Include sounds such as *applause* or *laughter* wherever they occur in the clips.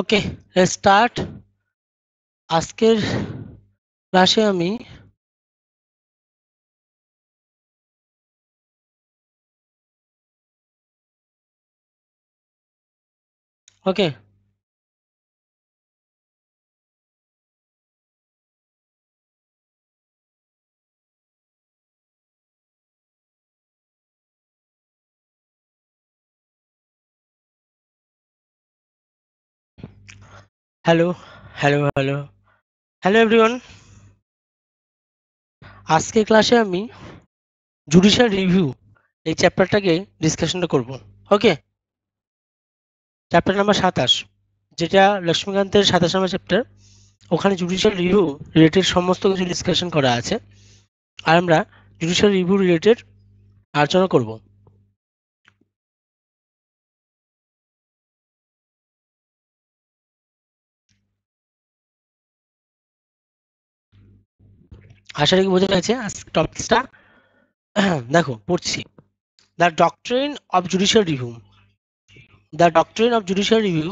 Okay start আজকের ক্লাসে আমি okay hello hello hello hello everyone আজকে ক্লাসে আমি জুডিশিয়াল রিভিউ এই চ্যাপ্টারটাকে ডিসকাশনটা করব ওকে চ্যাপ্টার নাম্বার সাতাশ যেটা লক্ষ্মীকান্তের সাতাশ নাম্বার চ্যাপ্টার ওখানে জুডিশিয়াল রিভিউ রিলেটেড সমস্ত কিছু ডিসকাশন করা আছে আর আমরা জুডিশিয়াল রিভিউ রিলেটেড আলোচনা করবো আশা করি বোঝা যাচ্ছে টপিকসটা *clears throat* দেখো পড়ছি the doctrine of judicial review the doctrine of judicial review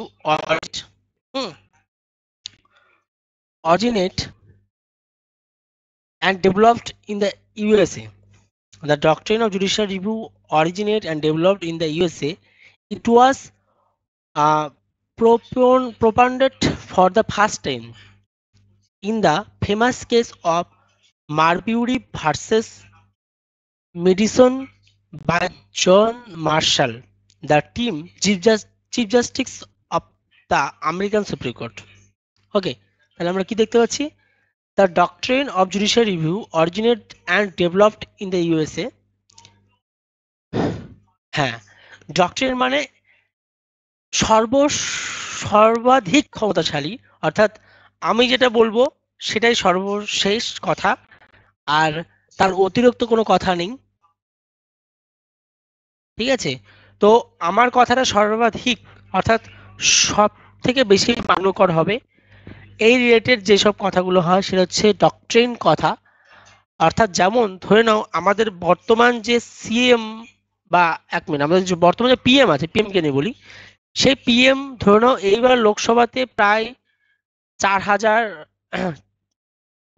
originate and developed in the USA the doctrine of judicial review originate and developed in the USA it was propon propounded for the first time in the famous case of Marbury versus Madison by John Marshall the then chief justice of the American Supreme Court okay তাহলে আমরা কি দেখতে পাচ্ছি the doctrine of judicial review originate and developed in the USA হ্যাঁ doctrine মানে সর্ব সর্বাধিক ক্ষমতাশালী অর্থাৎ আমি যেটা বলবো সেটাই সর্বশেষ কথা আর তার অতিরিক্ত কোনো কথা নেই ঠিক আছে তো আমার কথাটা সর্বাধিক অর্থাৎ সব থেকে বেশি মান্যকর হবে এই রিলেটেড যেসব কথাগুলো হয় সেটা হচ্ছে ডকট্রিন কথা অর্থাৎ যেমন ধরে নাও আমাদের বর্তমান যে সিএম বা এক মিনিট আমাদের যে বর্তমান যে পিএম আছে পিএমকে নিয়ে বলি সেই পিএম ধরে নাও এইবার লোকসভাতে প্রায় চার হাজার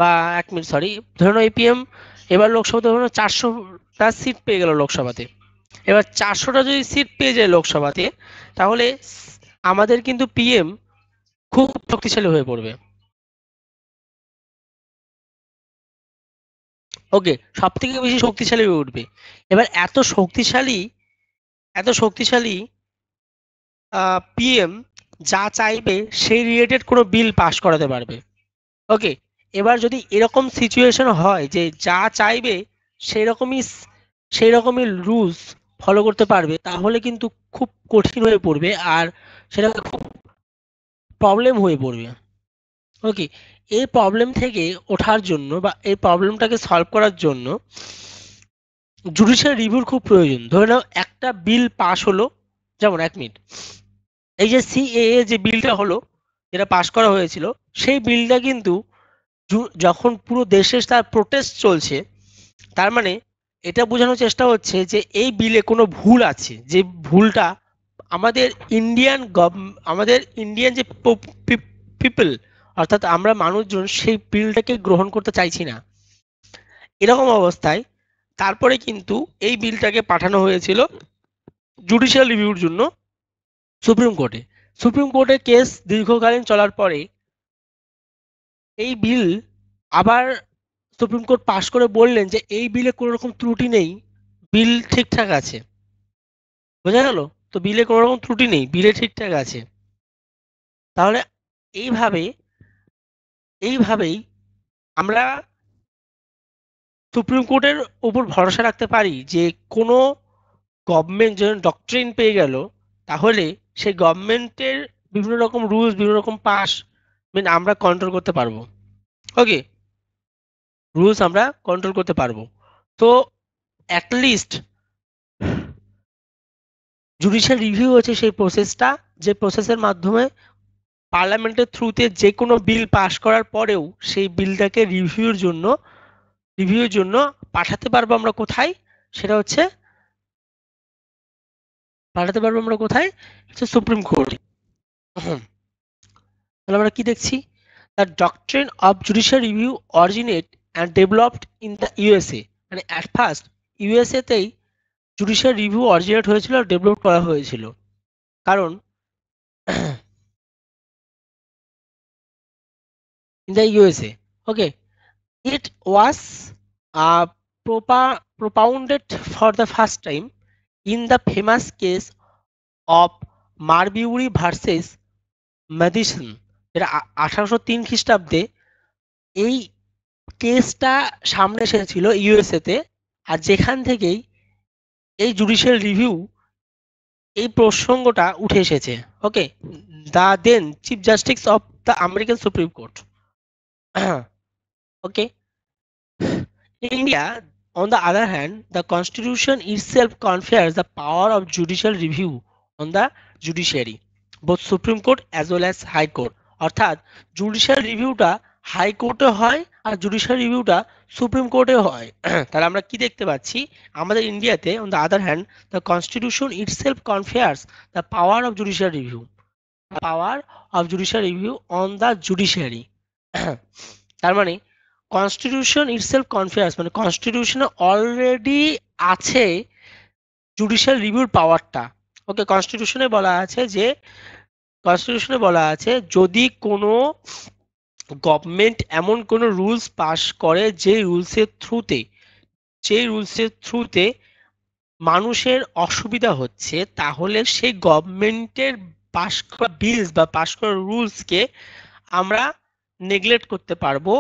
বা এক মিনিট সরি ধরে নাও এপিএম এবার লোকসভাতে ধরে নাও চারশোটা সিট পেয়ে গেল লোকসভাতে এবার চারশোটা যদি সিট পেয়ে যায় লোকসভাতে তাহলে আমাদের কিন্তু পিএম খুব শক্তিশালী হয়ে পড়বে ওকে সব থেকে বেশি শক্তিশালী হয়ে উঠবে এবার এত শক্তিশালী এত শক্তিশালী পিএম যা চাইবে সেই রিলেটেড কোনো বিল পাস করাতে পারবে ওকে এবার যদি এরকম সিচুয়েশন হয় যে যা চাইবে সেই রকমই সেই রকমই রুলস ফলো করতে পারবে তাহলে কিন্তু খুব কঠিন হয়ে পড়বে আর সেটা খুব প্রবলেম হয়ে পড়বে ওকে এই প্রবলেম থেকে ওঠার জন্য বা এই প্রবলেমটাকে সলভ করার জন্য জুডিশিয়াল রিভিউর খুব প্রয়োজন ধরে নাও একটা বিল পাশ হলো যেমন এক মিনিট এই যে সিএএ যে বিলটা হলো যেটা পাশ করা হয়েছিল সেই বিলটা কিন্তু যখন পুরো দেশে তার প্রোটেস্ট চলছে তার মানে এটা বোঝানোর চেষ্টা হচ্ছে যে এই বিলে কোনো ভুল আছে যে ভুলটা আমাদের ইন্ডিয়ান আমাদের ইন্ডিয়ান যে পিপল অর্থাৎ আমরা মানুষজন সেই বিলটাকে গ্রহণ করতে চাইছি না এরকম অবস্থায় তারপরে কিন্তু এই বিলটাকে পাঠানো হয়েছিল জুডিশিয়াল রিভিউর জন্য সুপ্রিম কোর্টে সুপ্রিম কোর্টে কেস দীর্ঘকালীন চলার পরে এই বিল আবার সুপ্রিম কোর্ট পাশ করে বললেন যে এই বিলে কোনো রকম ত্রুটি নেই বিল ঠিকঠাক আছে বোঝা গেল তো বিলে কোনো রকম ত্রুটি নেই বিলে ঠিকঠাক আছে তাহলে এইভাবে এইভাবেই আমরা সুপ্রিম কোর্টের উপর ভরসা রাখতে পারি যে কোনো গভর্নমেন্ট যখন ডক্ট্রিন পেয়ে গেল তাহলে সেই গভর্নমেন্টের বিভিন্ন রকম রুলস বিভিন্ন রকম পাস মিন আমরা কন্ট্রোল করতে পারবো ওকে রুলস আমরা কন্ট্রোল করতে পারবো তো অ্যাটলিস্ট জুডিশিয়াল রিভিউ হচ্ছে সেই প্রসেসটা যে প্রসেসের মাধ্যমে পার্লামেন্টের থ্রুতে যে কোনো বিল পাস করার পরেও সেই বিলটাকে রিভিউর জন্য রিভিউর জন্য পাঠাতে পারবো আমরা কোথায় সেটা হচ্ছে পাঠাতে পারবো আমরা কোথায় সুপ্রিম কোর্টে তাহলে আমরা কি দেখছি the doctrine of judicial review originate and developed in the USA মানে অ্যাট ফার্স্ট ইউএসএতেই জুডিশিয়াল রিভিউ অরিজিনেট হয়েছিল আর ডেভেলপ করা হয়েছিল কারণ in the USA okay it was uh, for propounded first time in time famous case of Marbury versus Marbury এটা আঠারোশো তিন খ্রিস্টাব্দে এই কেসটা সামনে এসেছিল ইউএসএতে আর যেখান থেকেই এই জুডিশিয়াল রিভিউ এই প্রসঙ্গটা উঠে এসেছে okay the then chief justice of the American Supreme Court *clears throat* okay India on the other hand the constitution itself confer the power of judicial review on the judiciary both Supreme Court as well as high court অর্থাৎ জুডিশিয়াল রিভিউটা হাইকোর্টে হয় আর judicial রিভিউটা supreme কোর্টে হয় *clears throat* তাহলে আমরা কি দেখতে পাচ্ছি আমাদের ইন্ডিয়াতে on the other hand the constitution itself confers the power of judicial review power of judicial review on the judiciary তার মানে কনস্টিটিউশন ইট সেলফ কনফেয়ার্স মানে কনস্টিটিউশনে অলরেডি আছে জুডিশিয়াল রিভিউর পাওয়ারটা ওকে কনস্টিটিউশনে বলা আছে যে কনস্টিটিউশনে বলা আছে যদি কোনো গভর্নমেন্ট এমন কোনো রুলস পাস করে যে রুলসের থ্রুতে যে রুলসের থ্রুতে মানুষের অসুবিধা হচ্ছে তাহলে সেই গভর্নমেন্টের পাস করা বিলস বা পাস করা রুলসকে আমরা নেগলেক্ট করতে পারবো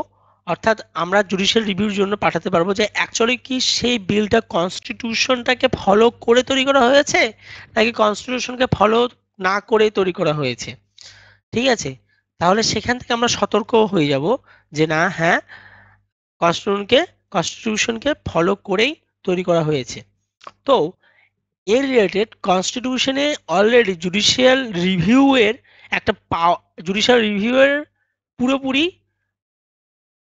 অর্থাৎ আমরা জুডিশিয়াল রিভিউর জন্য পাঠাতে পারবো যে অ্যাকচুয়ালি কি সেই বিলটা কনস্টিটিউশনটাকে ফলো করে তৈরি করা হয়েছে নাকি কনস্টিটিউশনকে ফলো না করে তৈরি করা হয়েছে ঠিক আছে তাহলে সেখান থেকে আমরা সতর্ক হয়ে যাব যে না হ্যাঁ কনস্টিটিউশনকে কনস্টিটিউশনকে ফলো করেই তৈরি করা হয়েছে তো এর রিলেটেড কনস্টিটিউশনে অলরেডি জুডিশিয়াল রিভিউয়ের একটা জুডিশিয়াল রিভিউয়ের পুরোপুরি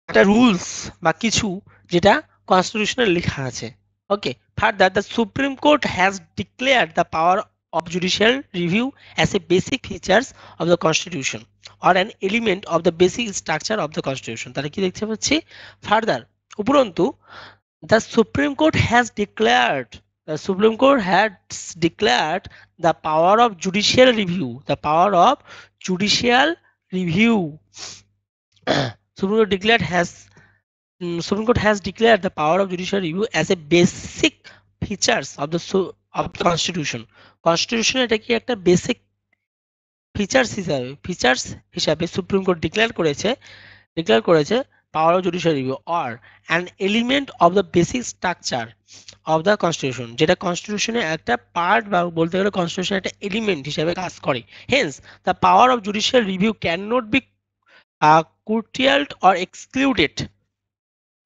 একটা রুলস বা কিছু যেটা কনস্টিটিউশনে লেখা আছে okay further the Supreme Court has declare the power of judicial review as a basic features of the constitution or an element of the basic structure of the constitution further উপরন্তু the supreme court has declared the supreme court has declared the power of judicial review the power of judicial review *clears throat* supreme court declared has mm, supreme court has declared the power of judicial review as a basic features of the of the constitution constitution এটা কি একটা basic features হিসাবে features হিসাবে Supreme Court declare করেছে declare করেছে power of judicial review or an element of the basic structure of the constitution যেটা কনস্টিটিউশনের একটা পার্ট বা বলতে গেলে কনস্টিটিউশনের একটা এলিমেন্ট হিসাবে কাজ করে hence the power of judicial review can not be curtailed or excluded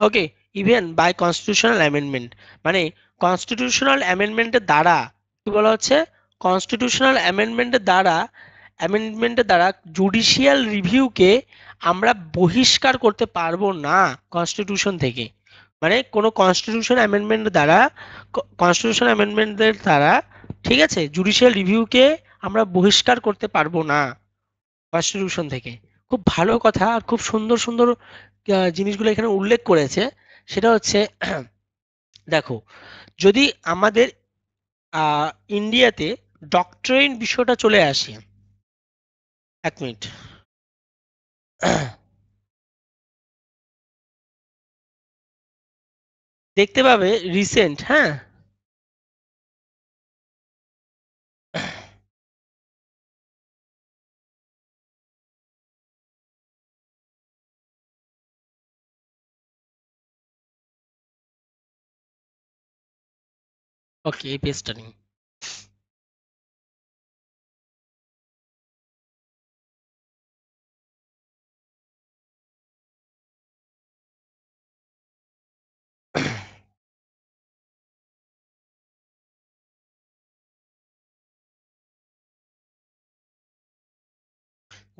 okay even by constitutional amendment মানে কনস্টিটিউশনাল অ্যামেন্ডমেন্টের দ্বারা বলা হচ্ছে কনস্টিটিউশনাল অ্যামেন্ডমেন্টের দ্বারা অ্যামেন্ডমেন্টের দ্বারা জুডিশিয়াল রিভিউকে আমরা বহিষ্কার করতে পারবো না কনস্টিটিউশন থেকে মানে কোনো কনস্টিটিউশন অ্যামেন্ডমেন্টের দ্বারা কনস্টিটিউশন অ্যামেন্ডমেন্টদের দ্বারা ঠিক আছে জুডিশিয়াল রিভিউকে আমরা বহিষ্কার করতে পারবো না কনস্টিটিউশন থেকে খুব ভালো কথা আর খুব সুন্দর সুন্দর জিনিসগুলো এখানে উল্লেখ করেছে সেটা হচ্ছে *clears throat* দেখো যদি আমাদের ইন্ডিয়াতে ডক্টরেন বিষয়টা চলে আসে এক মিনিট দেখতে পাবে রিসেন্ট হ্যাঁ ওকে এই পেজটা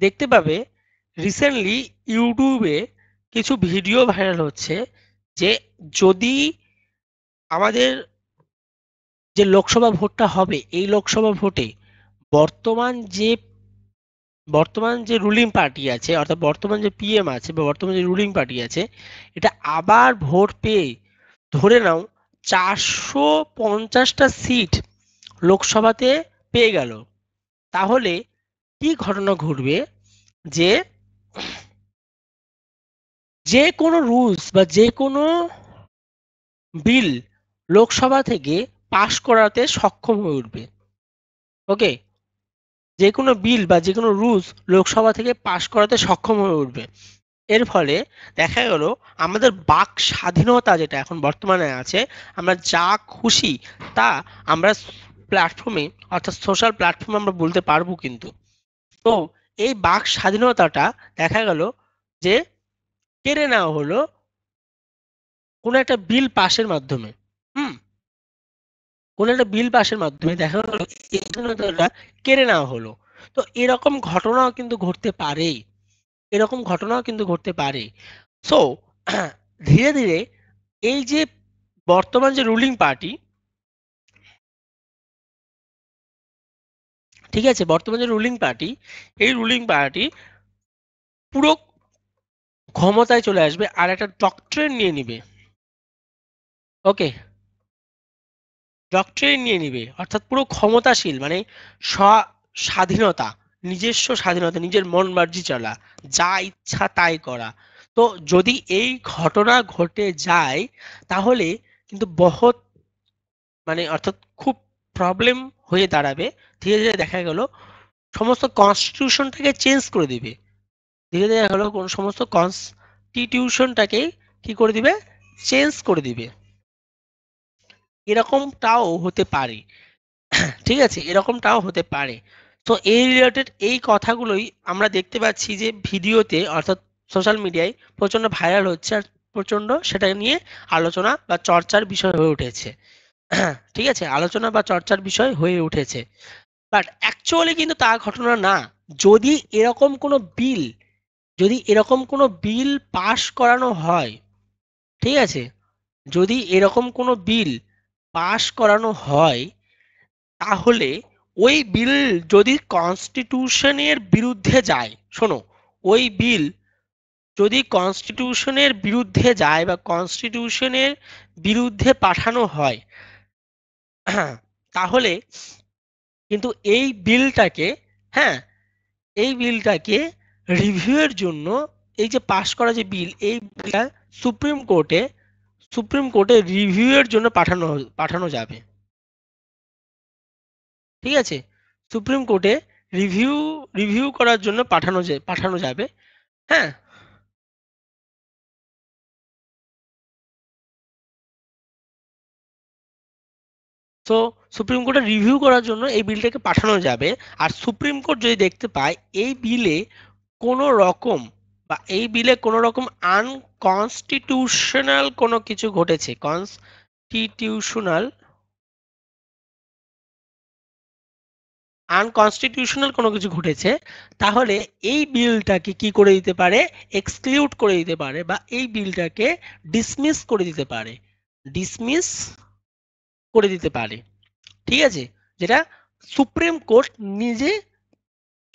দেখতে পাবে রিসেন্টলি ইউটিউবে কিছু ভিডিও ভাইরাল হচ্ছে যে যদি আমাদের যে লোকসভা ভোটটা হবে এই লোকসভা ভোটে বর্তমান যে বর্তমান যে রুলিং পার্টি আছে অর্থাৎ বর্তমান যে পিএম আছে বা বর্তমান যে রুলিং পার্টি আছে এটা আবার ভোট পেয়ে ধরে নাও চারশো পঞ্চাশটা সিট লোকসভাতে পেয়ে গেল তাহলে কি ঘটনা ঘটবে যে যে কোনো রুলস বা যে কোনো বিল লোকসভা থেকে পাশ করাতে সক্ষম হয়ে উঠবে ওকে যে কোনো বিল বা যে কোনো রুলস লোকসভা থেকে পাশ করাতে সক্ষম হয়ে উঠবে এর ফলে দেখা গেল আমাদের বাক স্বাধীনতা যেটা এখন বর্তমানে আছে আমরা যা খুশি তা আমরা প্ল্যাটফর্মে অর্থাৎ সোশ্যাল প্ল্যাটফর্মে আমরা বলতে পারবো কিন্তু তো এই বাক স্বাধীনতাটা দেখা গেল যে কেড়ে নেওয়া হলো কোনো একটা বিল পাশের মাধ্যমে হুম কোনো একটা বিল পাশের মাধ্যমে দেখা গেল স্বাধীনতাটা কেড়ে নেওয়া হলো তো এরকম ঘটনাও কিন্তু ঘটতে পারে এরকম ঘটনাও কিন্তু ঘটতে পারে সো *clears throat* ধীরে ধীরে এই যে বর্তমান যে রুলিং পার্টি ঠিক আছে বর্তমান যে রুলিং পার্টি এই রুলিং পার্টি পুরো ক্ষমতায় চলে আসবে আর একটা ডক্টরেট নিয়ে নিবে ওকে ডক্টরেট নিয়ে নিবে অর্থাৎ পুরো ক্ষমতাশীল মানে স্বাধীনতা নিজস্ব স্বাধীনতা নিজের মন মার্জি চলা যা ইচ্ছা তাই করা তো যদি এই ঘটনা ঘটে যায় তাহলে কিন্তু বহৎ মানে অর্থাৎ খুব প্রবলেম হয়ে দাঁড়াবে ধীরে ধীরে দেখা গেল সমস্ত কনস্টিটিউশনটাকে চেঞ্জ করে দিবে ধীরে ধীরে দেখা গেল সমস্ত কনস্টিটিউশনটাকে কি করে দিবে চেঞ্জ করে দিবে এরকমটাও হতে পারে ঠিক আছে এরকমটাও হতে পারে তো এই রিলেটেড এই কথাগুলোই আমরা দেখতে পাচ্ছি যে ভিডিওতে অর্থাৎ সোশ্যাল মিডিয়ায় প্রচণ্ড ভাইরাল হচ্ছে আর প্রচণ্ড সেটা নিয়ে আলোচনা বা চর্চার বিষয় হয়ে উঠেছে ঠিক আছে আলোচনা বা চর্চার বিষয় হয়ে উঠেছে বাট অ্যাকচুয়ালি কিন্তু তা ঘটনা না যদি এরকম কোনো বিল যদি এরকম কোনো বিল পাশ করানো হয় ঠিক আছে যদি এরকম কোনো বিল পাশ করানো হয় তাহলে ওই বিল যদি কনস্টিটিউশনের বিরুদ্ধে যায় শোনো ওই বিল যদি কনস্টিটিউশনের বিরুদ্ধে যায় বা কনস্টিটিউশনের বিরুদ্ধে পাঠানো হয় তাহলে কিন্তু এই বিলটাকে হ্যাঁ এই বিলটাকে রিভিউয়ের জন্য এই যে পাশ করা যে বিল এই বিলটা সুপ্রিম কোর্টে সুপ্রিম কোর্টে রিভিউয়ের জন্য পাঠানো পাঠানো যাবে ঠিক আছে সুপ্রিম কোর্টে রিভিউ রিভিউ করার জন্য পাঠানো পাঠানো যাবে হ্যাঁ তো সুপ্রিম কোর্টে রিভিউ করার জন্য এই বিলটাকে পাঠানো যাবে আর সুপ্রিম কোর্ট যদি দেখতে পায় এই বিলে কোনো রকম বা এই বিলে কোন রকম আনকনস্টিটিউশনাল কোনো কিছু ঘটেছে কনস্টিটিউশনাল আনকনস্টিটিউশনাল কোনো কিছু ঘটেছে তাহলে এই বিলটাকে কি করে দিতে পারে এক্সক্লিউড করে দিতে পারে বা এই বিলটাকে ডিসমিস করে দিতে পারে ডিসমিস করে দিতে পারে ঠিক আছে যেটা সুপ্রিম কোর্ট নিজে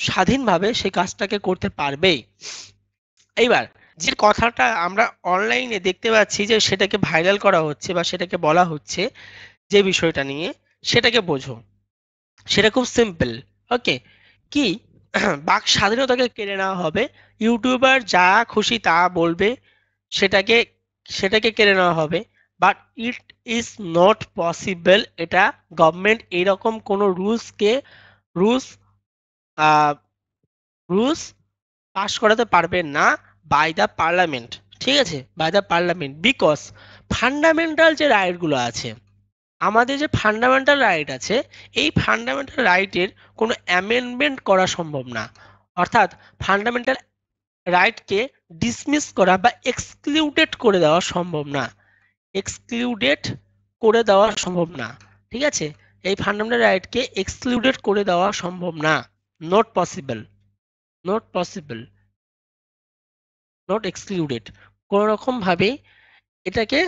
স্বাধীনভাবে সেই কাজটাকে করতে পারবেই এইবার যে কথাটা আমরা অনলাইনে দেখতে পাচ্ছি যে সেটাকে ভাইরাল করা হচ্ছে বা সেটাকে বলা হচ্ছে যে বিষয়টা নিয়ে সেটাকে বোঝো সেটা খুব সিম্পল ওকে কি *clears throat* বাক স্বাধীনতাকে কেড়ে নেওয়া হবে ইউটিউবার যা খুশি তা বলবে সেটাকে সেটাকে কেড়ে নেওয়া হবে but it is not possible এটা গভর্নমেন্ট এরকম কোনো রুলসকে রুলস রুলস পাশ করাতে পারবে না বাই দ্য পার্লামেন্ট ঠিক আছে by the parliament because fundamental যে রাইটগুলো আছে আমাদের যে ফান্ডামেন্টাল রাইট আছে এই ফান্ডামেন্টাল রাইটের কোনো অ্যামেন্ডমেন্ট করা সম্ভব না অর্থাৎ ফান্ডামেন্টাল রাইটকে ডিসমিস করা বা এক্সক্লুডেড করে দেওয়া সম্ভব না এক্সক্লুডেড করে দেওয়া সম্ভব না ঠিক আছে এই ফান্ডামেন্টাল রাইটকে এক্সক্লুডেড করে দেওয়া সম্ভব না not possible not possible not excluded কোনো ভাবে এটাকে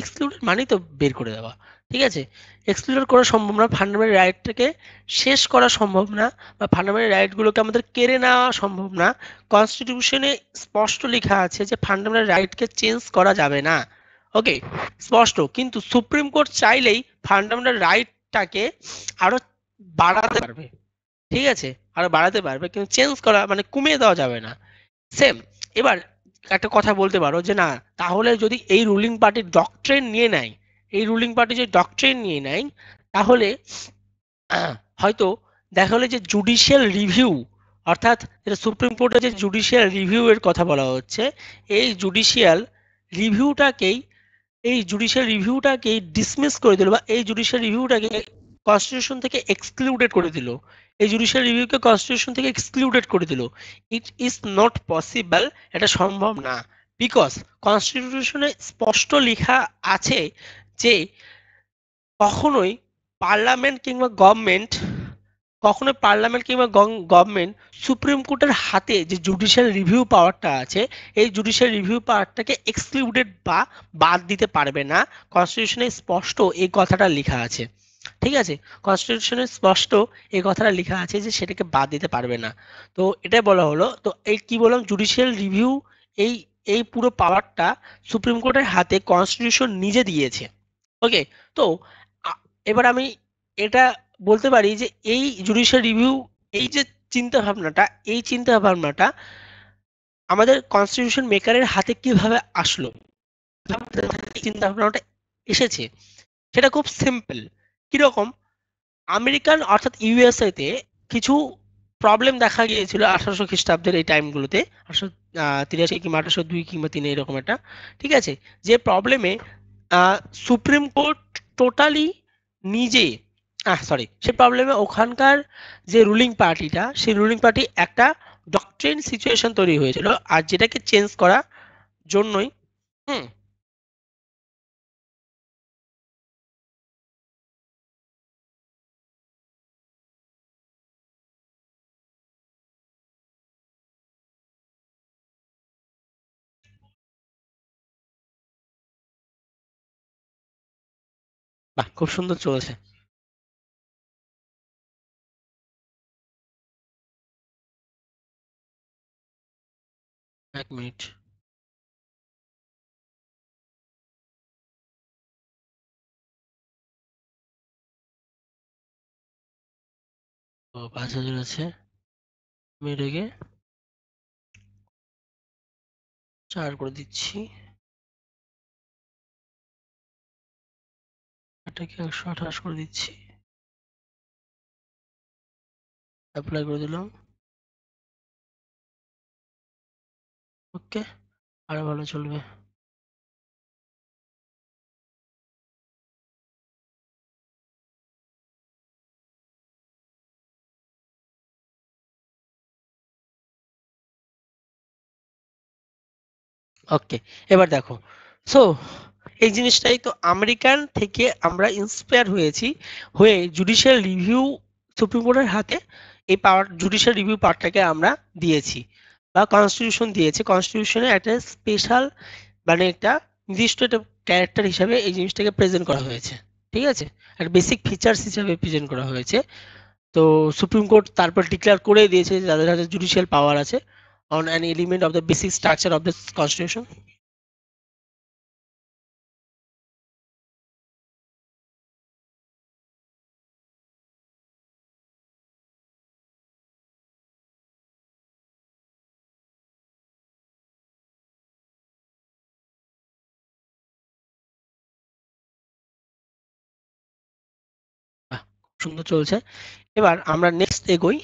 এক্সক্লুডেড মানেই তো বের করে দেওয়া ঠিক আছে এক্সক্লুডেড করা সম্ভব না ফান্ডামেন্টাল রাইটটাকে শেষ করা সম্ভব না বা ফান্ডামেন্টাল রাইটগুলোকে আমাদের কেড়ে নেওয়া সম্ভব না কনস্টিটিউশনে স্পষ্ট লেখা আছে যে ফান্ডামেন্টাল রাইটকে চেঞ্জ করা যাবে না ওকে স্পষ্ট কিন্তু সুপ্রিম কোর্ট চাইলেই ফান্ডামেন্টাল রাইটটাকে আরো বাড়াতে পারবে ঠিক আছে আরো বাড়াতে পারবে কিন্তু চেঞ্জ করা মানে কমিয়ে দেওয়া যাবে না সেম এবার একটা কথা বলতে পারো যে না তাহলে যদি এই রুলিং পার্টির ডক্ট্রেন নিয়ে নেয় এই রুলিং পার্টি যদি ডক্ট্রেন নিয়ে নেয় তাহলে হয়তো দেখা হলে যে জুডিশিয়াল রিভিউ অর্থাৎ যেটা সুপ্রিম কোর্টের যে জুডিশিয়াল রিভিউ এর কথা বলা হচ্ছে এই জুডিশিয়াল রিভিউটাকেই এই জুডিশিয়াল রিভিউটাকেই ডিসমিস করে দিল বা এই জুডিশিয়াল রিভিউটাকে কনস্টিটিউশন থেকে এক্সক্লুডেড করে দিল এই জুডিশিয়াল রিভিউকে কনস্টিটিউশন থেকে এক্সক্লুডেড করে দিল ইট ইজ নট পসিবল এটা সম্ভব না বিকজ কনস্টিটিউশনে স্পষ্ট লেখা আছে যে কখনোই পার্লামেন্ট কিংবা গভর্নমেন্ট কখনোই পার্লামেন্ট কিংবা গভর্নমেন্ট সুপ্রিম কোর্টের হাতে যে জুডিশিয়াল রিভিউ পাওয়ারটা আছে এই জুডিশিয়াল রিভিউ পাওয়ারটাকে এক্সক্লুডেড বা বাদ দিতে পারবে না কনস্টিটিউশনে স্পষ্ট এই কথাটা লেখা আছে ঠিক আছে কনস্টিটিউশনে স্পষ্ট এই কথাটা লেখা আছে যে সেটাকে বাদ দিতে পারবে না তো এটাই বলা হলো তো এই কি বললাম জুডিশিয়াল রিভিউ এই এই পুরো পাওয়ারটা সুপ্রিম কোর্টের হাতে কনস্টিটিউশন নিজে দিয়েছে ওকে তো এবার আমি এটা বলতে পারি যে এই জুডিশিয়াল রিভিউ এই যে চিন্তা ভাবনাটা এই চিন্তা ভাবনাটা আমাদের কনস্টিটিউশন মেকারের হাতে কিভাবে আসলো চিন্তা ভাবনাটা এসেছে সেটা খুব সিম্পল কিরকম আমেরিকান অর্থাৎ ইউএসএতে কিছু প্রবলেম দেখা গিয়েছিল আঠারোশো খ্রিস্টাব্দের এই টাইমগুলোতে আঠারোশো তিরাশি কিংবা আঠারোশো দুই কিংবা তিন এরকম একটা ঠিক আছে যে প্রবলেমে সুপ্রিম কোর্ট টোটালি নিজে সরি সে প্রবলেমে ওখানকার যে রুলিং পার্টিটা সেই রুলিং পার্টি একটা ডকট্রেন সিচুয়েশন তৈরি হয়েছিল আর যেটাকে চেঞ্জ করা জন্যই হুম খুব সুন্দর চলেছে এক মিনিট ও পাঁচ হাজার আছে আমি এটাকে চার করে দিচ্ছি এটাকে একশো আঠাশ করে দিচ্ছি অ্যাপ্লাই করে দিলাম ওকে আরো ভালো চলবে ওকে এবার দেখো সো এই জিনিসটাই তো আমেরিকান থেকে আমরা ইন্সপায়ার হয়েছি হয়ে জুডিশিয়াল রিভিউ সুপ্রিম কোর্টের হাতে এই পাওয়ার জুডিশিয়াল রিভিউ পার্টটাকে আমরা দিয়েছি বা কনস্টিটিউশন দিয়েছে কনস্টিটিউশনে একটা স্পেশাল মানে একটা নির্দিষ্ট একটা ক্যারেক্টার হিসাবে এই জিনিসটাকে প্রেজেন্ট করা হয়েছে ঠিক আছে একটা বেসিক ফিচার্স হিসাবে প্রেজেন্ট করা হয়েছে তো সুপ্রিম কোর্ট তারপর ডিক্লেয়ার করে দিয়েছে যাদের হাতে জুডিশিয়াল পাওয়ার আছে on an element of the basic structure of the constitution সুন্দর চলছে এবার আমরা নেক্সট এগোই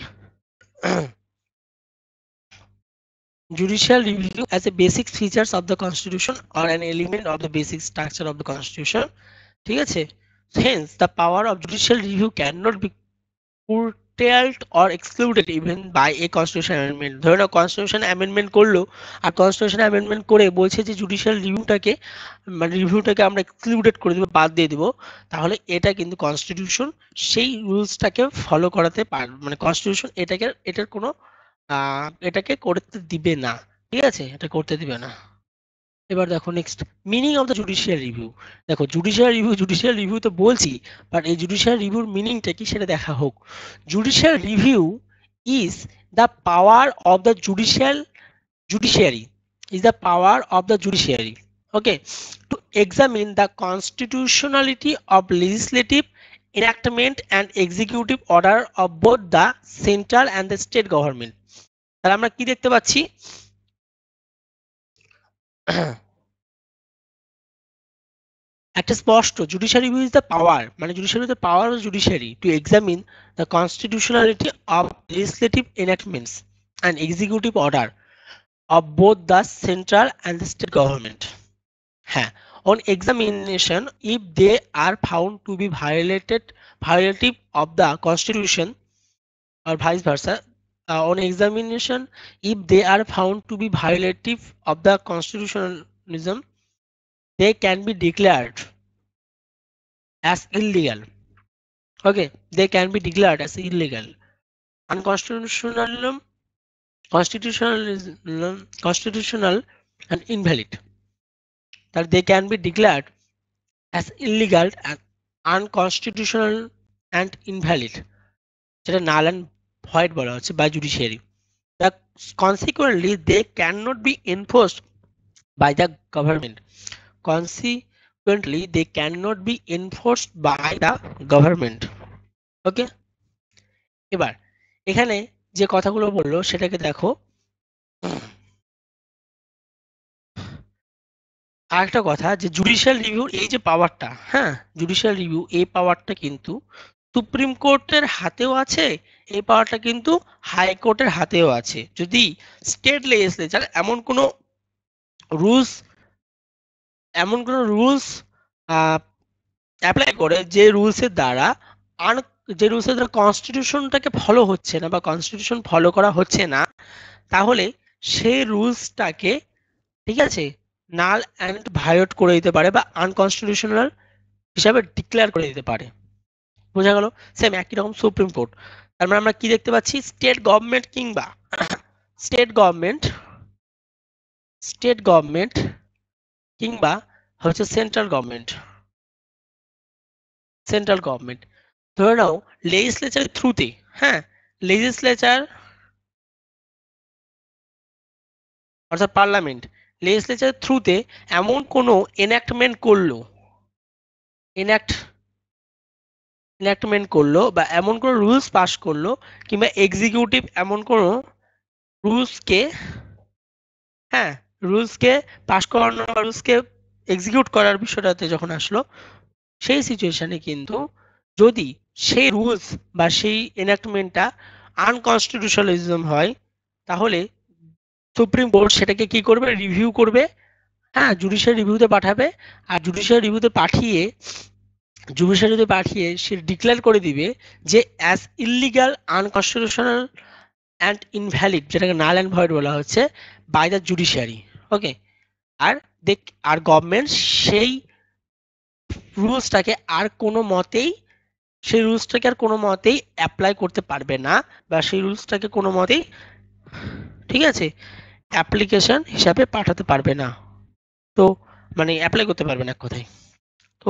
judicial review as a basic features of the constitution or an element of the basic structure of the constitution ঠিক আছে hence the power of judicial review cannot be tailed or excluded even by a constitution amendment ধরে নাও constitution amendment করলো আর constitution amendment করে বলছে যে judicial রিভিউটাকে মানে রিভিউটাকে আমরা এক্সক্লুডেড করে দেবো বাদ দিয়ে দেবো তাহলে এটা কিন্তু কনস্টিটিউশন সেই রুলসটাকে ফলো করাতে পার মানে কনস্টিটিউশন এটাকে এটার কোনো এটাকে করতে দিবে না ঠিক আছে এটা করতে দিবে না এবার দেখো next meaning of the judicial review দেখো জুডিশিয়াল রিভিউ জুডিশিয়াল রিভিউ তো বলছি বাট এই জুডিশিয়াল রিভিউর মিনিংটা কি সেটা দেখা হোক judicial review is the power of the judicial judiciary is the power of the judiciary okay to examine the constitutionality of legislative enactment and executive order of both the central and the state government তাহলে আমরা কি দেখতে পাচ্ছি At a spost, judiciary is the power, man, judiciary is the power of judiciary to examine the constitutionality of legislative enactments and executive order of both the central and the state government. On examination, if they are found to be violated, violative of the constitution or vice versa, uh, on examination if they are found to be violative of the constitutionalism they can be declared as illegal okay they can be declared as illegal unconstitutional constitutional constitutional and invalid that they can be declared as illegal and unconstitutional and invalid যেটা নাল void বলা হচ্ছে by judiciary the consequently they cannot be enforced by the government consequently they cannot be enforced by the government ওকে এবার এখানে যে কথাগুলো বললো সেটাকে দেখো আরেকটা কথা যে জুডিশিয়াল রিভিউ এই যে পাওয়ারটা হ্যাঁ জুডিশিয়াল রিভিউ এই পাওয়ারটা কিন্তু সুপ্রিম কোর্টের হাতেও আছে এই পাওয়ারটা কিন্তু হাইকোর্টের হাতেও আছে যদি স্টেট লেজিসলেচার এমন কোনো রুলস এমন কোনো রুলস অ্যাপ্লাই করে যে রুলসের দ্বারা আন যে রুলসের দ্বারা কনস্টিটিউশনটাকে ফলো হচ্ছে না বা কনস্টিটিউশন ফলো করা হচ্ছে না তাহলে সেই রুলসটাকে ঠিক আছে নাল অ্যান্ড ভায়োট করে দিতে পারে বা আনকনস্টিটিউশনাল হিসাবে ডিক্লেয়ার করে দিতে পারে বোঝা গেল সেম একই রকম সুপ্রিম কোর্ট তার মানে আমরা কি দেখতে পাচ্ছি স্টেট গভর্নমেন্ট কিংবা স্টেট গভর্নমেন্ট স্টেট গভর্নমেন্ট কিংবা হচ্ছে সেন্ট্রাল গভর্নমেন্ট সেন্ট্রাল গভর্নমেন্ট ধরে নাও লেজিসলেচারের থ্রুতে হ্যাঁ লেজিসলেচার অর্থাৎ পার্লামেন্ট লেজিসলেচারের থ্রুতে এমন কোনো এনাক্টমেন্ট করলো এনাক্ট ইনাক্টমেন্ট করলো বা এমন কোনো রুলস পাস করলো কিংবা এক্সিকিউটিভ এমন কোনো রুলসকে হ্যাঁ রুলসকে পাস করানো বা রুলসকে এক্সিকিউট করার বিষয়টাতে যখন আসলো সেই সিচুয়েশনে কিন্তু যদি সেই রুলস বা সেই এনাক্টমেন্টটা আনকনস্টিটিউশনালিজম হয় তাহলে সুপ্রিম কোর্ট সেটাকে কি করবে রিভিউ করবে হ্যাঁ জুডিশিয়াল রিভিউতে পাঠাবে আর জুডিশিয়াল রিভিউতে পাঠিয়ে জুবিশা যদি পাঠিয়ে সে ডিক্লেয়ার করে দিবে যে as illegal unconstitutional and invalid যেটাকে নাল অ্যান্ড ভয়েড বলা হচ্ছে বাই দ্য জুডিশিয়ারি ওকে আর দেখ আর গভর্নমেন্ট সেই রুলসটাকে আর কোনো মতেই সেই রুলসটাকে আর কোনো মতেই অ্যাপ্লাই করতে পারবে না বা সেই রুলসটাকে কোনো মতেই ঠিক আছে অ্যাপ্লিকেশন হিসাবে পাঠাতে পারবে না তো মানে অ্যাপ্লাই করতে পারবে না কোথায়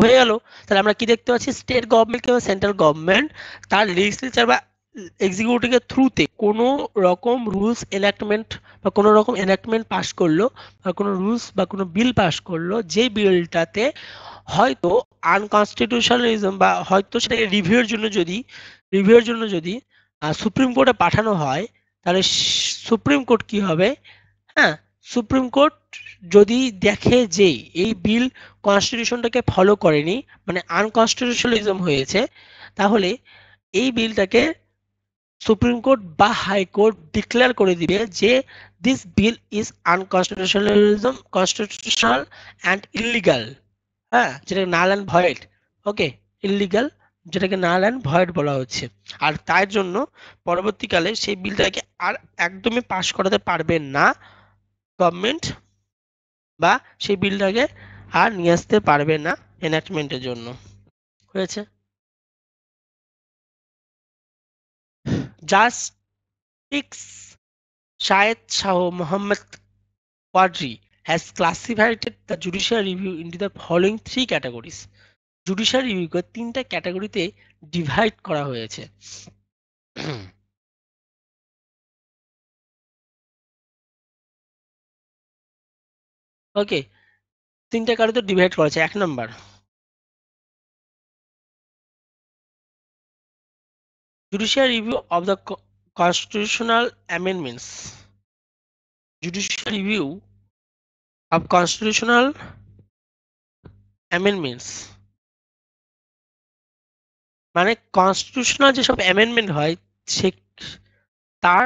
হয়ে গেল তাহলে আমরা কি দেখতে পাচ্ছি স্টেট গভর্নমেন্ট কিংবা সেন্ট্রাল গভর্নমেন্ট তার লেজিসলেচার বা এক্সিকিউটিভের থ্রুতে কোনো রকম রুলস এনাক্টমেন্ট বা কোনো রকম এনাক্টমেন্ট পাশ করলো বা কোনো রুলস বা কোনো বিল পাশ করলো যে বিলটাতে হয়তো আনকনস্টিটিউশনালিজম বা হয়তো সেটাকে রিভিউর জন্য যদি রিভিউর জন্য যদি সুপ্রিম কোর্টে পাঠানো হয় তাহলে সুপ্রিম কোর্ট কি হবে হ্যাঁ সুপ্রিম কোর্ট যদি দেখে যে এই বিল কনস্টিটিউশনটাকে ফলো করেনি মানে আনকনস্টিটিউশনালিজম হয়েছে তাহলে এই বিলটাকে সুপ্রিম কোর্ট বা হাইকোর্ট ডিক্লেয়ার করে দিবে যে this bill is unconstitutionalism constitutional and illegal হ্যাঁ যেটাকে null and void okay illegal যেটাকে নাল অ্যান্ড ভয়েড বলা হচ্ছে আর তার জন্য পরবর্তীকালে সেই বিলটাকে আর একদমই পাশ করাতে পারবেন না গভর্নমেন্ট বা সেই বিলটাকে আর নিয়ে আসতে পারবে না এনাক্টমেন্টের জন্য হয়েছে justice Syed Shah Mohammad Quadri has classified the judicial review into the following three categories judicial রিভিউকে তিনটা ক্যাটাগরিতে ডিভাইড করা হয়েছে ওকে তিনটা কারণে ডিভাইড করেছে এক number judicial review of the constitutional amendments judicial review of constitutional amendments মানে কনস্টিটিউশনাল যেসব অ্যামেন্ডমেন্ট হয় সে তার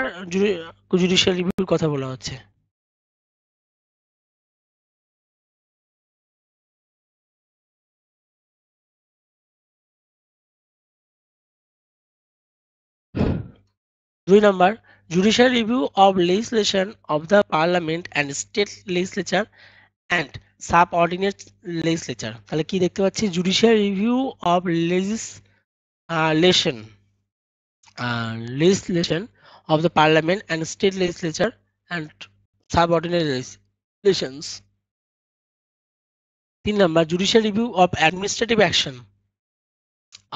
জুডিশিয়াল রিভিউর কথা বলা হচ্ছে দুই নম্বর judicial review of legislation of the parliament and state legislature and subordinate legislature তাহলে কি দেখতে পাচ্ছি judicial review of uh, legislation uh, legislation of the parliament and state legislature and subordinate legislations তিন number judicial review of administrative action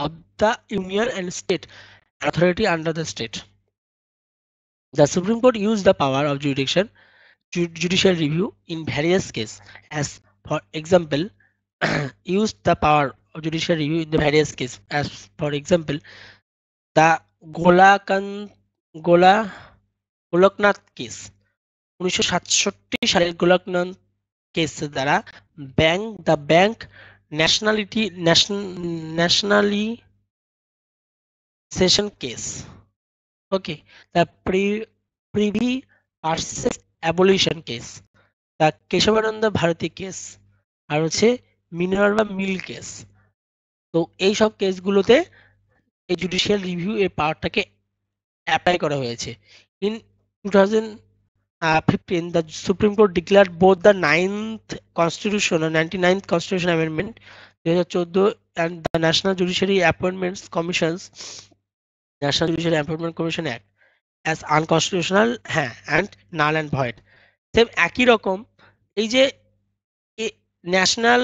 of the union and state authority under the state The Supreme Court used the power of jurisdiction, judicial review in various cases, as for example, used the power of judicial review in the various cases, as for example, the Golakan Gola Golaknath case উনিশশো সালের Golaknath case bank bank the bank nationality nationalisation case Okay, the pre Privy versus abolition case, the keshavananda bharati case আর হচ্ছে মিনার বা মিল case তো এই কেসগুলোতে এই judicial review এর পাওয়ারটাকে অ্যাপ্লাই করা হয়েছে in two thousand fifteen the Supreme Court declare both the ninth constitution ninety ninth constitution amendment দু হাজার চোদ্দো and the national judiciary appointments commissions national judicial employment commission act as unconstitutional হ্যাঁ and null and void same একই রকম এই যে national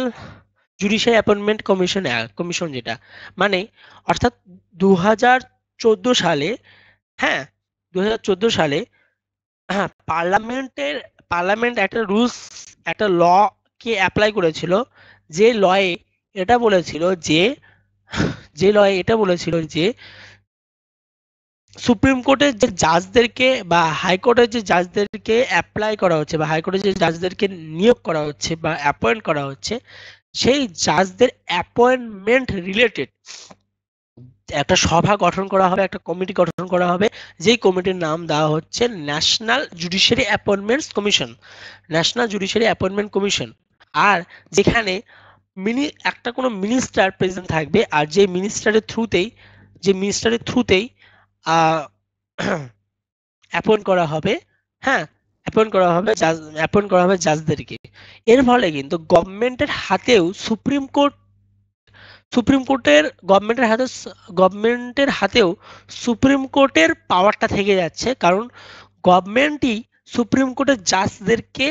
judicial appointment commission commission যেটা মানে অর্থাৎ দু সালে হ্যাঁ দু সালে হ্যাঁ পার্লামেন্টের পার্লামেন্ট একটা রুলস একটা ল কে অ্যাপ্লাই করেছিল যে লয়ে এটা বলেছিল যে যে লয়ে এটা বলেছিল যে সুপ্রিম কোর্টের যে জাজদেরকে বা হাইকোর্টের যে জাজদেরকে অ্যাপ্লাই করা হচ্ছে বা হাইকোর্টের যে জাজদেরকে নিয়োগ করা হচ্ছে বা অ্যাপয়েন্ট করা হচ্ছে সেই জাজদের অ্যাপয়েন্টমেন্ট রিলেটেড একটা সভা গঠন করা হবে একটা কমিটি গঠন করা হবে যেই কমিটির নাম দেওয়া হচ্ছে national judiciary appointments commission national judiciary appointment commission আর যেখানে মিনি একটা কোনো মিনিস্টার প্রেজেন্ট থাকবে আর যে মিনিস্টারের থ্রুতেই যে মিনিস্টারের থ্রুতেই অ্যাপয়েন্ট *clears throat* করা হবে হ্যাঁ অ্যাপয়েন্ট করা হবে জাজ অ্যাপয়েন্ট করা হবে জাজদেরকে এর ফলে কিন্তু গভর্নমেন্টের হাতেও সুপ্রিম কোর্ট সুপ্রিম কোর্টের গভর্নমেন্টের হাতে গভর্নমেন্টের হাতেও সুপ্রিম কোর্টের পাওয়ারটা থেকে যাচ্ছে কারণ গভর্নমেন্টই সুপ্রিম কোর্টের জাজদেরকে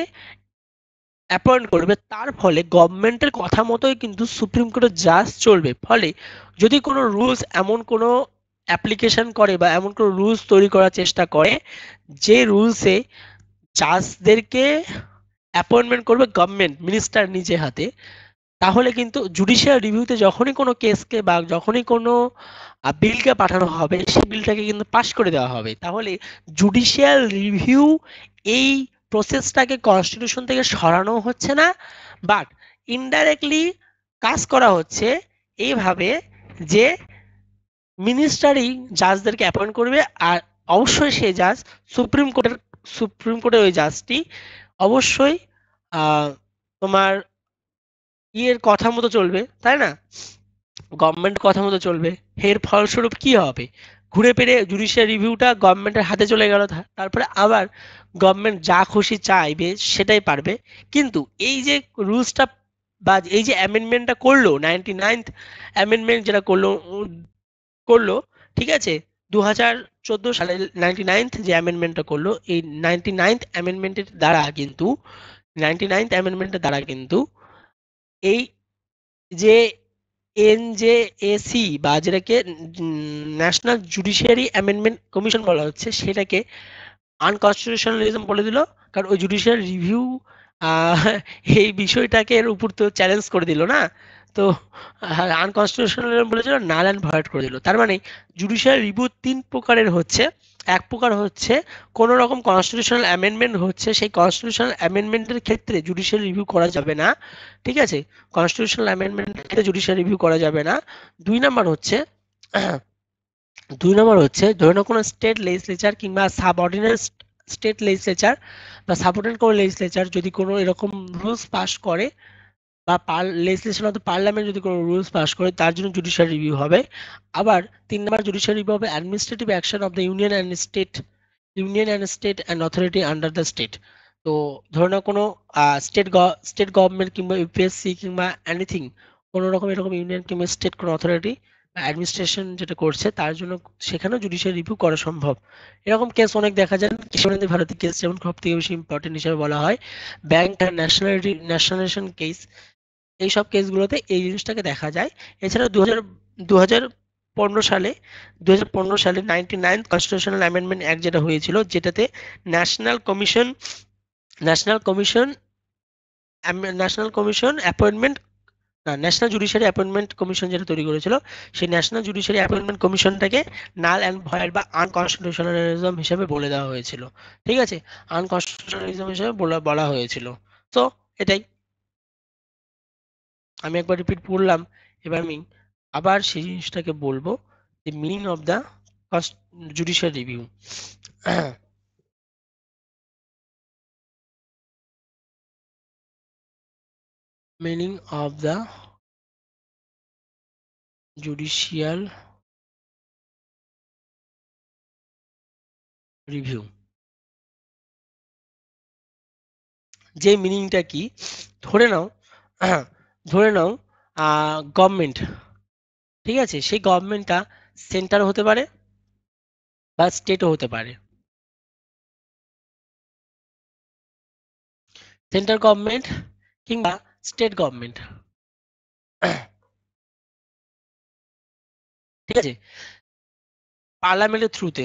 অ্যাপয়েন্ট করবে তার ফলে গভর্নমেন্টের কথা মতোই কিন্তু সুপ্রিম কোর্টের জাজ চলবে ফলে যদি কোনো রুলস এমন কোনো অ্যাপ্লিকেশন করে বা এমন কোনো রুলস তৈরি করার চেষ্টা করে যে রুলসে জাজদেরকে অ্যাপয়েন্টমেন্ট করবে গভর্নমেন্ট মিনিস্টার নিজে হাতে তাহলে কিন্তু জুডিশিয়াল রিভিউতে যখনই কোনো কেসকে বা যখনই কোনো বিলকে পাঠানো হবে সেই বিলটাকে কিন্তু পাশ করে দেওয়া হবে তাহলে জুডিশিয়াল রিভিউ এই প্রসেসটাকে কনস্টিটিউশন থেকে সরানো হচ্ছে না বাট ইনডাইরেক্টলি কাজ করা হচ্ছে এইভাবে যে মিনিস্টারই জাজদেরকে অ্যাপয়েন্ট করবে আর অবশ্যই সেই জাজ সুপ্রিম কোর্টের সুপ্রিম কোর্টের ওই জাজটি অবশ্যই তোমার ইয়ের কথা মতো চলবে তাই না গভর্নমেন্ট কথা মতো চলবে এর ফলস্বরূপ কি হবে ঘুরে পেরে জুডিশিয়াল রিভিউটা গভর্নমেন্টের হাতে চলে গেল তারপরে আবার গভর্নমেন্ট যা খুশি চাইবে সেটাই পারবে কিন্তু এই যে রুলসটা বা এই যে অ্যামেন্ডমেন্টটা করলো নাইনটি নাইনথ অ্যামেন্ডমেন্ট যেটা করলো করলো ঠিক আছে দু হাজার চোদ্দো সালে নাইনটি নাইনথ যে অ্যামেন্ডমেন্টটা করলো এই নাইনটি নাইনথ অ্যামেন্ডমেন্টের দ্বারা কিন্তু নাইনটি নাইনথ অ্যামেন্ডমেন্টের দ্বারা কিন্তু এই যে এনজেএসি বা যেটাকে ন্যাশনাল জুডিশিয়ারি অ্যামেন্ডমেন্ট কমিশন বলা হচ্ছে সেটাকে আনকনস্টিটিউশনালিজম বলে দিল কারণ ওই জুডিশিয়াল রিভিউ এই বিষয়টাকে এর উপর তো চ্যালেঞ্জ করে দিল না তো আনকনস্টিটিউশনাল বলেছিল নাল অ্যান্ড ভয়েড করে দিল তার মানে জুডিশিয়াল রিভিউ তিন প্রকারের হচ্ছে এক প্রকার হচ্ছে কোনো রকম কনস্টিটিউশনাল অ্যামেন্ডমেন্ট হচ্ছে সেই কনস্টিটিউশনাল অ্যামেন্ডমেন্টের ক্ষেত্রে জুডিশিয়াল রিভিউ করা যাবে না ঠিক আছে কনস্টিটিউশনাল অ্যামেন্ডমেন্টের ক্ষেত্রে জুডিশিয়াল রিভিউ করা যাবে না দুই নাম্বার হচ্ছে *clears throat* দুই নম্বর হচ্ছে ধরে নাও কোনো স্টেট লেজিসলেচার কিংবা সাবঅর্ডিনেট স্টেট লেজিসলেচার বা সাবঅর্ডিনেট কোনো লেজিসলেচার যদি কোনো এরকম রুলস পাস করে বা লেজিসলেশন অর্থাৎ পার্লামেন্ট যদি কোনো রুলস পাস করে তার জন্য জুডিশিয়াল রিভিউ হবে আবার তিন নম্বর জুডিশিয়াল রিভিউ হবে administrative action of the union and state union and state and authority under the state তো ধরে নাও কোনো স্টেট স্টেট গভর্নমেন্ট কিংবা ইউপিএসসি কিংবা এনিথিং কোনো রকম এরকম ইউনিয়ন কিংবা স্টেট কোনো অথরিটি অ্যাডমিনিস্ট্রেশন যেটা করছে তার জন্য সেখানেও জুডিশিয়াল রিভিউ করা সম্ভব এরকম কেস অনেক দেখা যায় কিশোরেন্দ্র ভারতীয় কেস যেমন সব থেকে বেশি ইম্পর্টেন্ট হিসেবে বলা হয় bank and nationality nationalisation case এই সব কেসগুলোতে এই জিনিসটাকে দেখা যায় এছাড়া দু হাজার পনেরো সালে দু সালে ninety nine constitutional amendment act যেটা হয়েছিল যেটাতে national commission national commission national commission appointment না ন্যাশনাল জুডিশিয়ারি অ্যাপয়েন্টমেন্ট কমিশন যেটা তৈরি করেছিল সেই ন্যাশনাল জুডিশিয়ারি অ্যাপয়েন্টমেন্ট কমিশনটাকে নাল অ্যান্ড ভয়েড বা আনকনস্টিটিউশনালিজম হিসেবে বলে দেওয়া হয়েছিল ঠিক আছে আনকনস্টিটিউশনালিজম হিসেবে বলা বলা হয়েছিল তো এটাই আমি একবার রিপিট পড়লাম এবার আমি আবার সেই জিনিসটাকে বলবো *clears throat* যে meaning of the first judicial review meaning of the judicial review যে মিনিংটা কি ধরে নাও *clears throat* ধরে নাও গভর্নমেন্ট ঠিক আছে সেই গভর্নমেন্টটা সেন্টার হতে পারে বা স্টেটও হতে পারে সেন্টার গভর্নমেন্ট কিংবা স্টেট গভর্নমেন্ট ঠিক আছে পার্লামেন্টের থ্রুতে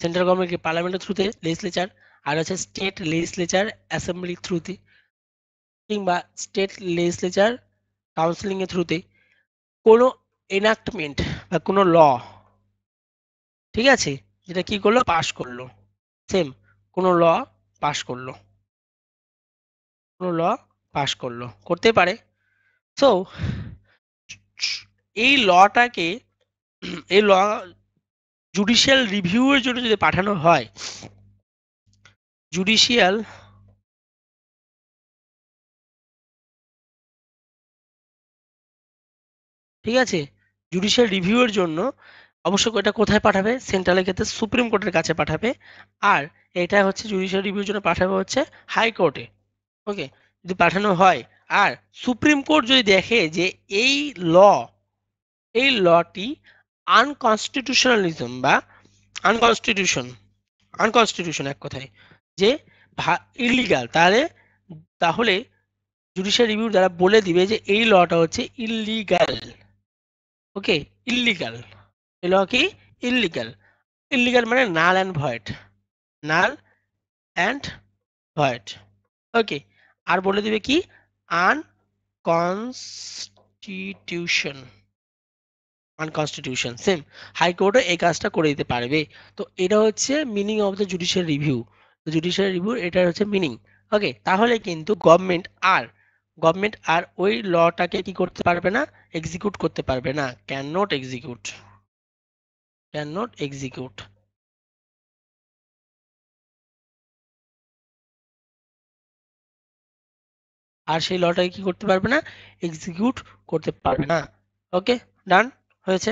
সেন্ট্রাল কি পার্লামেন্টের থ্রুতে লেজিসলেচার আর হচ্ছে স্টেট লেজিসলেচার অ্যাসেম্বলি থ্রুতে কিংবা স্টেট লেজিসলেচার কাউন্সিলিং এর থ্রুতে কোনো এনাক্টমেন্ট বা কোনো ল ঠিক আছে যেটা কি করলো পাশ করলো সেম কোনো ল পাশ করলো কোনো ল পাশ করলো করতে পারে সো এই লটাকে এই ল জুডিশিয়াল রিভিউয়ের জন্য যদি পাঠানো হয় জুডিশিয়াল ঠিক আছে জুডিশিয়াল রিভিউয়ের জন্য অবশ্য এটা কোথায় পাঠাবে সেন্ট্রালের ক্ষেত্রে সুপ্রিম কোর্টের কাছে পাঠাবে আর এটা হচ্ছে জুডিশিয়াল রিভিউর জন্য পাঠাবে হচ্ছে হাইকোর্টে ওকে যদি পাঠানো হয় আর সুপ্রিম কোর্ট যদি দেখে যে এই ল এই লটি আনকনস্টিটিউশনালিজম বা আনকনস্টিটিউশন আনকনস্টিটিউশন এক কথায় যে ইলিগাল তাহলে তাহলে জুডিশিয়াল রিভিউ দ্বারা বলে দিবে যে এই লটা হচ্ছে ইলিগাল ওকে ইলিগাল এই ল কি ইলিগাল ইলিগাল মানে null and void null and void okay আর বলে দিবে কি আনকনস্টিটিউশন আনকনস্টিটিউশন সেম হাইকোর্টও এই কাজটা করে দিতে পারবে তো এটা হচ্ছে meaning of the judicial review judicial review এটার হচ্ছে মিনিং ওকে তাহলে কিন্তু গভর্নমেন্ট আর গভর্নমেন্ট আর ওই লটাকে কি করতে পারবে না এক্সিকিউট করতে পারবে না can not execute can not execute আর সেই লটাকে কি করতে পারবে না এক্সিকিউট করতে পারবে না ওকে ডান হয়েছে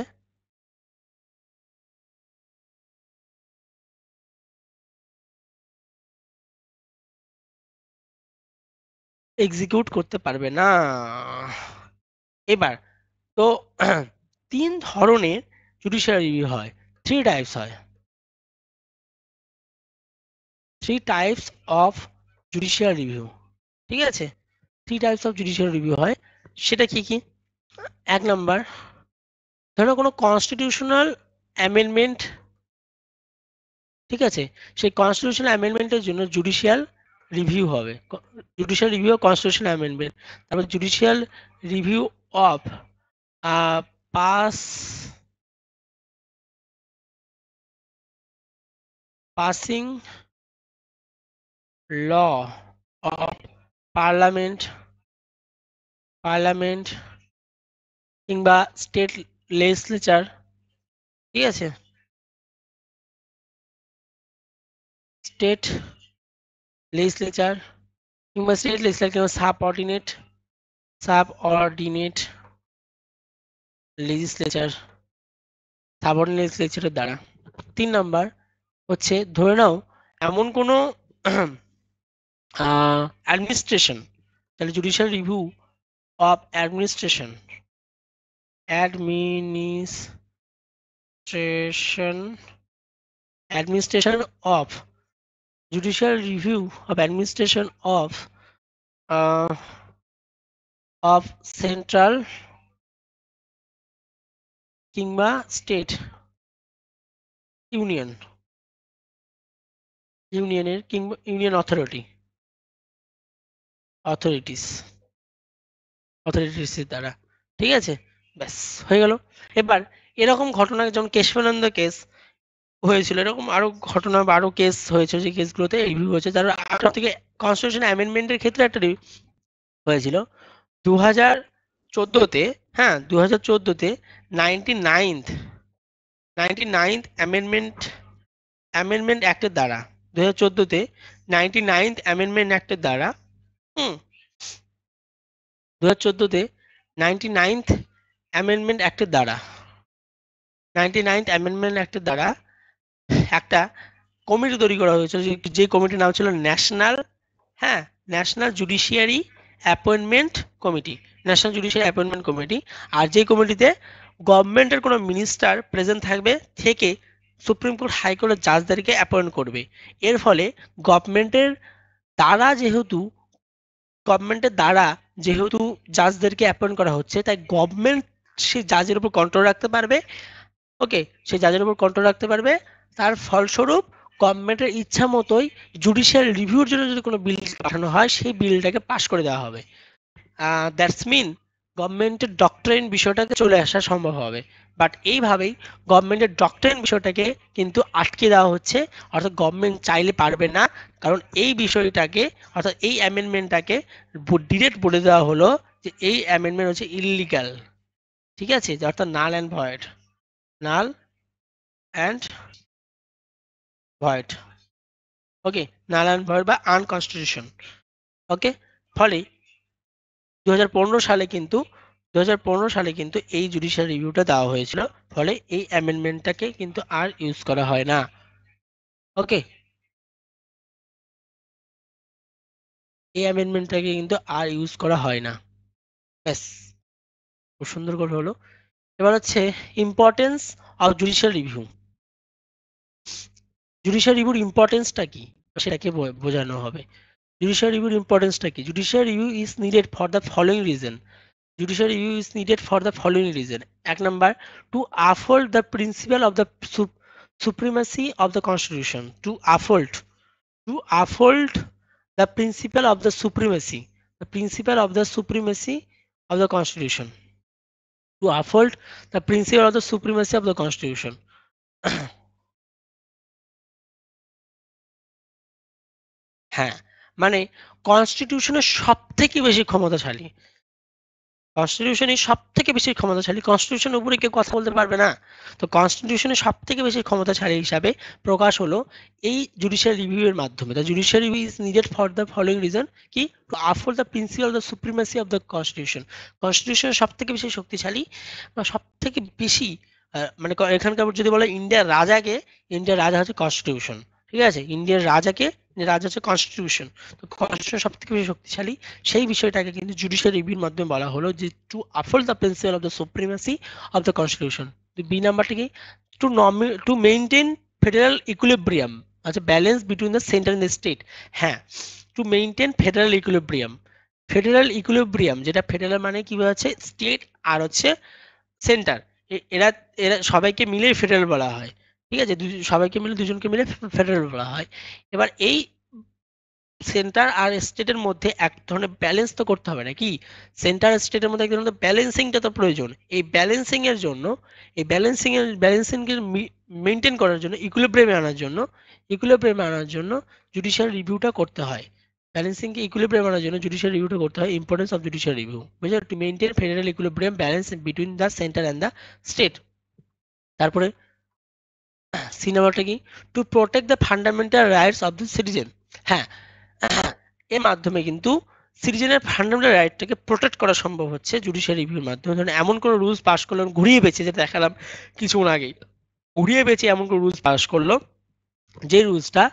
এক্সিকিউট করতে পারবে না এবার তো *clears throat* তিন ধরনের জুডিশিয়াল রিভিউ হয় থ্রি টাইপস হয় three types of judicial review ঠিক আছে three types of judicial review হয় সেটা কি কি এক নাম্বার ধরো কোনো কনস্টিটিউশনাল অ্যামেন্ডমেন্ট ঠিক আছে সেই কনস্টিটিউশনাল অ্যামেন্ডমেন্টের জন্য জুডিশিয়াল রিভিউ হবে judicial review of constitution amendment তারপর judicial review of pass passing law of parliament parliament কিংবা স্টেট লেজিসলেচার ঠিক আছে state legislature human state legislature you must subordinate subordinate legislature subordinate legislature এর দ্বারা তিন নাম্বার হচ্ছে ধরে নাও এমন কোনো অ্যাডমিনিস্ট্রেশন তাহলে judicial review of administration administration administration of judicial review of administration of uh, of central কিংবা স্টেট ইউনিয়ন ইউনিয়নের কিংবা ইউনিয়ন অথরিটি অথরিটিস অথরিটিসের দ্বারা ঠিক আছে ব্যাস হয়ে গেল এবার এরকম ঘটনা যেমন কেশবানন্দ কেস হয়েছিল এরকম আরো ঘটনা বা আরো কেস হয়েছে যে কেসগুলোতে রিভিউ হয়েছে তার আঠারো থেকে কনস্টিটিউশন অ্যামেন্ডমেন্টের ক্ষেত্রে একটা রিভিউ হয়েছিল দু হাজার চোদ্দোতে হ্যাঁ দু হাজার চোদ্দোতে ninety ninth ninety ninth amendment amendment অ্যাক্টের দ্বারা দু হাজার চোদ্দোতে নাইনটি নাইনথ অ্যামেন্ডমেন্ট অ্যাক্টের দ্বারা হুম দু হাজার চোদ্দোতে নাইনটি নাইনথ অ্যামেন্ডমেন্ট অ্যাক্টের দ্বারা নাইনটি নাইনথ অ্যামেন্ডমেন্ট অ্যাক্টের দ্বারা একটা কমিটি তৈরি করা হয়েছিল যে কমিটির নাম ছিল ন্যাশনাল হ্যাঁ national judiciary appointment committee national judiciary appointment committee আর যে কমিটিতে গভর্নমেন্টের কোনো মিনিস্টার প্রেজেন্ট থাকবে থেকে সুপ্রিম কোর্ট হাইকোর্টের জাজদেরকে অ্যাপয়েন্ট করবে এর ফলে গভর্নমেন্টের দ্বারা যেহেতু গভর্নমেন্টের দ্বারা যেহেতু জাজদেরকে অ্যাপয়েন্ট করা হচ্ছে তাই গভর্নমেন্ট সেই জাজের উপর কন্ট্রোল রাখতে পারবে ওকে সেই জাজের উপর কন্ট্রোল রাখতে পারবে তার ফলস্বরূপ গভর্নমেন্টের ইচ্ছা মতোই জুডিশিয়াল রিভিউর জন্য যদি কোনো বিল পাঠানো হয় সেই বিলটাকে পাশ করে দেওয়া হবে দ্যাটস মিন গভর্নমেন্টের ডক্টরেন বিষয়টাকে চলে আসা সম্ভব হবে বাট এইভাবেই গভর্নমেন্টের ডক্টরেন বিষয়টাকে কিন্তু আটকে দেওয়া হচ্ছে অর্থাৎ গভর্নমেন্ট চাইলে পারবে না কারণ এই বিষয়টাকে অর্থাৎ এই অ্যামেন্ডমেন্টটাকে ডিরেক্ট বলে দেওয়া হলো যে এই অ্যামেন্ডমেন্ট হচ্ছে ইলিগাল ঠিক আছে অর্থাৎ null and void null and void okay নারায়ণ ভয়েড বা আনকনস্টিটিউশন ওকে ফলে দু সালে কিন্তু দু সালে কিন্তু এই জুডিশিয়াল রিভিউটা দেওয়া হয়েছিল ফলে এই অ্যামেন্ডমেন্টটাকে কিন্তু আর ইউজ করা হয় না ওকে এই অ্যামেন্ডমেন্টটাকে কিন্তু আর ইউজ করা হয় না ব্যাস খুব সুন্দর করে হলো এবার হচ্ছে importance of judicial review judicial রিভিউর ইম্পর্টেন্সটা কি সেটাকে বোঝানো হবে জুডিশিয়াল রিভিউর ইম্পর্টেন্সটা কি judicial review is needed for the following reason judicial review is needed for the following reason এক number to uphold the principle of the supremacy of the constitution to uphold to uphold the principle of the supremacy the principle of the supremacy of the constitution to uphold the principle of the supremacy of the constitution হ্যাঁ মানে কনস্টিটিউশনের সব থেকে বেশি ক্ষমতাশালী কনস্টিটিউশনই সব থেকে বেশি ক্ষমতাশালী কনস্টিটিউশনের উপরে কেউ কথা বলতে পারবে না তো কনস্টিটিউশনের সব থেকে বেশি ক্ষমতাশালী হিসাবে প্রকাশ হলো এই জুডিশিয়াল রিভিউয়ের মাধ্যমে the judicial review is needed for the following reason কি to uphold the principle the supremacy of the constitution constitution সব থেকে বেশি শক্তিশালী বা সব থেকে বেশি মানে এখানকার যদি বলে ইন্ডিয়ার রাজাকে ইন্ডিয়ার রাজা হচ্ছে কনস্টিটিউশন ঠিক আছে ইন্ডিয়ার রাজাকে রাজ্য হচ্ছে কনস্টিটিউশন তো কনস্টিটিউশন সব থেকে বেশি শক্তিশালী সেই বিষয়টাকে কিন্তু জুডিশিয়াল রিভিউর মাধ্যমে বলা হলো যে to uphold the principle of the supremacy of the constitution B নাম্বারটা কি টু নমি টু মেনটেন ফেডারেল ইকুলিব্রিয়াম আচ্ছা balance between the centre the state হ্যাঁ to maintain federal equilibrium federal equilibrium যেটা ফেডারেল মানে কি হচ্ছে স্টেট আর হচ্ছে সেন্টার এরা এরা সবাইকে মিলে ফেডারেল বলা হয় ঠিক আছে সবাইকে মিলে দুজনকে মিলে ফেডারেল বলা হয় এবার এই সেন্টার আর স্টেটের মধ্যে এক ধরনের ব্যালেন্স তো করতে হবে না কি সেন্টার স্টেটের মধ্যে এক ধরনের ব্যালেন্সিংটা তো প্রয়োজন এই ব্যালেন্সিং এর জন্য এই ব্যালেন্সিং এর ব্যালেন্সিংকে মেনটেন করার জন্য ইকুইলিব্রিয়ামে আনার জন্য ইকুইলিব্রিয়ামে আনার জন্য জুডিশিয়াল রিভিউটা করতে হয় ব্যালেন্সিংকে ইকুইলিব্রিয়াম আনার জন্য জুডিশিয়াল রিভিউটা করতে হয় ইম্পর্টেন্স অফ জুডিশিয়াল রিভিউ বুঝলে to maintain federal equilibrium balance between the centre and the state তারপরে সিনেমাটা কি to protect the fundamental rights of the citizen হ্যাঁ এর মাধ্যমে কিন্তু সিটিজেনের ফান্ডামেন্টাল রাইটটাকে প্রোটেক্ট করা সম্ভব হচ্ছে জুডিশিয়াল রিভিউর মাধ্যমে ধরুন এমন কোনো রুলস পাশ করলো ঘুরিয়ে বেঁচে যেটা দেখালাম কিছুক্ষণ আগেই ঘুরিয়ে বেঁচে এমন কোনো রুলস পাশ করলো যে রুলসটা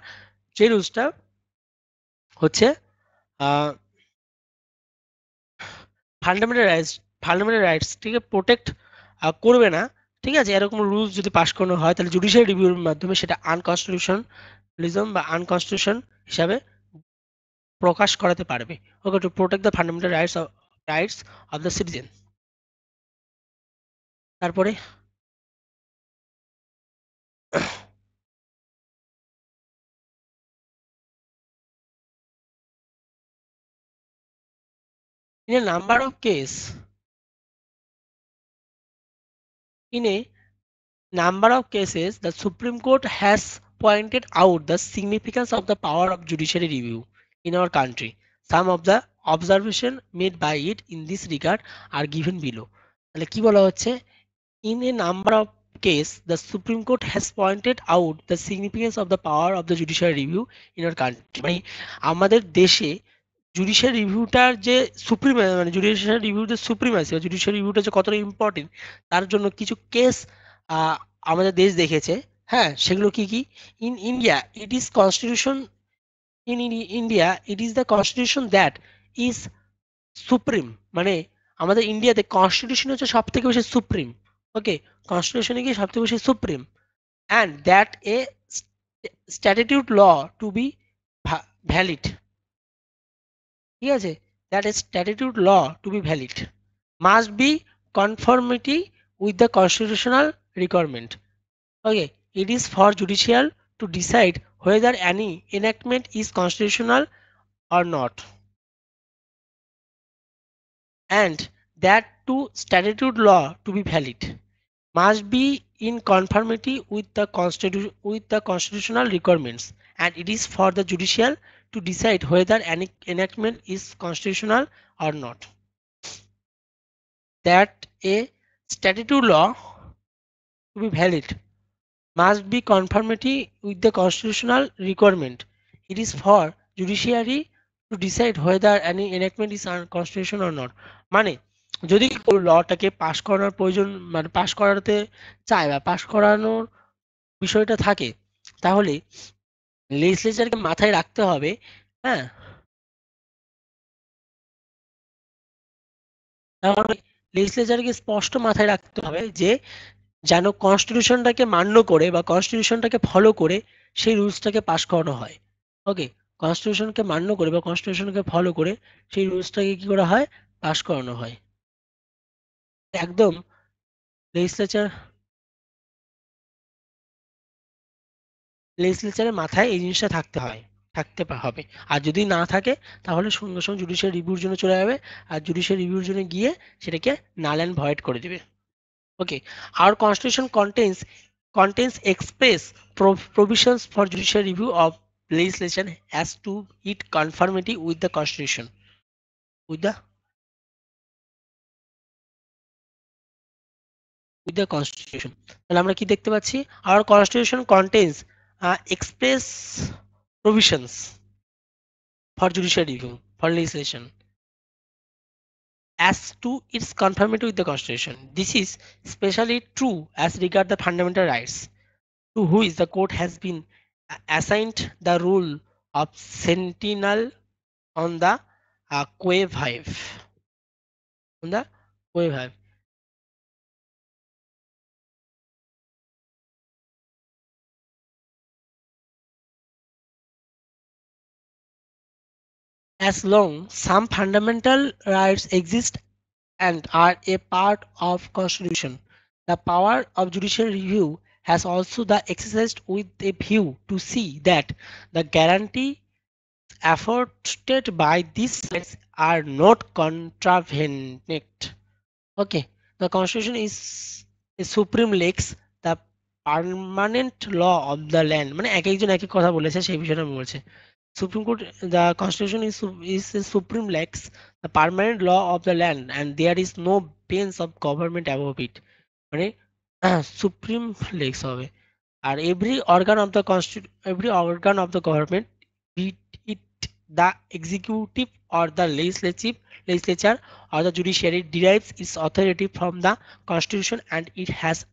যে রুলসটা হচ্ছে ফান্ডামেন্টাল রাইটস ফান্ডামেন্টাল রাইটসটিকে প্রোটেক্ট করবে না ঠিক আছে এরকম রুলস যদি পাশ করানো হয় তাহলে জুডিশিয়াল রিভিউর মাধ্যমে সেটা আনকনস্টিটিউশনালিজম বা আনকনস্টিটিউশন হিসাবে প্রকাশ করাতে পারবে okay to protect the fundamental rights of rights of the citizen তারপরে in a number of cases In a number of cases, the Supreme Court has pointed out the significance of the power of judiciary review in our country. Some of the observation made by it in this regard are given below. তাহলে কি বলা হচ্ছে in a number of case the supreme court has pointed out the significance of the power of the judiciary review in our country মানে আমাদের দেশে judicial রিভিউটার যে supreme মানে judicial review supreme সুপ্রিমাসি বা জুডিশিয়াল রিভিউটা যে কতটা ইম্পর্টেন্ট তার জন্য কিছু কেস আমাদের দেশ দেখেছে হ্যাঁ সেগুলো কি কি in India it is constitution in India it is the constitution that is supreme মানে আমাদের ইন্ডিয়াতে কনস্টিটিউশন হচ্ছে সব থেকে বেশি সুপ্রিম ওকে কনস্টিটিউশনে গিয়ে সব থেকে বেশি supreme and that a statute law to be valid ঠিক আছে statute law to be valid must be conformity with the constitutional requirement okay it is for judicial to decide whether any enactment is constitutional or not and that to statute law to be valid must be in conformity with the constitution with the constitutional requirements and it is for the judicial to decide whether an enactment is constitutional or not. That a statutory law to be valid must be conformity with the constitutional requirement. It is for judiciary to decide whether any enactment is unconstitutional or not. মানে যদি লটাকে পাশ করানোর প্রয়োজন মানে পাশ করাতে চায় বা পাশ করানোর বিষয়টা থাকে তাহলে লেজিসলেচারকে মাথায় রাখতে হবে হ্যাঁ লেজিসলেচারকে স্পষ্ট মাথায় রাখতে হবে যে যেন কনস্টিটিউশনটাকে মান্য করে বা কনস্টিটিউশনটাকে ফলো করে সেই রুলসটাকে পাশ করানো হয় ওকে কনস্টিটিউশনকে মান্য করে বা কনস্টিটিউশনকে ফলো করে সেই রুলসটাকে কি করা হয় পাশ করানো হয় একদম লেজিসলেচার লেজিসলেচারের মাথায় এই জিনিসটা থাকতে হয় থাকতে হবে আর যদি না থাকে তাহলে সঙ্গে সঙ্গে জুডিশিয়াল রিভিউর জন্য চলে যাবে আর জুডিশিয়াল রিভিউর জন্য গিয়ে সেটাকে নাল অ্যান্ড ভয়েড করে দেবে ওকে আর constitution contains contains express provisions for judicial review of legislation as to it conformity with the constitution with the with the constitution তাহলে আমরা কি দেখতে পাচ্ছি আর constitution contains uh, express provisions for judicial review for legislation as to its conformity with the constitution this is especially true as regard the fundamental rights to which the court has been assigned the role of sentinel on the uh, quay on the quay 5 as long some fundamental rights exist and are a part of constitution the power of judicial review has also the exercised with a view to see that the guarantee afforded by these rights are not contravened okay the constitution is a supreme lex the permanent law of the land মানে এক একজন এক এক কথা বলেছে সেই বিষয়টা আমি Supreme Court, the constitution is, is a supreme lex, the permanent law of the land, and there is no pains of government above it. Okay? *clears throat* supreme lex of and every organ of the every organ of the government, be it the executive or the legislative, legislature or the judiciary, derives its authority from the constitution and it has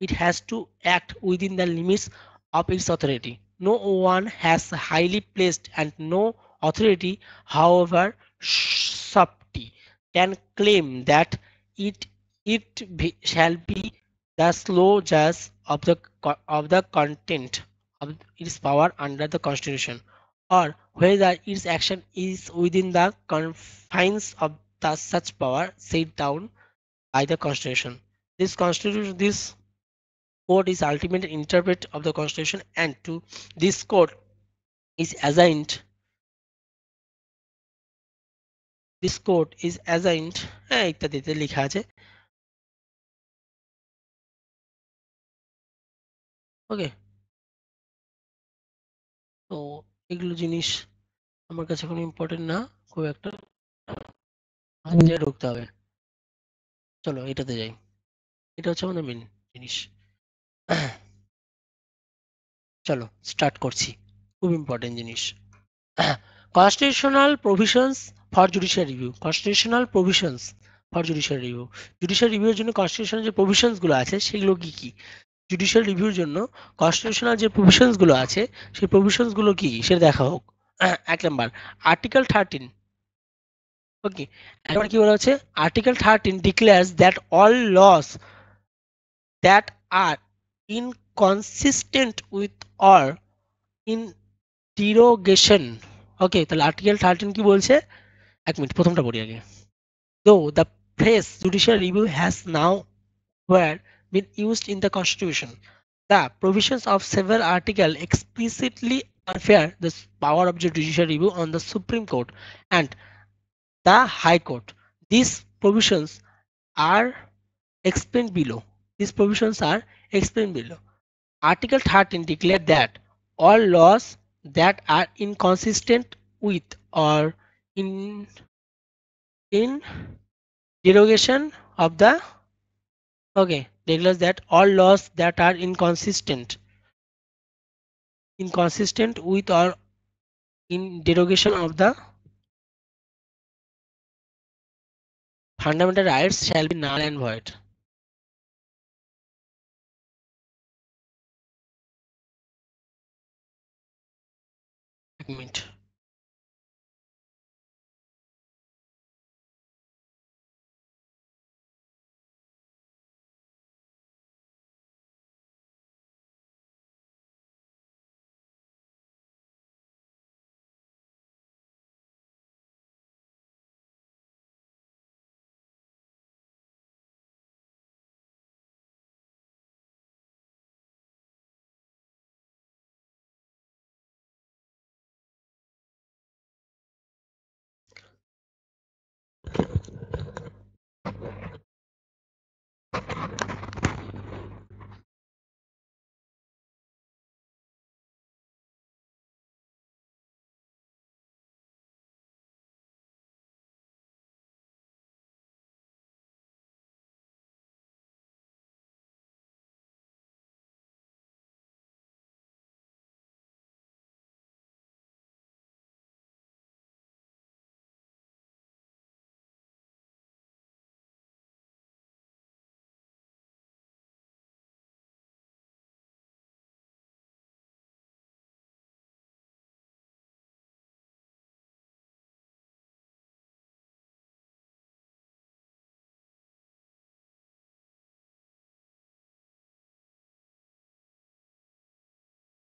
it has to act within the limits of its authority no one has highly placed and no authority, however softy, can claim that it it be, shall be the slow judge of the of the content of its power under the constitution or whether its action is within the confines of the such power set down by the constitution this constitution this court is ultimate interpret of the constitution and to this court is assigned this court is assigned হ্যাঁ ইত্যাদিতে লেখা আছে ওকে তো এগুলো জিনিস আমার কাছে কোনো ইম্পর্টেন্ট না খুব একটা ঢুকতে হবে চলো এটাতে যাই এটা হচ্ছে আমাদের মেন জিনিস *clears throat* চলো স্টার্ট করছি খুব ইম্পর্টেন্ট জিনিস constitutional provisions for judicial review constitutional provisions for judicial review judicial রিভিউর জন্য কনস্টিটিউশনাল যে প্রভিশনসগুলো আছে সেগুলো কী কী জুডিশিয়াল রিভিউর জন্য কনস্টিটিউশনাল যে প্রভিশনসগুলো আছে সেই প্রভিশনসগুলো কী কী সেটা দেখা হোক *clears throat* এক নম্বর আর্টিকেল থার্টিন ওকে একবার কি বলা হচ্ছে article thirteen declares that all laws that are inconsistent with or in derogation okay the article thirteen কি বলছে এক মিনিট প্রথমটা পড়ি আগে Though the phrase judicial review has now been used in the constitution the provisions of several article explicitly confer the power of judicial review on the supreme court and the high court these provisions are explained below these provisions are explained below. Article 13 declared that all laws that are inconsistent with or in in derogation of the okay declares that all laws that are inconsistent inconsistent with or in derogation of the fundamental rights shall be null and void segment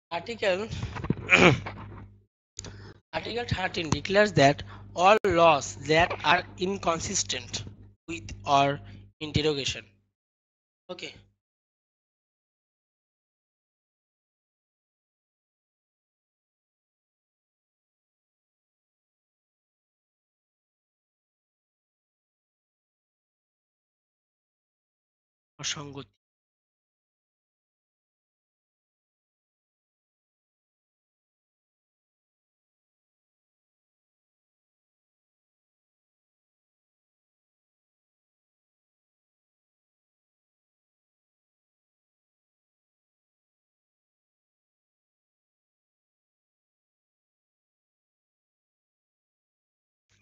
Article *coughs* Article 13 declares that all laws that are inconsistent with or interrogation. Okay. অসঙ্গতি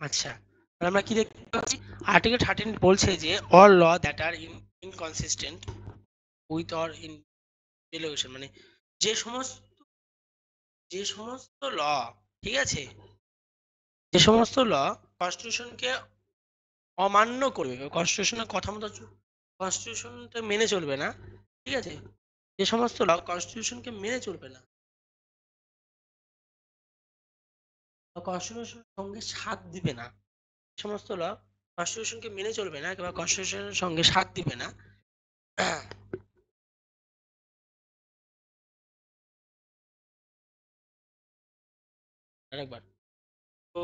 আচ্ছা আমরা কি দেখতে পাচ্ছি article thirteen বলছে যে all law that are inconsistent with or in delegation মানে যে সমস্ত যে সমস্ত ল ঠিক আছে যে সমস্ত ল কনস্টিটিউশনকে অমান্য করবে কনস্টিটিউশনের কথা মতো কনস্টিটিউশনটা মেনে চলবে না ঠিক আছে যে সমস্ত ল কনস্টিটিউশনকে মেনে চলবে না কনস্টিটিউশনের সঙ্গে সাথ দিবে না সমস্ত ল কনস্টিটিউশনকে মেনে চলবে না কিংবা কনস্টিটিউশনের সঙ্গে সাথ দিবে না তো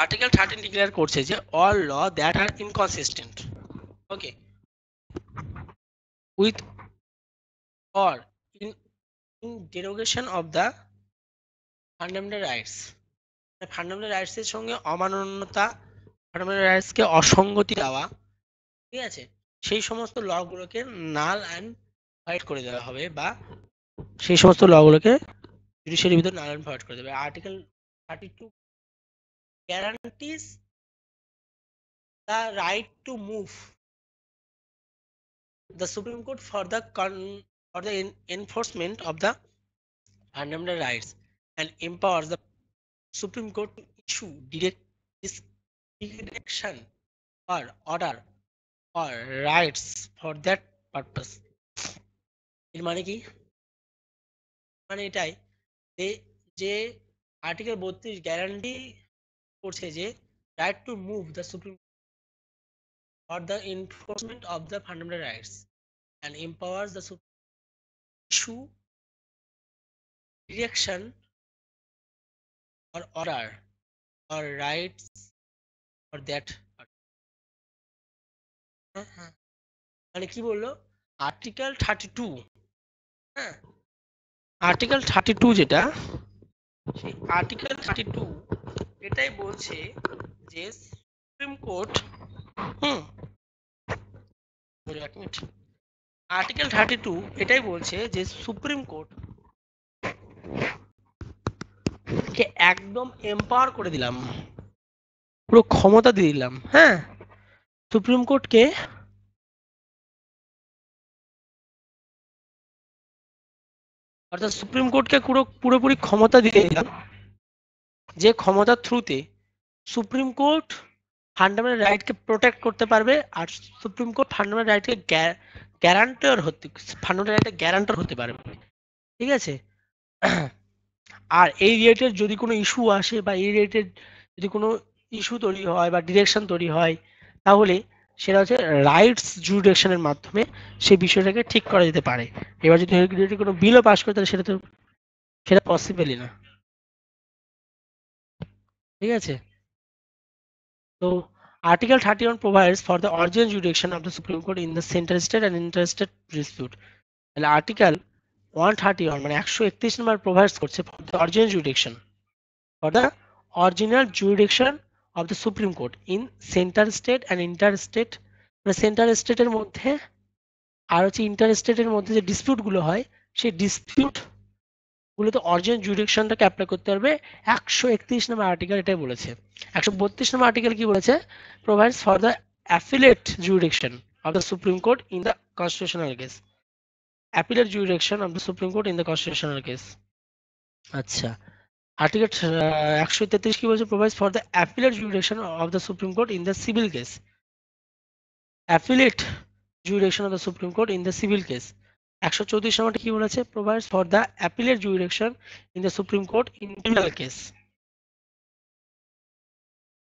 আর্টিকেল থার্টিন ডিক্লেয়ার করছে যে all law that are inconsistent okay with or in derogation of the fundamental rights fundamental রাইটসের সঙ্গে অমানন্যতা ফান্ডামেন্টাল রাইটসকে অসঙ্গতি দেওয়া ঠিক আছে সেই সমস্ত লগুলোকে নাল অ্যান্ড হোয়াইট করে দেওয়া হবে বা সেই সমস্ত লগুলোকে জুডিশিয়ারির ভিতর নাল অ্যান্ড হোয়াইট করে দেবে article thirty two guarantees the right to move the Supreme Court for the for the enforcement of the fundamental fundamental and empowers the Supreme Court to issue direct direction or order or rights for that purpose In মানে কি মানে article both article guarantee, guarantee করছে যে right to move the for the enforcement of the fundamental rights and empowers the Supreme Court issue direction or order or rights or that মানে কি বললো article thirty two হ্যাঁ article thirty two যেটা সেই article thirty two এটাই বলছে যে Supreme Court হুম আর্টিকেল থার্টি টু এটাই বলছে যে সুপ্রিম কোর্ট তোমাদেরকে একদম এম্পাওয়ার করে দিলাম পুরো ক্ষমতা দিয়ে দিলাম হ্যাঁ সুপ্রিম কোর্টকে অর্থাৎ সুপ্রিম কোর্টকে পুরো পুরোপুরি ক্ষমতা দিয়ে দিলাম যে ক্ষমতার থ্রুতে সুপ্রিম কোর্ট ফান্ডামেন্টাল রাইটকে প্রোটেক্ট করতে পারবে আর সুপ্রিম কোর্ট ফান্ডামেন্টাল রাইটকে গ্যারান্টার হতে ফান্ডামেন্টাল রাইটের গ্যারান্টার হতে পারবে ঠিক আছে আর এই রিলেটেড যদি কোনো ইস্যু আসে বা এই রিলেটেড যদি কোনো ইস্যু তৈরি হয় বা ডিরেকশন তৈরি হয় তাহলে সেটা হচ্ছে রাইটস জুডিকশনের মাধ্যমে সেই বিষয়টাকে ঠিক করা যেতে পারে এবার যদি রিলেটেড কোনো বিলও পাস করে তাহলে সেটা তো সেটা পসিবলই না ঠিক আছে তো thirty one provides for the original jurisdiction of the Supreme Court in the central state and interested dispute তাহলে আর্টিকেল ওয়ান থার্টি ওয়ান মানে একশো একত্রিশ নাম্বার প্রোভাইডস করছে for the original jurisdiction for the original jurisdiction of the Supreme Court in centre state and interstate মানে centre স্টেটের মধ্যে আর হচ্ছে inter স্টেটের মধ্যে যে ডিসপিউটগুলো হয় সেই ডিসপিউটগুলোতে গুলোতে অর্জন জুডিকশনটাকে অ্যাপ্লাই করতে পারবে একশো একত্রিশ নম্বর আর্টিকেল এটাই বলেছে একশো বত্রিশ নম্বর আর্টিকেল কি বলেছে provides for the appellate jurisdiction of the Supreme Court in the constitutional case অ্যাপিলের jurisdiction of the Supreme Court in the constitutional case আচ্ছা আর্টিকেল একশো তেত্রিশ কি বলছে provide for the appellate jurisdiction of the Supreme Court in the civil case appellate jurisdiction of the Supreme Court in the civil case একশো চৌত্রিশ নম্বরটা কি বলেছে provide for the appellate jurisdiction in the Supreme Court in criminal case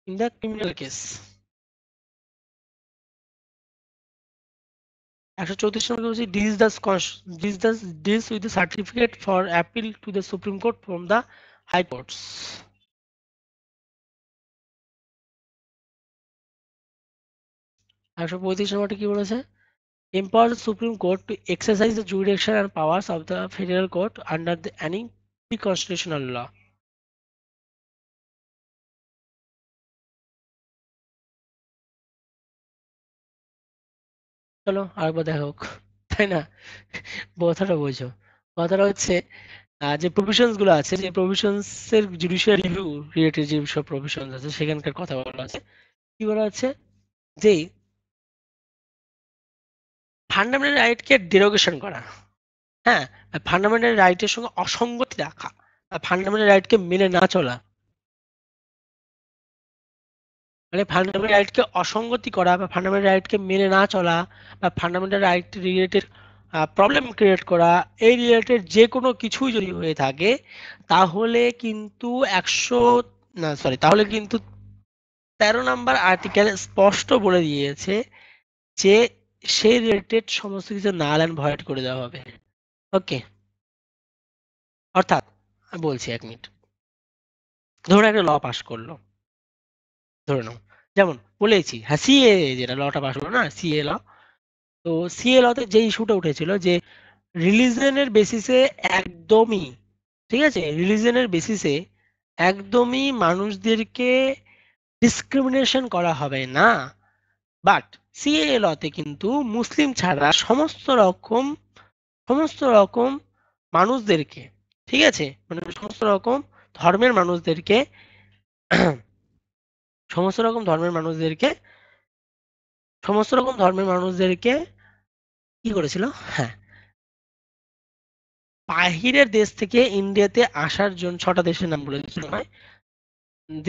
in the criminal case this চৌত্রিশ this বলছি deals the deals the deals the the certificate for appeal to the empower the Supreme Court to exercise the jurisdiction and powers of the federal court under the, any constitutional law. গেল আরেকবার দেখা হোক তাই না কথাটা বোঝো কথাটা হচ্ছে যে প্রভিশনস গুলো আছে যে প্রভিশনস এর জুডিশিয়ারি রিভিউ রিলেটেড যে সব প্রভিশনস আছে সেখানকার কথা বলা আছে কি বলা আছে যে ফান্ডামেন্টাল রাইট কে ডিরোগেশন করা হ্যাঁ ফান্ডামেন্টাল রাইটের সঙ্গে অসঙ্গতি রাখা ফান্ডামেন্টাল রাইট কে মেনে না চলা মানে ফান্ডামেন্টাল রাইটকে অসঙ্গতি করা বা ফান্ডামেন্টাল রাইটকে মেনে না চলা বা fundamental right related problem create করা এই রিলেটেড যে কোনো কিছুই যদি হয়ে থাকে তাহলে কিন্তু একশো না সরি তাহলে কিন্তু তেরো নাম্বার আর্টিকেল স্পষ্ট বলে দিয়েছে যে সেই রিলেটেড সমস্ত কিছু না লেন ভয়েড করে দেওয়া হবে ওকে অর্থাৎ বলছি এক মিনিট ধরুন একটা ল পাস করলো ধরে নাও যেমন বলেছি হ্যাঁ সিএ যেটা লটা পাস হলো না সিএ ল তো সিএ লতে যে ইস্যুটা উঠেছিল যে রিলিজনের বেসিসে একদমই ঠিক আছে রিলিজনের বেসিসে একদমই মানুষদেরকে ডিসক্রিমিনেশন করা হবে না বাট সিএ লতে কিন্তু মুসলিম ছাড়া সমস্ত রকম সমস্ত রকম মানুষদেরকে ঠিক আছে মানে সমস্ত রকম ধর্মের মানুষদেরকে সমস্ত রকম ধর্মের মানুষদেরকে সমস্ত রকম ধর্মের মানুষদেরকে কি করেছিল হ্যাঁ বাহিরের দেশ থেকে ইন্ডিয়াতে আসার জন্য ছটা দেশের নাম বলে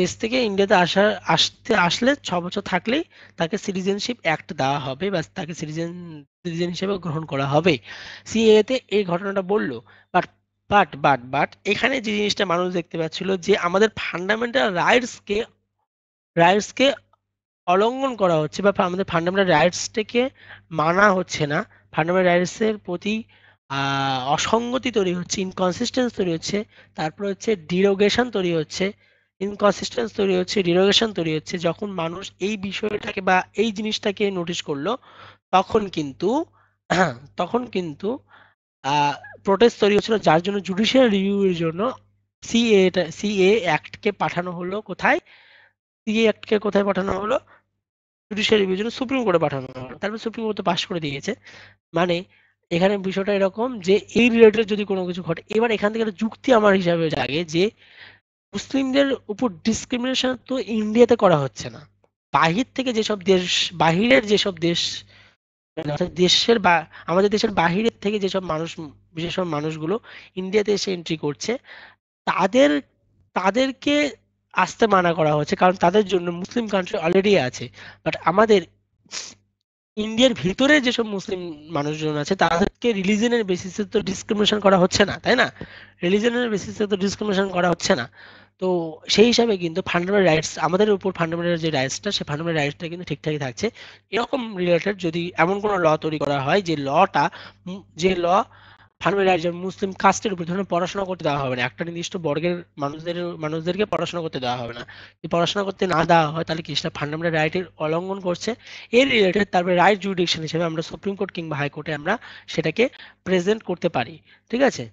দেশ থেকে ইন্ডিয়াতে আসার আসতে আসলে ছ বছর থাকলেই তাকে সিটিজেনশিপ অ্যাক্ট দেওয়া হবে বা তাকে সিটিজেন সিটিজেন হিসেবে গ্রহণ করা হবে সিএতে এই ঘটনাটা বললো বাট বাট বাট বাট এখানে যে জিনিসটা মানুষ দেখতে পাচ্ছিল যে আমাদের ফান্ডামেন্টাল রাইটসকে রাইটসকে অলঙ্ঘন করা হচ্ছে বা আমাদের ফান্ডামেন্টাল রাইটসটাকে মানা হচ্ছে না ফান্ডামেন্টাল রাইটসের প্রতি অসঙ্গতি তৈরি হচ্ছে ইনকনসিস্টেন্স তৈরি হচ্ছে তারপর হচ্ছে ডিরোগেশন তৈরি হচ্ছে ইনকনসিস্টেন্স তৈরি হচ্ছে ডিরোগেশন তৈরি হচ্ছে যখন মানুষ এই বিষয়টাকে বা এই জিনিসটাকে নোটিশ করলো তখন কিন্তু *clears throat* তখন কিন্তু প্রোটেস্ট তৈরি হচ্ছিল যার জন্য জুডিশিয়াল এর জন্য সিএ সিএ অ্যাক্টকে পাঠানো হলো কোথায় সিএ কোথায় পাঠানো হলো জুডিশিয়ারি রিভিউ জন্য সুপ্রিম কোর্টে পাঠানো হলো তারপর সুপ্রিম কোর্ট তো পাশ করে দিয়েছে মানে এখানে বিষয়টা এরকম যে এই রিলেটেড যদি কোনো কিছু ঘটে এবার এখান থেকে একটা যুক্তি আমার হিসাবে জাগে যে মুসলিমদের উপর ডিসক্রিমিনেশন তো ইন্ডিয়াতে করা হচ্ছে না বাহির থেকে যেসব দেশ বাহিরের যেসব দেশ মানে অর্থাৎ দেশের বা আমাদের দেশের বাহিরের থেকে যেসব মানুষ বিশেষ মানুষগুলো ইন্ডিয়াতে এসে এন্ট্রি করছে তাদের তাদেরকে আসতে মানা করা হচ্ছে কারণ তাদের জন্য মুসলিম কান্ট্রি অলরেডি আছে বাট আমাদের ইন্ডিয়ার ভিতরে যেসব মুসলিম মানুষজন আছে তাদেরকে রিলিজনের বেসিসে তো ডিসক্রিমিনেশন করা হচ্ছে না তাই না রিলিজনের বেসিসে তো ডিসক্রিমিনেশন করা হচ্ছে না তো সেই হিসাবে কিন্তু ফান্ডামেন্টাল রাইটস আমাদের উপর ফান্ডামেন্টাল যে রাইটসটা সে ফান্ডামেন্টাল রাইটসটা কিন্তু ঠিকঠাকই থাকছে এরকম রিলেটেড যদি এমন কোনো ল তৈরি করা হয় যে লটা যে ল ফান্ডামেন্টাল একজন মুসলিম কাস্টের উপর ধরুন পড়াশোনা করতে দেওয়া হবে না একটা নির্দিষ্ট বর্গের মানুষদের মানুষদেরকে পড়াশোনা করতে দেওয়া হবে না যদি পড়াশোনা করতে না দেওয়া হয় তাহলে কৃষ্ণা সেটা ফান্ডামেন্টাল রাইটের অলঙ্ঘন করছে এর রিলেটেড তারপরে রাইট জুডিকশন হিসেবে আমরা সুপ্রিম কোর্ট কিংবা হাইকোর্টে আমরা সেটাকে প্রেজেন্ট করতে পারি ঠিক আছে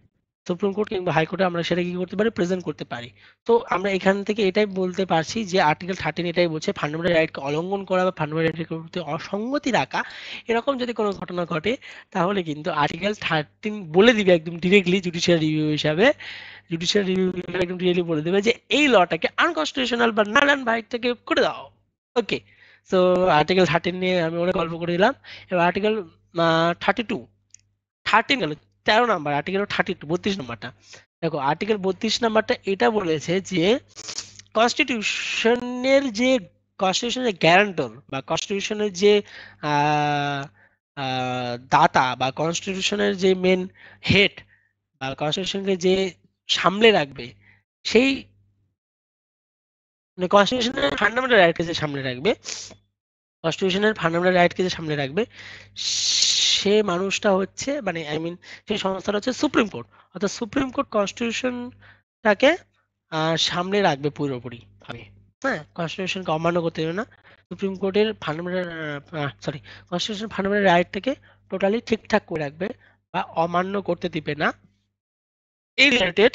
সুপ্রিম কোর্ট কিংবা হাইকোর্টে আমরা সেটা কি করতে পারি প্রেজেন্ট করতে পারি তো আমরা এখান থেকে এটাই বলতে পারছি যে আর্টিকেল থার্টিন এটাই বলছে ফান্ডামেন্টাল রাইটকে অলঙ্ঘন করা বা ফান্ডামেন্টাল রাইটের প্রতি অসঙ্গতি রাখা এরকম যদি কোনো ঘটনা ঘটে তাহলে কিন্তু আর্টিকেল থার্টিন বলে দিবে একদম ডিরেক্টলি জুডিশিয়াল রিভিউ হিসাবে জুডিশিয়াল রিভিউ একদম ডিরেক্টলি বলে দেবে যে এই লটাকে আনকনস্টিটিউশনাল বা নারায়ণ ভাইটটাকে করে দাও ওকে সো আর্টিকেল থার্টিন নিয়ে আমি অনেক গল্প করে দিলাম এবার আর্টিকেল থার্টি টু থার্টিন গেল তেরো নাম্বার আর্টিকেল থার্টি টু বত্রিশ নাম্বারটা দেখো আর্টিকেল বত্রিশ নাম্বারটা এটা বলেছে যে কনস্টিটিউশনের যে কনস্টিটিউশনের গ্যারান্টর বা কনস্টিটিউশনের যে দাতা বা কনস্টিটিউশনের যে মেন হেড বা কনস্টিটিউশনকে যে সামলে রাখবে সেই কনস্টিটিউশনের ফান্ডামেন্টাল রাইটকে যে সামলে রাখবে কনস্টিটিউশনের ফান্ডামেন্টাল রাইটকে যে সামলে রাখবে সে মানুষটা হচ্ছে মানে আই মিন সেই সংস্থাটা হচ্ছে সুপ্রিম কোর্ট অর্থাৎ সুপ্রিম কোর্ট কনস্টিটিউশনটাকে সামনে রাখবে পুরোপুরি ভাবে হ্যাঁ কনস্টিটিউশনকে অমান্য করতে হবে না সুপ্রিম কোর্টের ফান্ডামেন্টাল সরি কনস্টিটিউশন ফান্ডামেন্টাল রাইটটাকে টোটালি ঠিকঠাক করে রাখবে বা অমান্য করতে দিবে না এই রিলেটেড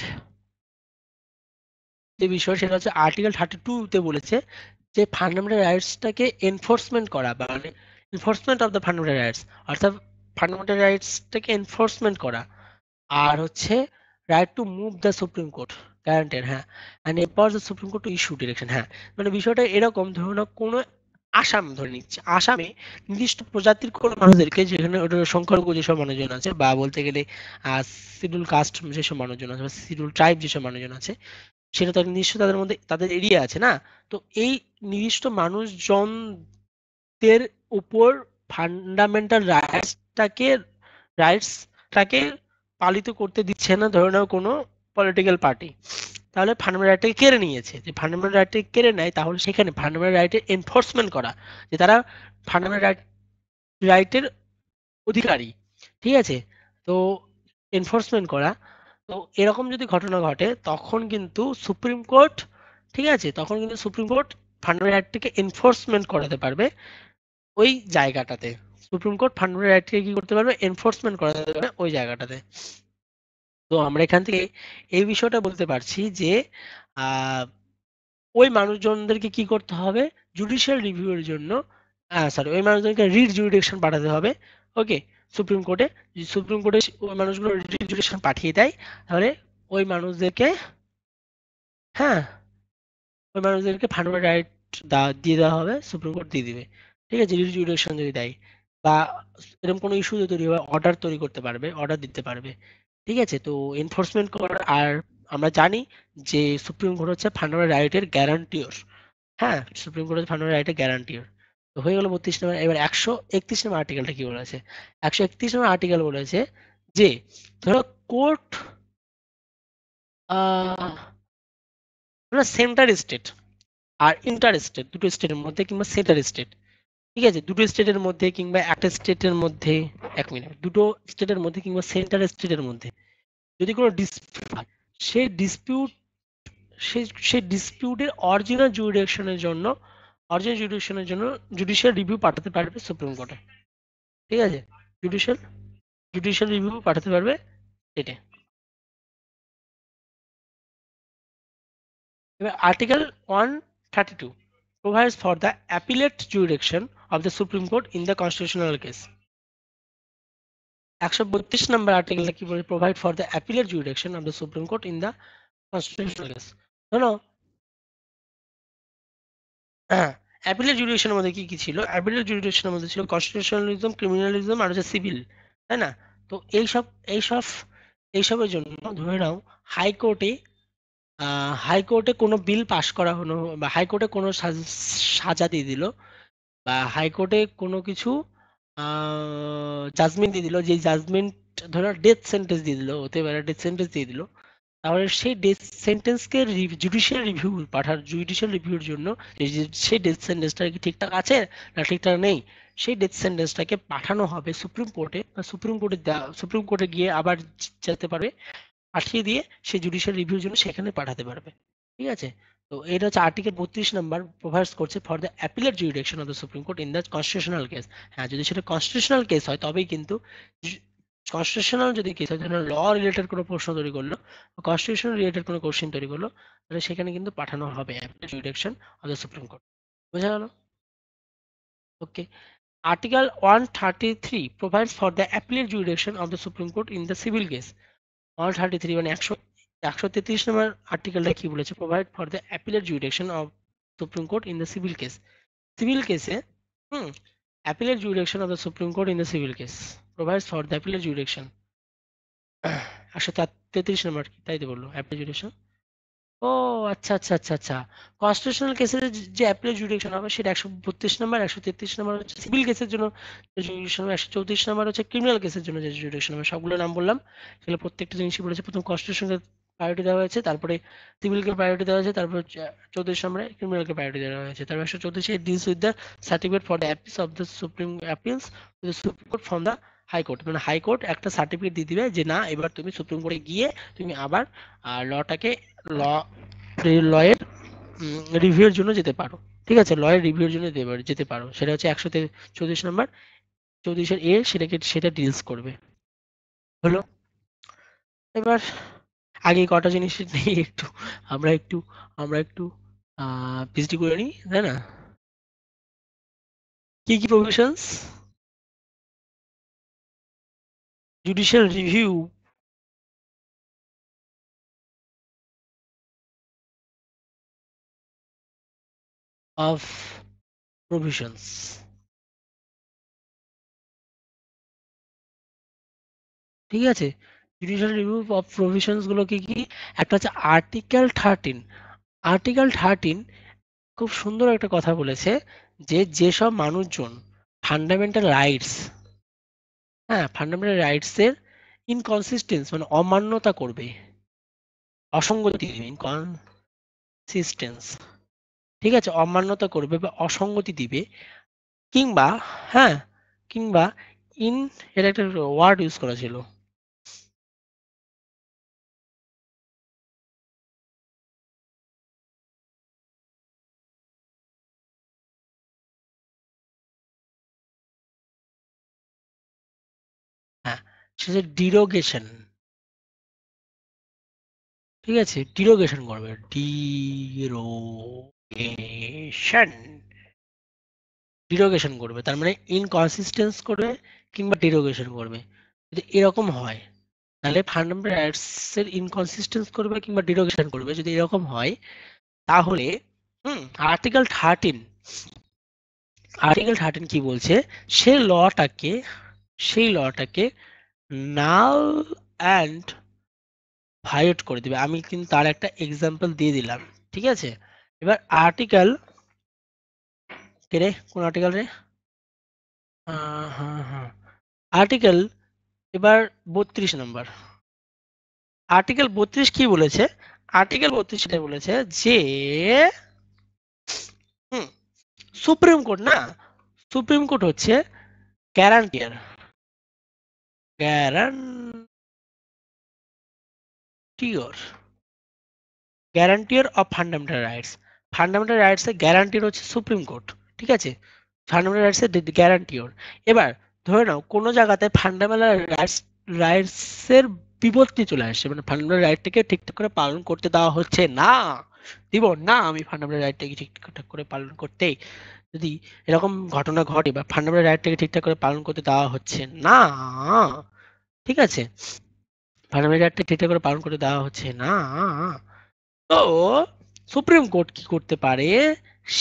যে বিষয় সেটা হচ্ছে আর্টিকেল থার্টি টুতে বলেছে যে ফান্ডামেন্টাল রাইটসটাকে এনফোর্সমেন্ট করা মানে enforcement of the fundamental rights অর্থাৎ ফান্ডামেন্টাল রাইটসটাকে এনফোর্সমেন্ট করা আর হচ্ছে right to move the Supreme Court guaranteed হ্যাঁ অ্যান্ড এরপর the Supreme Court to issue direction হ্যাঁ মানে বিষয়টা এরকম ধরুন কোনো আসাম ধরে নিচ্ছে আসামে নির্দিষ্ট প্রজাতির কোনো মানুষদেরকে যেখানে সংখ্যালঘু যেসব মানুষজন আছে বা বলতে গেলে শিডিউল কাস্ট যেসব মানুষজন আছে বা শিডিউল ট্রাইব যেসব মানুষজন আছে সেটা তাদের নির্দিষ্ট তাদের মধ্যে তাদের এরিয়া আছে না তো এই নির্দিষ্ট মানুষজনদের উপর ফান্ডামেন্টাল রাইটস তাকে রাইটস তাকে পালিত করতে দিচ্ছে না ধরে নাও কোনো পলিটিক্যাল পার্টি তাহলে ফান্ডামেন্টাল রাইটটাকে কেড়ে নিয়েছে যে ফান্ডামেন্টাল রাইটটাকে কেড়ে নেয় তাহলে সেখানে ফান্ডামেন্টাল রাইটের এনফোর্সমেন্ট করা যে তারা ফান্ডামেন্টাল রাইট রাইটের অধিকারী ঠিক আছে তো এনফোর্সমেন্ট করা তো এরকম যদি ঘটনা ঘটে তখন কিন্তু সুপ্রিম কোর্ট ঠিক আছে তখন কিন্তু সুপ্রিম কোর্ট ফান্ডামেন্টাল রাইটটাকে এনফোর্সমেন্ট করাতে পারবে ওই জায়গাটাতে সুপ্রিম কোর্ট ফান্ডামেন্টাল রাইটকে কি করতে পারবে এনফোর্সমেন্ট করা যাবে ওই জায়গাটাতে তো আমরা এখান থেকে এই বিষয়টা বলতে পারছি যে ওই মানুষজনদেরকে কি করতে হবে জুডিশিয়াল রিভিউয়ের জন্য সরি ওই মানুষজনকে রিড জুডিকশন পাঠাতে হবে ওকে সুপ্রিম কোর্টে সুপ্রিম কোর্টে ওই মানুষগুলো রিড জুডিকশন পাঠিয়ে দেয় তাহলে ওই মানুষদেরকে হ্যাঁ ওই মানুষদেরকে ফান্ডামেন্টাল রাইট দিয়ে দেওয়া হবে সুপ্রিম কোর্ট দিয়ে দিবে ঠিক আছে রিড জুডিকশন যদি দেয় বা এরকম কোনো ইস্যু যদি তৈরি হয় অর্ডার তৈরি করতে পারবে অর্ডার দিতে পারবে ঠিক আছে তো এনফোর্সমেন্ট করার আর আমরা জানি যে সুপ্রিম কোর্ট হচ্ছে ফান্ডামেন্টাল রাইটের গ্যারান্টিওর হ্যাঁ সুপ্রিম কোর্ট হচ্ছে ফান্ডামেন্টাল রাইটের গ্যারান্টিওর তো হয়ে গেল বত্রিশ নম্বর এবার একশো একত্রিশ নম্বর আর্টিকেলটা কি বলেছে একশো একত্রিশ নম্বর আর্টিকেল বলেছে যে ধরো কোর্ট সেন্টার স্টেট আর ইন্টার স্টেট দুটো স্টেটের মধ্যে কিংবা সেন্টার স্টেট ঠিক আছে দুটো স্টেটের মধ্যে কিংবা একটা স্টেটের মধ্যে এক মিনিট দুটো স্টেটের মধ্যে কিংবা সেন্টার স্টেটের মধ্যে যদি কোনো ডিসপিউট হয় সেই ডিসপিউট সেই ডিসপিউটের অরিজিনাল জুডিকশনের জন্য অরিজিনাল জুডিকশনের জন্য জুডিশিয়াল রিভিউ পাঠাতে পারবে সুপ্রিম কোর্টে ঠিক আছে জুডিশিয়াল জুডিশিয়াল রিভিউ পাঠাতে পারবে স্টেটে এবার article one thirty two provides for the appellate jurisdiction of the Supreme Court in the constitutional case. 132 number article like will provide for the appellate jurisdiction of the Supreme Court in the constitutional case. No, no. অ্যাপিলের জুডিশনের মধ্যে কি কি ছিল অ্যাপিলের জুডিশনের মধ্যে ছিল কনস্টিটিউশনালিজম ক্রিমিনালিজম আর হচ্ছে সিভিল তাই না তো এইসব এইসব এইসবের জন্য ধরে নাও হাইকোর্টে হাইকোর্টে কোনো বিল পাশ করা হলো বা হাইকোর্টে কোনো সাজা দিয়ে দিল বা হাইকোর্টে কোনো কিছু জাজমেন্ট দিয়ে দিল যে জাজমেন্ট ধরো ডেথ সেন্টেন্স দিয়ে দিল হতে পারে ডেথ সেন্টেন্স দিয়ে দিল তাহলে সেই ডেথ সেন্টেন্সকে জুডিশিয়াল রিভিউ পাঠার জুডিশিয়াল রিভিউর জন্য সেই ডেথ সেন্টেন্সটা কি ঠিকঠাক আছে না ঠিকঠাক নেই সেই ডেথ সেন্টেন্সটাকে পাঠানো হবে সুপ্রিম কোর্টে বা সুপ্রিম কোর্টে সুপ্রিম কোর্টে গিয়ে আবার যেতে পারবে পাঠিয়ে দিয়ে সেই জুডিশিয়াল রিভিউর জন্য সেখানে পাঠাতে পারবে ঠিক আছে তো এটা হচ্ছে আর্টিকেল বত্রিশ নাম্বার প্রোভাইডস করছে for the appellate jurisdiction of the Supreme Court in the constitutional case হ্যাঁ যদি সেটা কনস্টিটিউশনাল কেস হয় তবেই কিন্তু কনস্টিটিউশনাল যদি কেস হয় ধরুন ল রিলেটেড কোনো প্রশ্ন তৈরি করলো কনস্টিটিউশনাল রিলেটেড কোনো কোশ্চেন তৈরি করলো তাহলে সেখানে কিন্তু পাঠানো হবে appellate jurisdiction of the Supreme Court বোঝা গেল okay article one thirty three provides for the appellate jurisdiction of the Supreme Court in the civil case one thirty three মানে একশো একশো তেত্রিশ নম্বর আর্টিকেলটা কি বলেছে provide for the appellate jurisdiction of Supreme Court in the civil case civil কেসে হুম অ্যাপিলের jurisdiction of the Supreme Court in the civil case provide for the appellate jurisdiction একশো তেত্রিশ নম্বর তাই তো বললো অ্যাপিলেট জুডিকশন ও আচ্ছা আচ্ছা আচ্ছা আচ্ছা কনস্টিটিউশনাল কেসের যে অ্যাপিলেট জুডিকশন হবে সেটা একশো বত্রিশ নম্বর একশো তেত্রিশ নম্বর হচ্ছে সিভিল কেসের জন্য জুডিকশন হবে একশো চৌত্রিশ নম্বর হচ্ছে ক্রিমিনাল কেসের জন্য যে জুডিকশন হবে সবগুলো নাম বললাম সেগুলো প্রত্যেকটা জিনিসই বলেছে প্রথম কনস্টিটিউশনাল প্রায়োরিটি দেওয়া হয়েছে তারপরে সিভিলকে প্রায়োরিটি দেওয়া হয়েছে তারপরে চৌত্রিশ নম্বরে ক্রিমিনালকে প্রায়োরিটি দেওয়া হয়েছে তারপর একশো চৌত্রিশে deals with the certificate for the appeals of the Supreme appeals Supreme Court from the high court মানে হাইকোর্ট একটা সার্টিফিকেট দিয়ে দিবে যে না এবার তুমি সুপ্রিম কোর্টে গিয়ে তুমি আবার লটাকে ল লয়ের রিভিউর জন্য যেতে পারো ঠিক আছে লয়ের রিভিউর জন্য যেতে পারো সেটা হচ্ছে একশো চৌত্রিশ নম্বর চৌত্রিশের এ সেটাকে সেটা ডিলস করবে হলো এবার আগে কটা জিনিস নেই একটু আমরা একটু আমরা একটু পিএইচডি করে নিই তাই না কি কি professions judicial review of professions ঠিক আছে জুডিশিয়াল রিভিউ অফ প্রভিশনসগুলো কি কি একটা হচ্ছে আর্টিকেল থার্টিন আর্টিকেল থার্টিন খুব সুন্দর একটা কথা বলেছে যে যেসব মানুষজন ফান্ডামেন্টাল রাইটস হ্যাঁ ফান্ডামেন্টাল রাইটসের ইনকনসিস্টেন্স মানে অমান্যতা করবে অসঙ্গতি দিবে ইনকনসিস্টেন্স ঠিক আছে অমান্যতা করবে বা অসঙ্গতি দিবে কিংবা হ্যাঁ কিংবা ইন এর একটা ওয়ার্ড ইউজ করা ছিল সেটা ডিরোগেশন ঠিক আছে ডিরোগেশন করবে ডিরোগেশন ডিরোগেশন করবে তার মানে ইনকনসিস্টেন্স করবে কিংবা ডিরোগেশন করবে যদি এরকম হয় তাহলে ফান্ডামেন্টাল রাইটস এর ইনকনসিস্টেন্স করবে কিংবা ডিরোগেশন করবে যদি এরকম হয় তাহলে হুম আর্টিকেল থার্টিন আর্টিকেল থার্টিন কি বলছে সে লটাকে সেই লটাকে নাল অ্যান্ড ভায়োট করে দিবে আমি কিন্তু তার একটা এক্সাম্পল দিয়ে দিলাম ঠিক আছে এবার আর্টিকেল রে কোন আর্টিকেল রে আর্টিকেল এবার বত্রিশ নম্বর আর্টিকেল বত্রিশ কি বলেছে আর্টিকেল বত্রিশ বলেছে যে সুপ্রিম কোর্ট না সুপ্রিম কোর্ট হচ্ছে guarantor guarantor guarantor of fundamental rights fundamental rights এর গ্যারান্টি হচ্ছে সুপ্রিম কোর্ট ঠিক আছে ফান্ডামেন্টাল রাইটস এর গ্যারান্টিওর এবার ধরে নাও কোনো জায়গাতে ফান্ডামেন্টাল রাইটস রাইটস এর বিপত্তি চলে আসছে মানে ফান্ডামেন্টাল রাইটটাকে ঠিকঠাক করে পালন করতে দেওয়া হচ্ছে না দিব না আমি ফান্ডামেন্টাল রাইটটাকে ঠিকঠাক করে পালন করতে যদি এরকম ঘটনা ঘটে বা ফান্ডামেন্টাল রাইটটাকে ঠিকঠাক করে পালন করতে দেওয়া হচ্ছে না ঠিক আছে ফান্ডামেন্টাল রাইটটা ঠিকঠাক করে পালন করতে দেওয়া হচ্ছে না তো সুপ্রিম কোর্ট কি করতে পারে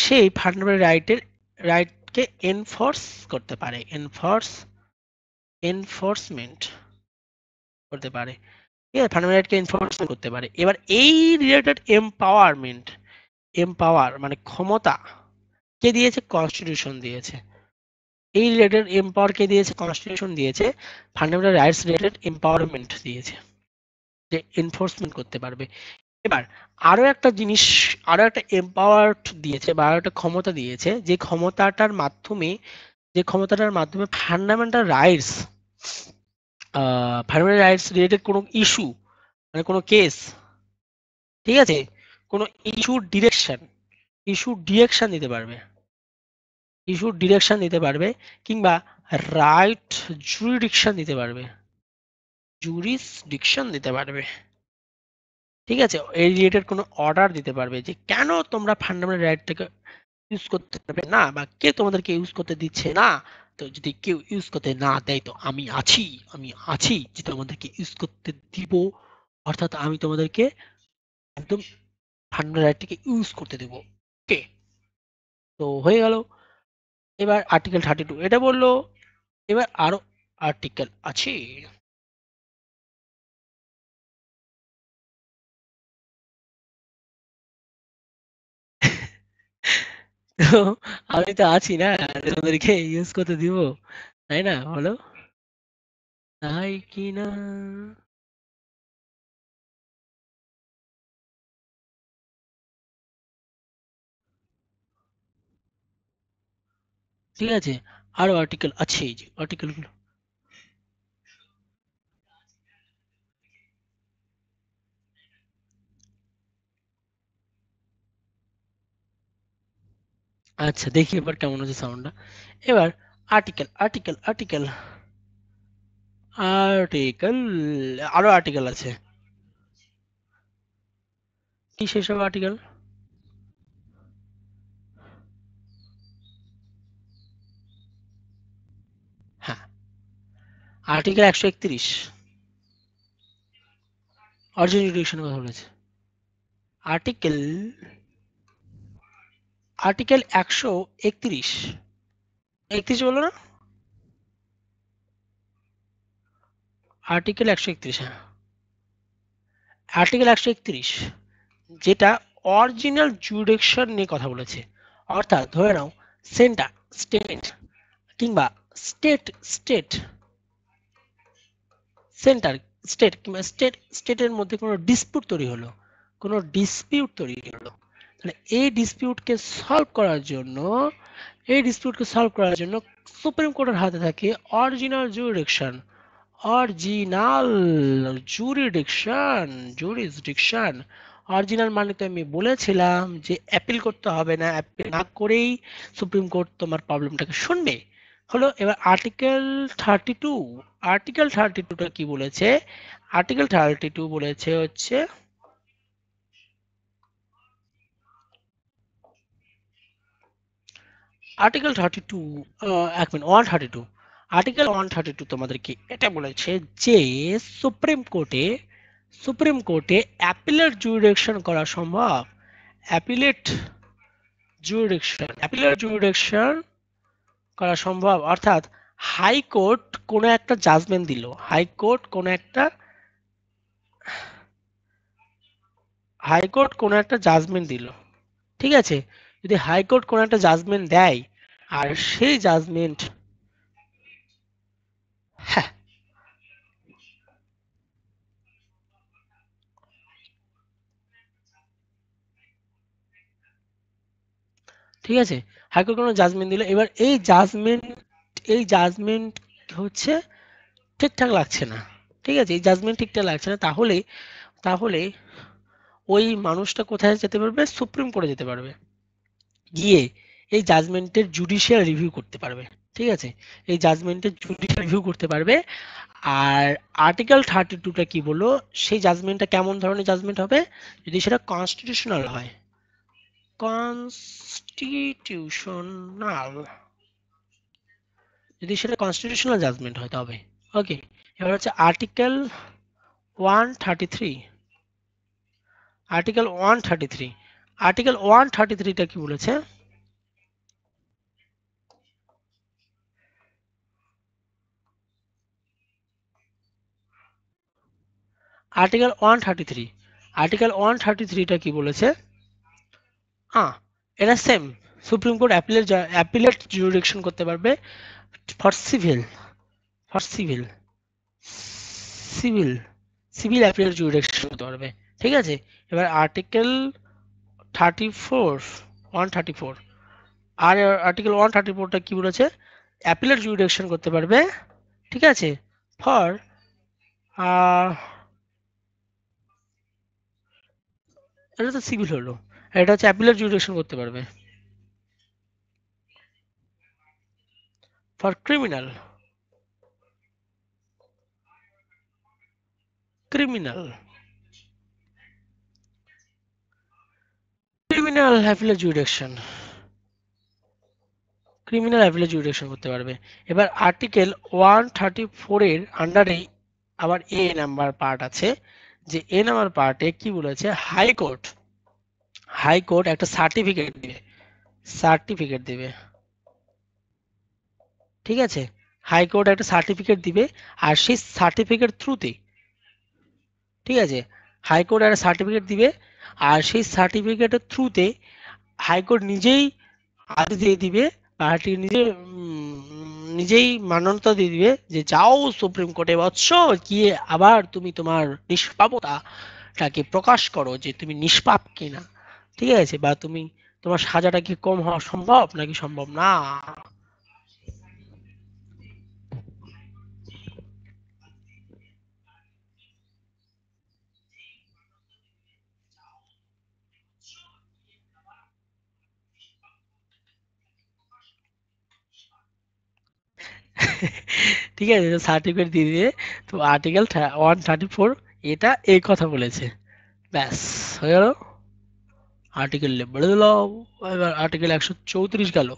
সেই ফান্ডামেন্টাল রাইটের রাইটকে এনফোর্স করতে পারে এনফোর্স এনফোর্সমেন্ট করতে পারে ঠিক আছে ফান্ডামেন্টাল রাইটকে এনফোর্সমেন্ট করতে পারে এবার এই রিলেটেড এমপাওয়ারমেন্ট এমপাওয়ার মানে ক্ষমতা কে দিয়েছে কনস্টিটিউশন দিয়েছে এই রিলেটেড এম্পাওয়ার কে দিয়েছে কনস্টিটিউশন দিয়েছে ফান্ডামেন্টাল রাইটস রিলেটেড এম্পাওয়ারমেন্ট দিয়েছে যে এনফোর্সমেন্ট করতে পারবে এবার আরো একটা জিনিস আরো একটা এম্পাওয়ার্ড দিয়েছে বা আরো একটা ক্ষমতা দিয়েছে যে ক্ষমতাটার মাধ্যমে যে ক্ষমতাটার মাধ্যমে fundamental rights fundamental rights related কোনো ইস্যু মানে কোনো কেস ঠিক আছে কোনো ইস্যু ডিরেকশন ইস্যু ডিরেকশন দিতে পারবে ইস্যুর ডিরেকশন দিতে পারবে কিংবা রাইট জুরিডিকশন দিতে পারবে জুরিস ডিকশন দিতে পারবে ঠিক আছে এই রিলেটেড কোনো অর্ডার দিতে পারবে যে কেন তোমরা ফান্ডামেন্টাল রাইটটাকে ইউজ করতে পারবে না বা কে তোমাদেরকে ইউজ করতে দিচ্ছে না তো যদি কেউ ইউজ করতে না দেয় তো আমি আছি আমি আছি যে তোমাদেরকে ইউজ করতে দিব অর্থাৎ আমি তোমাদেরকে একদম ফান্ডামেন্টাল রাইটটাকে ইউজ করতে দেব ওকে তো হয়ে গেল এবার আর্টিকেল থার্টি টু এটা বললো এবার আরো আর্টিকেল আছে আমি তো আছি না তোমাদেরকে ইউজ করতে দিব তাই না বলো তাই কি না ঠিক আছে আরো আর্টিকেল আছে এই যে আর্টিকেলগুলো আচ্ছা দেখি এবার কেমন হচ্ছে সাউন্ডটা এবার আর্টিকেল আর্টিকেল আর্টিকেল আর্টিকেল আরো আর্টিকেল আছে কি সেসব আর্টিকেল আর্টিকেল একশো একত্রিশ অরিজিনাল জুডিকশনের কথা বলেছে আর্টিকেল আর্টিকেল একশো একত্রিশ একত্রিশ বলো না আর্টিকেল একশো একত্রিশ হ্যাঁ আর্টিকেল একশো একত্রিশ যেটা অরিজিনাল জুডিকশন নিয়ে কথা বলেছে অর্থাৎ ধরে নাও সেন্টার স্টেট কিংবা স্টেট স্টেট সেন্টার স্টেট কিংবা স্টেট স্টেটের মধ্যে কোনো ডিসপিউট তৈরি হলো কোনো ডিসপিউট তৈরি হলো তাহলে এই ডিসপিউটকে সলভ করার জন্য এই ডিসপিউটকে সলভ করার জন্য সুপ্রিম কোর্টের হাতে থাকে original jurisdiction original jurisdiction jurisdiction original মানে তো আমি বলেছিলাম যে অ্যাপিল করতে হবে না অ্যাপিল না করেই সুপ্রিম কোর্ট তোমার প্রবলেমটাকে শুনবে হলো এবার article thirty two article thirty টুটা কি বলেছে আর্টিকেল থার্টি টু বলেছে হচ্ছে আর্টিকেল থার্টি টু এক মিনিট one thirty two article one thirty two তোমাদেরকে এটা বলেছে যে সুপ্রিম কোর্টে সুপ্রিম কোর্টে অ্যাপিলেট জুরিডিকশন করা সম্ভব অ্যাপিলেট জুরিডিকশন অ্যাপিলেট জুরিডিকশন করা সম্ভব অর্থাৎ হাইকোর্ট কোনো একটা জাজমেন্ট দিল হাইকোর্ট কোনো একটা হাইকোর্ট কোনো একটা জাজমেন্ট দিল ঠিক আছে যদি হাইকোর্ট কোনো একটা জাজমেন্ট দেয় আর সেই জাজমেন্ট হ্যাঁ ঠিক আছে হাইকোর্ট কোনো জাজমেন্ট দিল এবার এই জাজমেন্ট এই জাজমেন্ট হচ্ছে ঠিকঠাক লাগছে না ঠিক আছে এই জাজমেন্ট ঠিকঠাক লাগছে না তাহলে তাহলে ওই মানুষটা কোথায় যেতে পারবে সুপ্রিম কোর্টে যেতে পারবে গিয়ে এই জাজমেন্টের জুডিশিয়াল রিভিউ করতে পারবে ঠিক আছে এই জাজমেন্টের জুডিশিয়াল রিভিউ করতে পারবে আর আর্টিকেল থার্টি টুটা কি বলো সেই জাজমেন্টটা কেমন ধরনের জাজমেন্ট হবে যদি সেটা কনস্টিটিউশনাল হয় কনস্টিটিউশনাল যদি সেটা কনস্টিটিউশনাল জাজমেন্ট হয় তবে ওকে এবার হচ্ছে article one thirty three article one thirty three article one thirty থ্রিটা কি বলেছে article one thirty three article one thirty থ্রিটা কি বলেছে হ্যাঁ এটা সেম সুপ্রিম কোর্ট অ্যাপিলের অ্যাপিলেট জুরিডিকশন করতে পারবে for civil for civil civil civil অ্যাপিলের জুরিডিকশন করতে পারবে ঠিক আছে এবার article thirty four one thirty four আর আর্টিকেল ওয়ান থার্টি ফোরটা কী বলেছে অ্যাপিলের জুরিডিকশন করতে পারবে ঠিক আছে ফর এটা তো সিভিল হলো এটা হচ্ছে অ্যাপিলের জুডিকেশন করতে পারবে ফর ক্রিমিনাল ক্রিমিনাল ক্রিমিনাল অ্যাপিলের জুডিকশন ক্রিমিনাল অ্যাপিলের জুডিকশন করতে পারবে এবার আর্টিকেল ওয়ান থার্টি ফোরের আন্ডারে আবার এ নাম্বার পার্ট আছে যে এ নাম্বার পার্টে কি বলেছে হাইকোর্ট হাইকোর্ট একটা সার্টিফিকেট দিবে সার্টিফিকেট দিবে ঠিক আছে হাইকোর্ট একটা সার্টিফিকেট দিবে আর সেই সার্টিফিকেট থ্রুতে ঠিক আছে হাইকোর্ট একটা সার্টিফিকেট দিবে আর সেই সার্টিফিকেটের থ্রুতে হাইকোর্ট নিজেই আদেশ দিয়ে দিবে পার্টি নিজে নিজেই মান্যতা দিয়ে দিবে যে যাও সুপ্রিম কোর্টে বৎস গিয়ে আবার তুমি তোমার নিষ্পাপতাটাকে প্রকাশ করো যে তুমি নিষ্পাপ কিনা ঠিক আছে বা তুমি তোমার সাজাটা কি কম হওয়া সম্ভব নাকি সম্ভব না *laughs* ঠিক আছে সার্টিফিকেট দিয়ে দিয়ে তো আর্টিকেল ওয়ান থার্টি ফোর এটা এই কথা বলেছে ব্যাস হয়ে গেল আর্টিকেল লিবারেল ল এবার আর্টিকেল একশো চৌত্রিশ গেল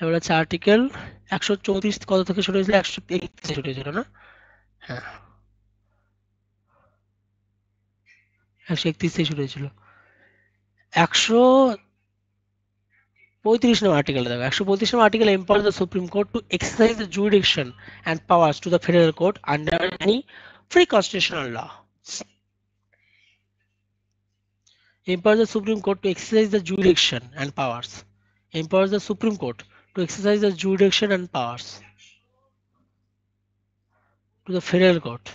এবার আছে আর্টিকেল একশো চৌত্রিশ কত থেকে শুরু হয়েছিল একশো একত্রিশে শুরু হয়েছিল না হ্যাঁ একশো একত্রিশ থেকে শুরু হয়েছিল একশো পঁয়ত্রিশ নম্বর আর্টিকেল দেখো একশো পঁয়ত্রিশ নম্বর article empower the Supreme Court to exercise the jurisdiction and powers to the Federal Court under any pre constitutional law empowers the Supreme Court to exercise the jurisdiction and powers. Empowers the Supreme Court to exercise the jurisdiction and powers to the federal court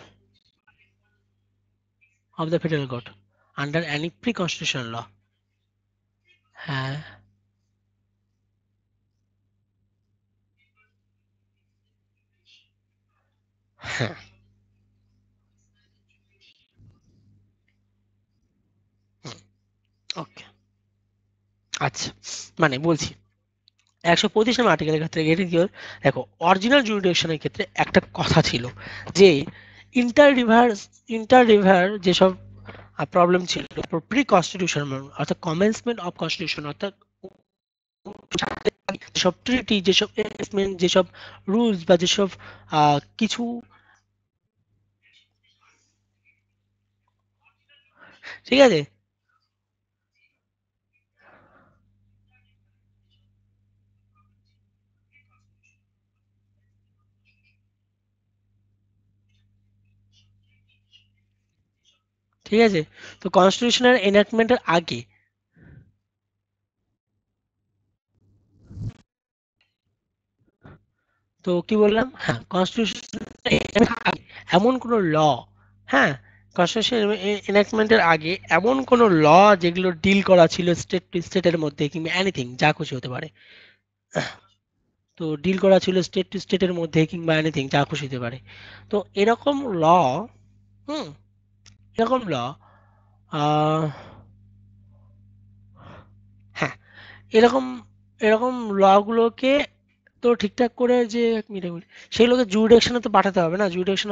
of the federal court under any pre-constitutional law. Uh, okay আচ্ছা মানে বলছি একশো পঁচিশ নম্বর আর্টিকেলের ক্ষেত্রে এটি কি দেখো original জুরিডিকশনের ক্ষেত্রে একটা কথা ছিল যে ইন্টার রিভার ইন্টার রিভার যেসব প্রবলেম ছিল প্রি কনস্টিটিউশন মানে, অর্থাৎ কমেন্সমেন্ট অফ কনস্টিটিউশন অর্থাৎ যেসব ট্রিটি যেসব এনমেন্ট যেসব রুলস বা যেসব কিছু ঠিক আছে ঠিক আছে তো কনস্টিটিউশনের এনাক্টমেন্টের আগে তো কি বললাম হ্যাঁ কনস্টিটিউশন এমন কোনো ল হ্যাঁ কনস্টিটিউশন এনাক্টমেন্টের আগে এমন কোনো ল হ্যাঁ, যেগুলো ডিল করা ছিল স্টেট টু স্টেটের মধ্যে কিংবা এনিথিং যা খুশি হতে পারে তো ডিল করা ছিল স্টেট টু স্টেটের মধ্যে কিংবা এনিথিং যা খুশি হতে পারে তো এরকম ল হুম এরকম ল হ্যাঁ এরকম এরকম লগুলোকে তো ঠিকঠাক করে যে এক মিনিট বলি সেগুলোকে জুডিকশনে তো পাঠাতে হবে না jurisdiction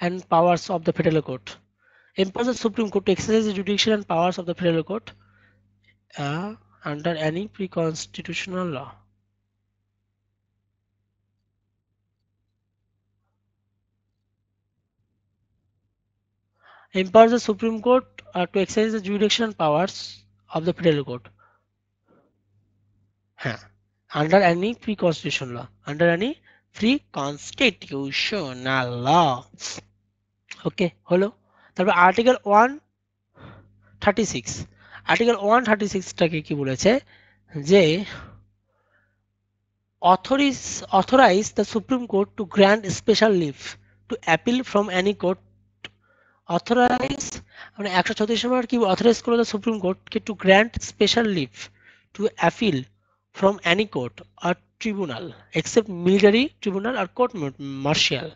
and powers of the Federal Court of Supreme Court exercise jurisdiction and powers of the Federal Court under any pre constitutional law empowers the Supreme Court uh, to exercise the jurisdiction powers of the federal court. Huh. Under any free constitutional law. Under any free constitutional law. Okay, hello. Article 136. Article 136 six article authorize authorize the supreme court to grant special leave to appeal from any court authorize মানে একশো ছত্রিশ নম্বর কি authorize করলো the Supreme কোর্টকে to grant special leave to appeal from any court আর tribunal except military tribunal আর court martial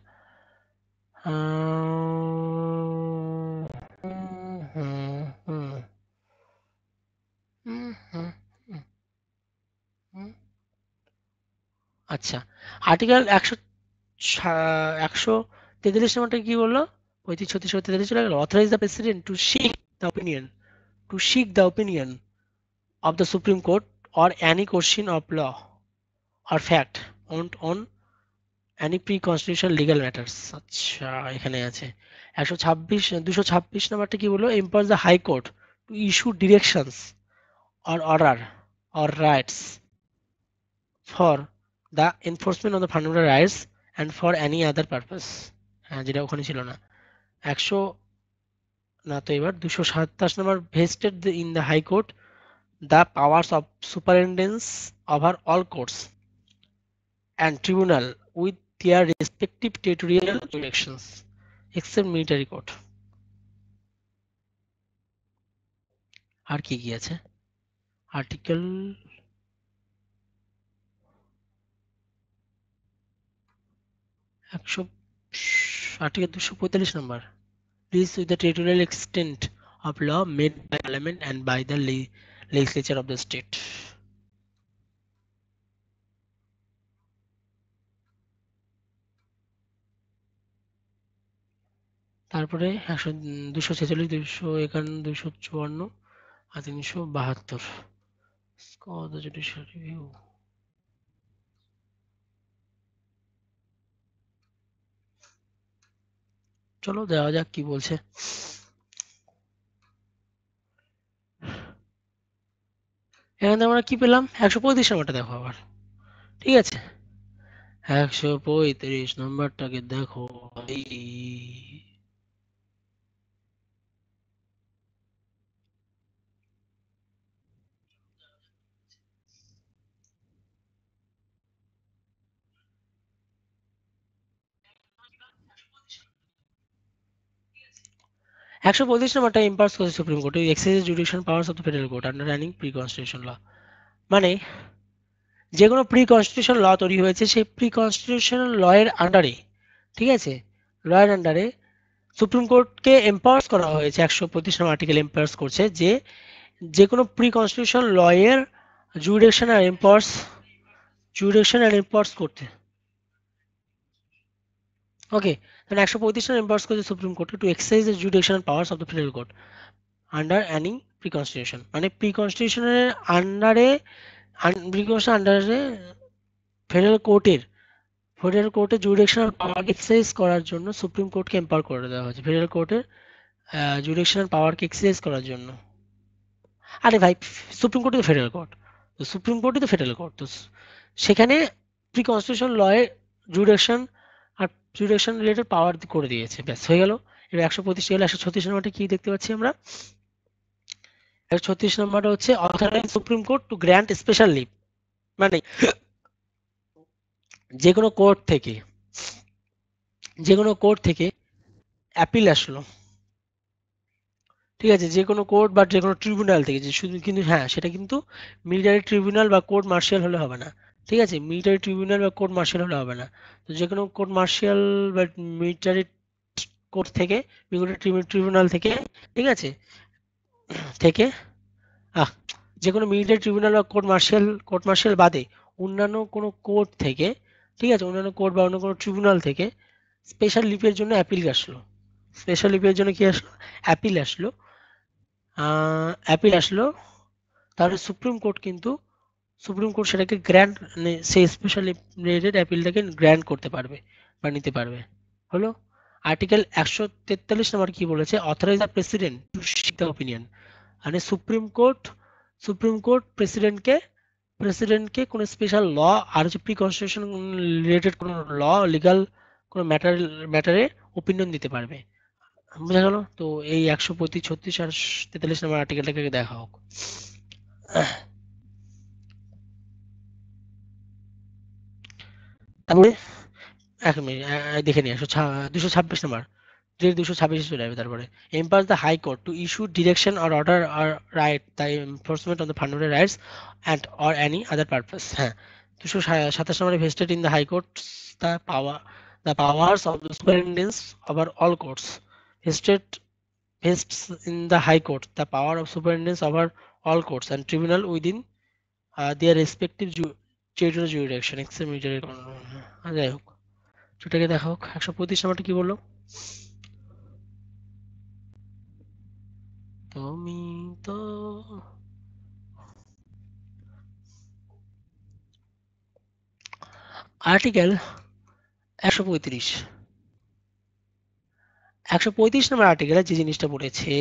আচ্ছা আর্টিকেল একশো একশো তেত্রিশ নম্বরটা কি বললো পঁয়ত্রিশ ছত্রিশ তেতাল্লিশ চলে গেল authorize the president to seek the opinion to seek the opinion of the Supreme Court or any question of law or fact on on any pre constitution legal matters আচ্ছা এখানে আছে একশো ছাব্বিশ দুশো ছাব্বিশ নাম্বারটা কি বললো empower the High Court to issue directions or order or writs for the enforcement of the fundamental rights and for any other purpose হ্যাঁ যেটা ওখানে ছিল না একশো না তো এবার দুশো সাতাশ নম্বর vested in the High Court the powers of superintendence over all courts and tribunal with their respective territorial elections except military court আর কি কি আছে আর্টিকেল একশো আর্টিকেল দুশো পঁয়তাল্লিশ নম্বর Peace with the territorial extent of law made by parliament and by the le legislature of the state. তারপরে একশো দুশো ছেচল্লিশ দুশো একান্ন দুশো চুয়ান্ন আর তিনশো বাহাত্তর জুডিশিয়াল রিভিউ চলো দেওয়া যাক কি বলছে এখানে আমরা কি পেলাম একশো পঁয়ত্রিশ নম্বরটা দেখো আবার ঠিক আছে একশো পঁয়ত্রিশ নম্বরটাকে দেখো ভাই একশো পঁচিশ নম্বরটা ইম্পার্স করছে Supreme Court exercise jurisdiction powers of the Federal Court under running pre constitution law মানে যে কোনো প্রি কনস্টিটিউশন ল তৈরি হয়েছে সেই প্রি কনস্টিটিউশনাল লয়ের আন্ডারে ঠিক আছে লয়ের আন্ডারে সুপ্রিম কোর্টকে এম্পাওয়ার্স করা হয়েছে একশো পঁচিশ নম্বর আর্টিকেল এম্পাওয়ার্স করছে যে যে কোনো প্রি কনস্টিটিউশন লয়ের জুডিকশন আর এম্পাওয়ার্স জুডিকশন আর এম্পাওয়ার্স করতে ওকে তাহলে একশো পঁয়ত্রিশ petition এম্পার্স করেছে সুপ্রিম কোর্টে to exercise the jurisdiction powers of the Federal Court under any pre constitution মানে প্রি কনস্টিটিউশনের আন্ডারে প্রি কনস্টিটিউশন আন্ডারে ফেডারেল কোর্টের ফেডারেল কোর্টে জুডিকশনাল পাওয়ার এক্সারসাইজ করার জন্য সুপ্রিম কোর্টকে এম্পাওয়ার করে দেওয়া হয়েছে ফেডারেল কোর্টের জুডিকশনাল পাওয়ারকে এক্সারসাইজ করার জন্য আরে ভাই সুপ্রিম কোর্টই তো ফেডারেল কোর্ট তো সুপ্রিম কোর্টই তো ফেডারেল কোর্ট তো সেখানে প্রি কনস্টিটিউশন লয়ের জুডিকশন আর প্রিডিকশন রিলেটেড পাওয়ার করে দিয়েছে ব্যাস হয়ে গেল এবার একশো পঁচিশ গেলে একশো ছত্রিশ নম্বরটা কি দেখতে পাচ্ছি আমরা একশো ছত্রিশ নম্বরটা হচ্ছে authorize Supreme Court to grant special leave মানে যে কোনো কোর্ট থেকে যে কোনো কোর্ট থেকে অ্যাপিল আসলো ঠিক আছে যে কোনো কোর্ট বা যে কোনো ট্রিবিউনাল থেকে যে শুধু কিন্তু হ্যাঁ সেটা কিন্তু মিলিটারি ট্রিবিউনাল বা কোর্ট মার্শিয়াল হলে হবে না ঠিক আছে মিলিটারি ট্রিবিউনাল বা কোর্ট মার্শিয়াল হলে হবে না তো যে কোনো কোর্ট মার্শিয়াল বা মিলিটারি কোর্ট থেকে মিলিটারি ট্রিবিউনাল থেকে ঠিক আছে থেকে আহ যে কোনো মিলিটারি ট্রিবিউনাল বা কোর্ট মার্শিয়াল কোর্ট মার্শিয়াল বাদে অন্যান্য কোনো কোর্ট থেকে ঠিক আছে অন্যান্য কোর্ট বা অন্য কোনো ট্রিবিউনাল থেকে স্পেশাল লিপের জন্য অ্যাপিল আসলো স্পেশাল লিপের জন্য কি আসলো অ্যাপিল আসলো অ্যাপিল আসলো তাহলে সুপ্রিম কোর্ট কিন্তু সুপ্রিম কোর্ট সেটাকে গ্র্যান্ট সেই স্পেশাল ইমপ্লিমেন্টেড অ্যাপিলটাকে গ্র্যান্ট করতে পারবে বা নিতে পারবে হলো আর্টিকেল একশো তেতাল্লিশ নাম্বার কি বলেছে authorize the president to seek the opinion মানে সুপ্রিম কোর্ট সুপ্রিম কোর্ট প্রেসিডেন্টকে প্রেসিডেন্টকে কোনো স্পেশাল ল আর হচ্ছে প্রি কনস্টিটিউশন রিলেটেড কোনো ল লিগাল কোনো ম্যাটার ম্যাটারে ওপিনিয়ন দিতে পারবে বোঝা গেল তো এই একশো পঁয়ত্রিশ ছত্রিশ আর তেতাল্লিশ নম্বর আর্টিকেলটাকে দেখা হোক তারপরে এক মিনিট দেখে নিই একশো দুশো ছাব্বিশ নম্বর দুশো ছাব্বিশে চলে যাবে তারপরে empowers the High Court to issue direction or order or writ the enforcement on the fundamental rights and or any other purpose হ্যাঁ দুশো সাতাশ নম্বরে vested in the High Court the power the powers of the superintendence over all courts vested vests in the High Court the power of superintendence over all courts and tribunal within uh, their respective ju territorial jurisdiction এক্সেম ইউজারের যাই হোক সেটাকে দেখা হোক একশো পঁয়ত্রিশ নাম্বারটা কি বললো তুমি তো আর্টিকেল একশো পঁয়ত্রিশ একশো পঁয়ত্রিশ নম্বর আর্টিকেলে যে জিনিসটা বলেছে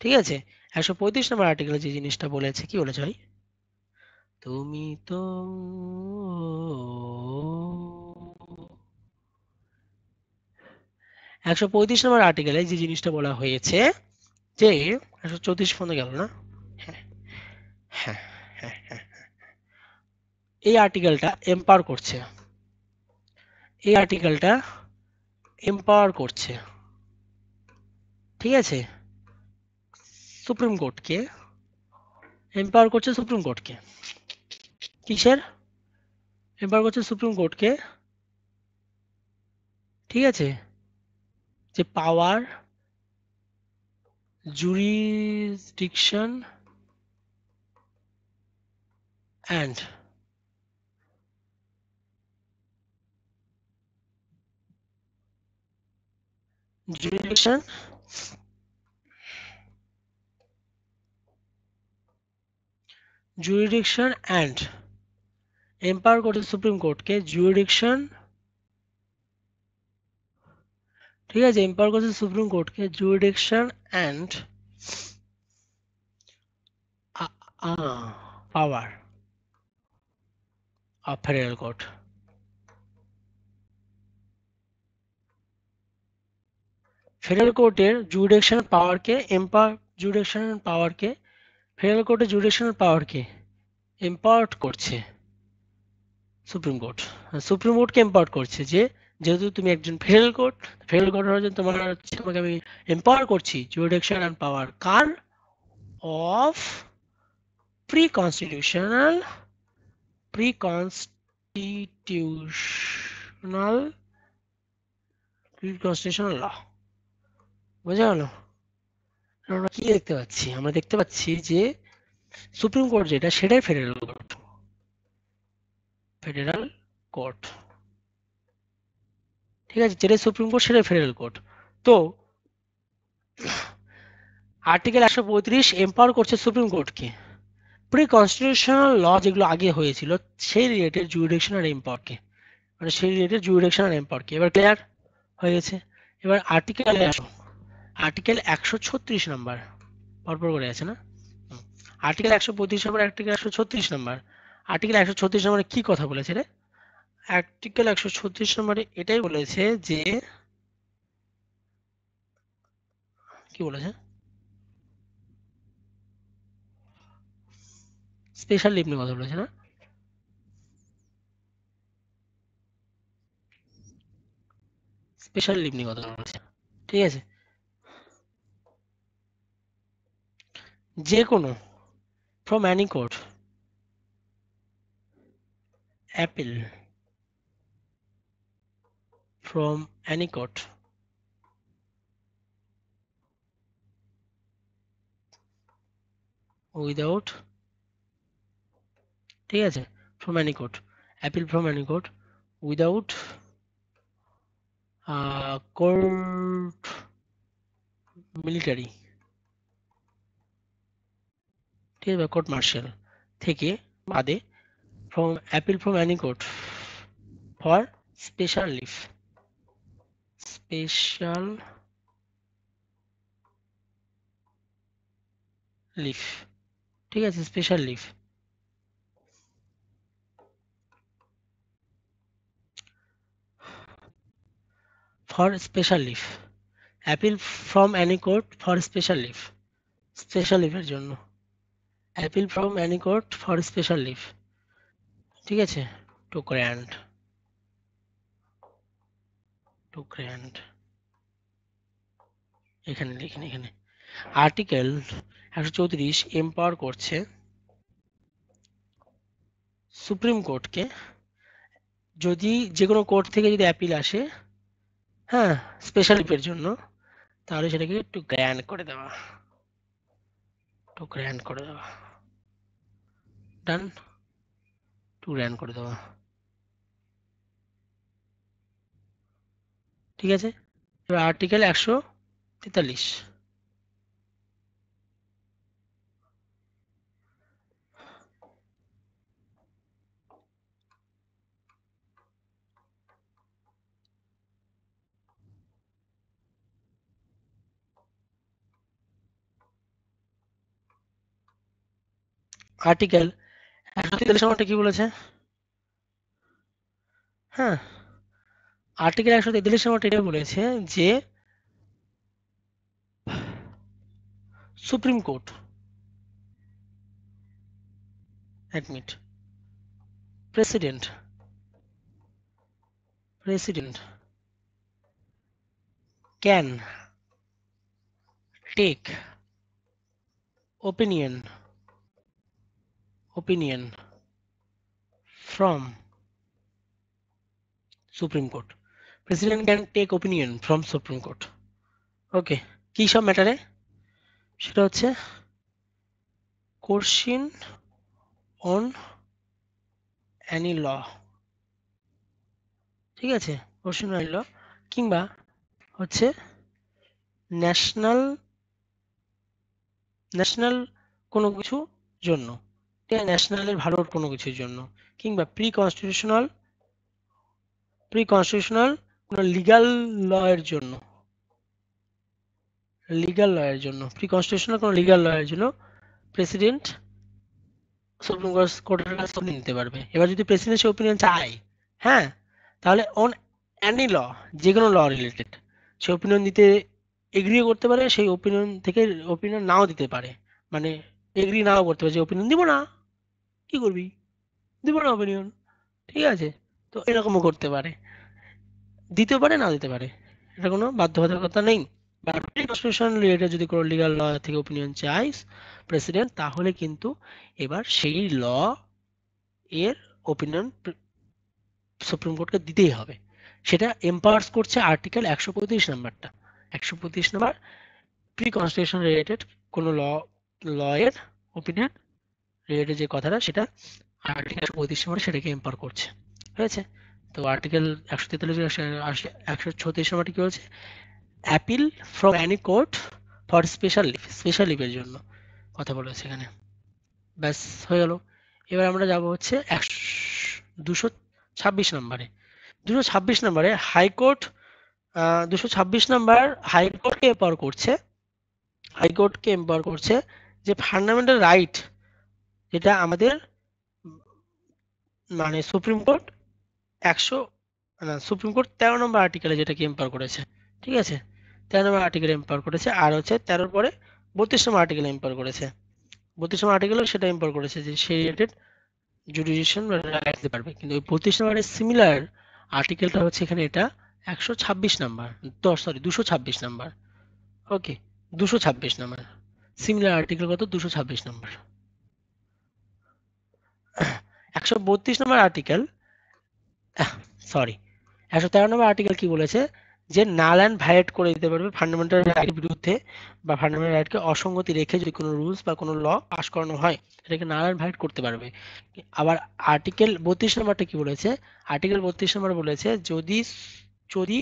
ঠিক আছে একশো পঁয়ত্রিশ নম্বর আর্টিকেলে যে জিনিসটা বলেছে কি বলেছে ভাই তুমি তো একশো পঁয়ত্রিশ নম্বর আর্টিকেলে যে জিনিসটা বলা হয়েছে যে একশো চৌত্রিশ পর্যন্ত গেল না হ্যাঁ, হ্যাঁ, হ্যাঁ, হ্যাঁ এই আর্টিকেলটা এম্পাওয়ার করছে এই আর্টিকেলটা এম্পাওয়ার করছে ঠিক আছে সুপ্রিম কোর্টকে এম্পাওয়ার করছে সুপ্রিম কোর্টকে কিসের এম্পার করছে সুপ্রিম কোর্টকে ঠিক আছে যে power jurisdiction and jurisdiction jurisdiction and empower court supreme কোর্টকে জুরিডিকশন ঠিক আছে এম্পায়ার কোর্ট সুপ্রিম কোর্টকে jurisdiction and power of Federal Court Federal কোর্টের জুডিকশন পাওয়ারকে এম্পায়ার জুডিকশন পাওয়ারকে ফেডারেল কোর্টের জুডিকশন পাওয়ারকে এম্পাওয়ার্ড করছে সুপ্রিম কোর্ট সুপ্রিম কোর্টকে এম্পাওয়ার করছে যে যেহেতু তুমি একজন ফেডারেল কোর্ট ফেডারেল কোর্ট হওয়ার জন্য তোমার হচ্ছে তোমাকে আমি এম্পাওয়ার করছি জুডিকশন অ্যান্ড পাওয়ার কার of pre constitutional pre constitutional pre constitutional law বোঝা গেল আমরা কি দেখতে পাচ্ছি আমরা দেখতে পাচ্ছি যে সুপ্রিম কোর্ট যেটা সেটাই ফেডারেল কোর্ট ফেডারেল কোর্ট ঠিক আছে যেটা সুপ্রিম কোর্ট সেটা ফেডারেল কোর্ট তো আর্টিকেল একশো পঁয়ত্রিশ এম্পাওয়ার করছে সুপ্রিম কোর্টকে প্রি কনস্টিটিউশনাল ল যেগুলো আগে হয়েছিল সেই রিলেটেড জুডিকশন আর এম্পাওয়ারকে মানে সেই রিলেটেড জুডিকশন আর এম্পাওয়ারকে এবার ক্লিয়ার হয়ে গেছে এবার আর্টিকেল আসো আর্টিকেল একশো ছত্রিশ নাম্বার পরপর করে আছে না আর্টিকেল একশো পঁয়ত্রিশ নম্বর আর্টিকেল একশো ছত্রিশ নাম্বার আর্টিকেল একশো ছত্রিশ নম্বরে কি কথা বলেছে রে আর্টিকেল একশো ছত্রিশ নম্বরে এটাই বলেছে যে কি বলেছে স্পেশাল লিপ নিয়ে কথা বলেছে না স্পেশাল লিভ নিয়ে কথা বলেছে ঠিক আছে যে কোনো from any court apple from Anycot. Without ঠিক আছে from any court appeal from any court without court military ঠিক আছে কোর্ট মার্শাল থেকে বাদে from appeal from any court for special leave special leave ঠিক আছে special leave for special leave appeal from any court for special leave special লিফের জন্য appeal from any court for special leave ঠিক আছে two grand two grand এখানে লিখেন এখানে article একশো চৌত্রিশ এম্পাওয়ার করছে সুপ্রিম কোর্টকে যদি যে কোনো কোর্ট থেকে যদি অ্যাপিল আসে হ্যাঁ স্পেশাল লিপের জন্য তাহলে সেটাকে একটু গ্র্যান্ড করে দেওয়া একটু গ্র্যান্ড করে দেওয়া ডান টু রান করে দেওয়া ঠিক আছে এবার আর্টিকেল একশো তেতাল্লিশ আর্টিকেল হ্যাঁ সত্যি তেলের কি বলেছে হ্যাঁ আর্টিকেল একশো তেতাল্লিশ নম্বর এটা বলেছে যে সুপ্রিম কোর্ট এক মিনিট president president can take opinion opinion from Supreme Court. President can take opinion from Supreme Court. Okay. কি সব ম্যাটারে সেটা হচ্ছে কোশ্চিন অন অ্যানি ল ঠিক আছে কোশ্চিন অন ল কিংবা হচ্ছে ন্যাশনাল ন্যাশনাল কোনো কিছু জন্য ন্যাশনালের ভালোর কোনো কিছুর জন্য কিংবা প্রি কনস্টিটিউশনাল প্রি কনস্টিটিউশনাল কোনো লিগাল লয়ের জন্য লিগাল লয়ের জন্য প্রি কনস্টিটিউশনাল কোনো লিগাল লয়ের জন্য প্রেসিডেন্ট সুপ্রিম কোর্টের কাছে নিতে পারবে এবার যদি প্রেসিডেন্ট সে ওপিনিয়ন চায় হ্যাঁ তাহলে অন অ্যানি ল যে কোনো ল রিলেটেড সে ওপিনিয়ন দিতে এগ্রিও করতে পারে সেই ওপিনিয়ন থেকে ওপিনিয়ন নাও দিতে পারে মানে এগ্রি নাও করতে পারছি ওপিনিয়ন দিব না কি করবি দিব না ওপিনিয়ন ঠিক আছে তো এরকমও করতে পারে দিতে পারে না দিতে পারে এটা কোনো বাধ্যবাধকতা নেই কনস্টিটিউশন রিলেটেড যদি কোনো লিগাল ল থেকে ওপিনিয়ন চাইস প্রেসিডেন্ট তাহলে কিন্তু এবার সেই ল এর ওপিনিয়ন সুপ্রিম কোর্টকে দিতেই হবে সেটা এম্পাওয়ার্স করছে আর্টিকেল একশো পঁচিশ নাম্বারটা একশো পঁচিশ নাম্বার প্রি কনস্টিটিউশন রিলেটেড কোনো ল লয়ের ওপিনিয়ন রিলেটেড যে কথাটা সেটা আর্টিকেল একশো পঁয়ত্রিশ নম্বরে সেটাকে এম্পার করছে ঠিক আছে তো আর্টিকেল একশো তেতাল্লিশ একশো ছত্রিশ নম্বরটি কি বলছে appeal from any court for special leave special লিভের জন্য কথা বলেছে এখানে ব্যাস হয়ে গেল এবার আমরা যাব হচ্ছে একশো দুশো ছাব্বিশ নম্বরে দুশো ছাব্বিশ নম্বরে হাইকোর্ট দুশো ছাব্বিশ নম্বর হাইকোর্টকে এম্পাওয়ার করছে হাইকোর্টকে এম্পাওয়ার করছে যে ফান্ডামেন্টাল রাইট যেটা আমাদের মানে সুপ্রিম কোর্ট একশো না সুপ্রিম কোর্ট তেরো নম্বর আর্টিকেলে যেটাকে এম্পার করেছে ঠিক আছে তেরো নম্বর আর্টিকেল এম্পার করেছে আর হচ্ছে তেরোর পরে বত্রিশ নম্বর আর্টিকেল এম্পার করেছে বত্রিশ নম্বর আর্টিকেলও সেটা এম্পার করেছে যে সে রিলেটেড জুডিশন রাইট দিতে পারবে কিন্তু ওই বত্রিশ নম্বরের সিমিলার আর্টিকেলটা হচ্ছে এখানে এটা একশো ছাব্বিশ নাম্বার দশ সরি দুশো ছাব্বিশ নাম্বার ওকে দুশো ছাব্বিশ নাম্বার সিমিলার আর্টিকেল কত দুশো ছাব্বিশ নম্বর একশো বত্রিশ নম্বর আর্টিকেল সরি একশো তেরো নম্বর আর্টিকেল কি বলেছে যে নাল অ্যান্ড ভায়োলেট করে দিতে পারবে ফান্ডামেন্টাল রাইটের বিরুদ্ধে বা ফান্ডামেন্টাল রাইটকে অসঙ্গতি রেখে যদি কোনো রুলস বা কোনো ল পাস করানো হয় সেটাকে নাল অ্যান্ড ভায়োলেট করতে পারবে আবার আর্টিকেল বত্রিশ নম্বরটা কি বলেছে আর্টিকেল বত্রিশ নম্বর বলেছে যদি যদি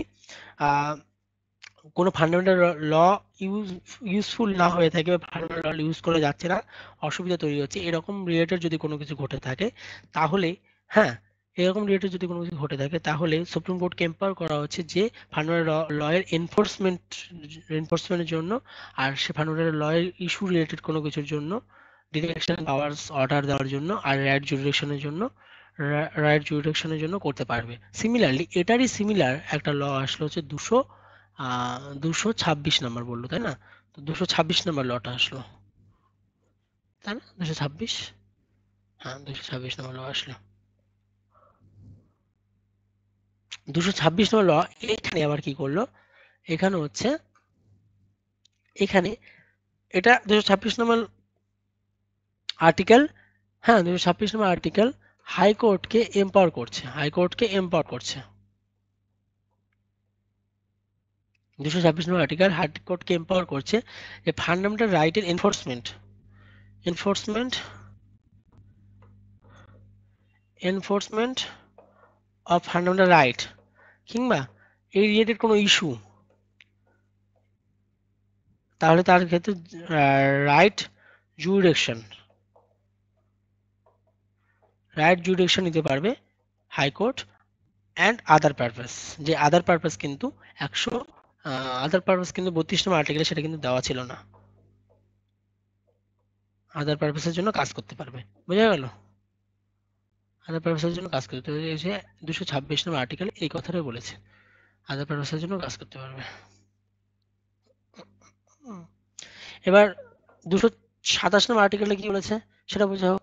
কোনো ফান্ডামেন্টাল ল ইউজ ইউজফুল না হয়ে থাকে বা ফান্ডামেন্টাল ইউজ করে যাচ্ছে না অসুবিধা তৈরি হচ্ছে এরকম রিলেটেড যদি কোনো কিছু ঘটে থাকে তাহলে হ্যাঁ এরকম রিলেটেড যদি কোনো কিছু ঘটে থাকে তাহলে সুপ্রিম কোর্ট এম্পাওয়ার করা হচ্ছে যে ফান্ডামেন্টাল লয়ের এনফোর্সমেন্ট এনফোর্সমেন্টের জন্য আর সে ফান্ডামেন্টাল লয়ের ইস্যু রিলেটেড কোনো কিছুর জন্য ডিরেকশন পাওয়ারস অর্ডার দেওয়ার জন্য আর রাইট জুডিকশনের জন্য রাইট জুডিকশনের জন্য করতে পারবে সিমিলারলি এটারই সিমিলার একটা ল আসলে হচ্ছে দুশো দুশো ছাব্বিশ নাম্বার বললো তাই না তো দুশো ছাব্বিশ নাম্বার লটা আসলো তাই না দুশো ছাব্বিশ হ্যাঁ দুশো ছাব্বিশ নম্বর ল আসলো দুশো ছাব্বিশ নম্বর ল এখানে আবার কি করলো এখানে হচ্ছে এখানে এটা দুশো ছাব্বিশ নম্বর আর্টিকেল হ্যাঁ দুশো ছাব্বিশ নম্বর আর্টিকেল হাইকোর্টকে এম্পাওয়ার করছে হাইকোর্টকে এম্পাওয়ার করছে দুশো ছাব্বিশ নম্বর আর্টিকেল হার্ড এম্পাওয়ার করছে যে ফান্ডামেন্টাল রাইটের enforcement enforcement enforcement of fundamental right কিংবা এই রিলেটেড কোনো ইস্যু তাহলে তার ক্ষেত্রে রাইট জুডিকশন রাইট জুডিকশন নিতে পারবে হাইকোর্ট অ্যান্ড আদার পারপাস যে আদার পারপাস কিন্তু একশো আদার পারপাস কিন্তু বত্রিশ নম্বর আর্টিকেলে সেটা কিন্তু দেওয়া ছিল না আদার পারপাসের জন্য কাজ করতে পারবে বোঝা গেল আদার পারপাসের জন্য কাজ করতে পারবে যে দুশো ছাব্বিশ নম্বর আর্টিকেল এই কথাটাই বলেছে আদার পারপাসের জন্য কাজ করতে পারবে এবার দুশো সাতাশ নম্বর আর্টিকেলে কি বলেছে সেটা বোঝাও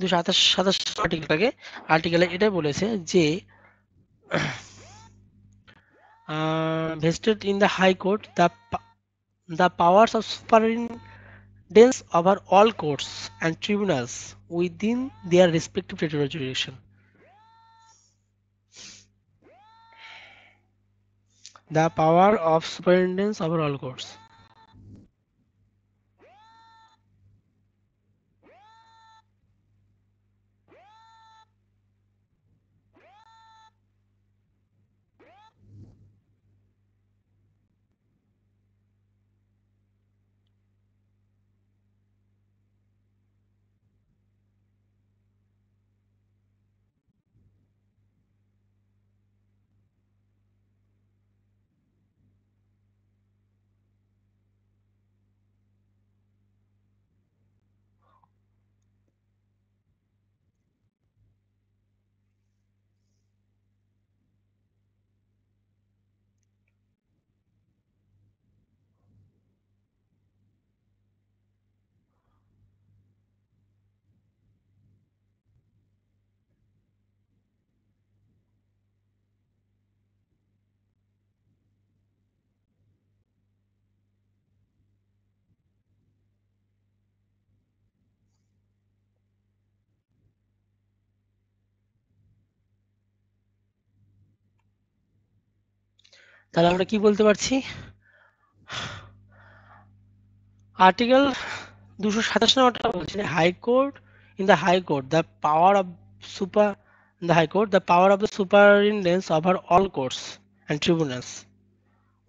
দুশো আঠাশ সাতাশ আর্টিকেলটাকে আর্টিকেলে এটাই বলেছে যে Uh, vested in the High Court the, the powers of superintendence over all courts and tribunals within their respective territorial jurisdiction. The power of superintendence over all courts. তাহলে আমরা কি বলতে পারছি আর্টিকেল দুশো সাতাশ নম্বরটা বলছে High Court in the High Court the power of super the High Court the power of the superintendence over all courts and tribunals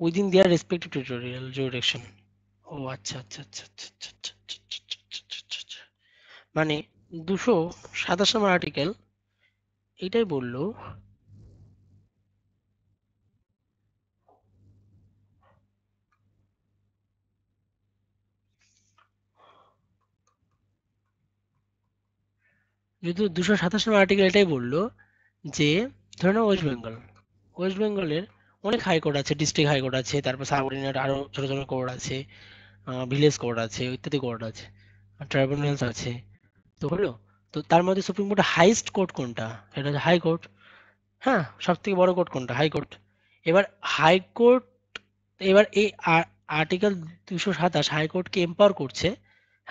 within their respective tutorial jurisdiction ও আচ্ছা আচ্ছা আচ্ছা আচ্ছা আচ্ছা মানে দুশো সাতাশ নম্বর আর্টিকেল এটাই বললো যেহেতু দুশো সাতাশ নম্বর আর্টিকেল এটাই বললো যে ধরে নাও ওয়েস্ট বেঙ্গল ওয়েস্ট বেঙ্গলের অনেক হাইকোর্ট আছে ডিস্ট্রিক্ট হাইকোর্ট আছে তারপর সাবঅর্ডিনেট আরও ছোটো ছোটো কোর্ট আছে ভিলেজ কোর্ট আছে ইত্যাদি কোর্ট আছে ট্রাইব্যুনালস আছে তো হলো তো তার মধ্যে সুপ্রিম কোর্টের হাইস্ট কোর্ট কোনটা সেটা হচ্ছে হাইকোর্ট হ্যাঁ সব থেকে বড় কোর্ট কোনটা হাইকোর্ট এবার হাইকোর্ট এবার এই আর্টিকেল দুশো সাতাশ হাইকোর্টকে এম্পাওয়ার করছে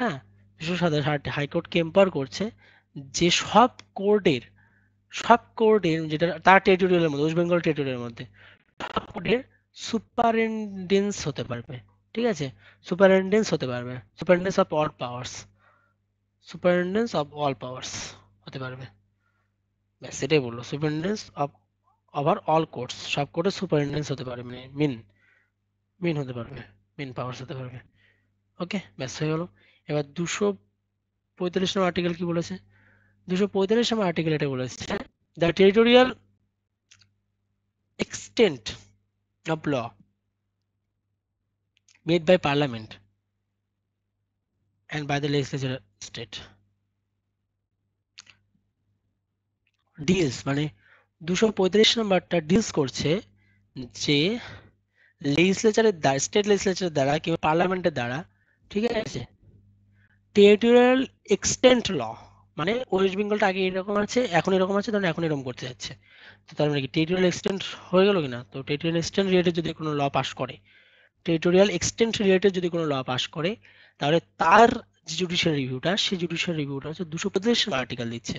হ্যাঁ দুশো সাতাশ হাইকোর্টকে এম্পাওয়ার করছে যে সব কোর্টের সব কোর্টের যেটা তার টেরিটোরিয়ালের মধ্যে ওয়েস্ট বেঙ্গল টেরিটোরিয়ালের মধ্যে সব কোর্টের সুপারিনটেন্ডেন্স হতে পারবে ঠিক আছে সুপারিনটেন্ডেন্স হতে পারবে superintendence of all powers superintendence of all powers হতে পারবে ব্যাস সেটাই বললো superintendence of over all courts সব কোর্টের সুপারিনটেন্ডেন্স হতে পারবে মানে মিন মিন হতে পারবে মিন পাওয়ার্স হতে পারবে ওকে ব্যাস হয়ে গেল এবার দুশো পঁয়তাল্লিশ নম্বর আর্টিকেল কি বলেছে দুশো পঁয়তাল্লিশ নম্বর আর্টিকেল এটা বলেছে the territorial extent of law made by Parliament and by the legislature state deals মানে দুশো পঁয়ত্রিশ নম্বরটা ডিলস করছে যে লেজিসলেচারের দ্বারা স্টেট লেজিসলেচারের দ্বারা কিংবা পার্লামেন্টের দ্বারা ঠিক আছে টেরিটোরিয়াল এক্সটেন্ট ল মানে ওয়েস্ট বেঙ্গলটা আগে এরকম আছে এখন এরকম আছে ধরেন এখন এরকম করতে যাচ্ছে তো তার মানে কি টেরিটোরিয়াল এক্সটেন্ড হয়ে গেল কিনা তো টেরিটোরিয়াল এক্সটেন্ড রিলেটেড যদি কোনো ল পাস করে টেরিটোরিয়াল এক্সটেন্ড রিলেটেড যদি কোনো ল পাস করে তাহলে তার যে জুডিশিয়াল রিভিউটা সেই জুডিশিয়াল রিভিউটা হচ্ছে দুশো পঁয়ত্রিশ আর্টিকেল দিচ্ছে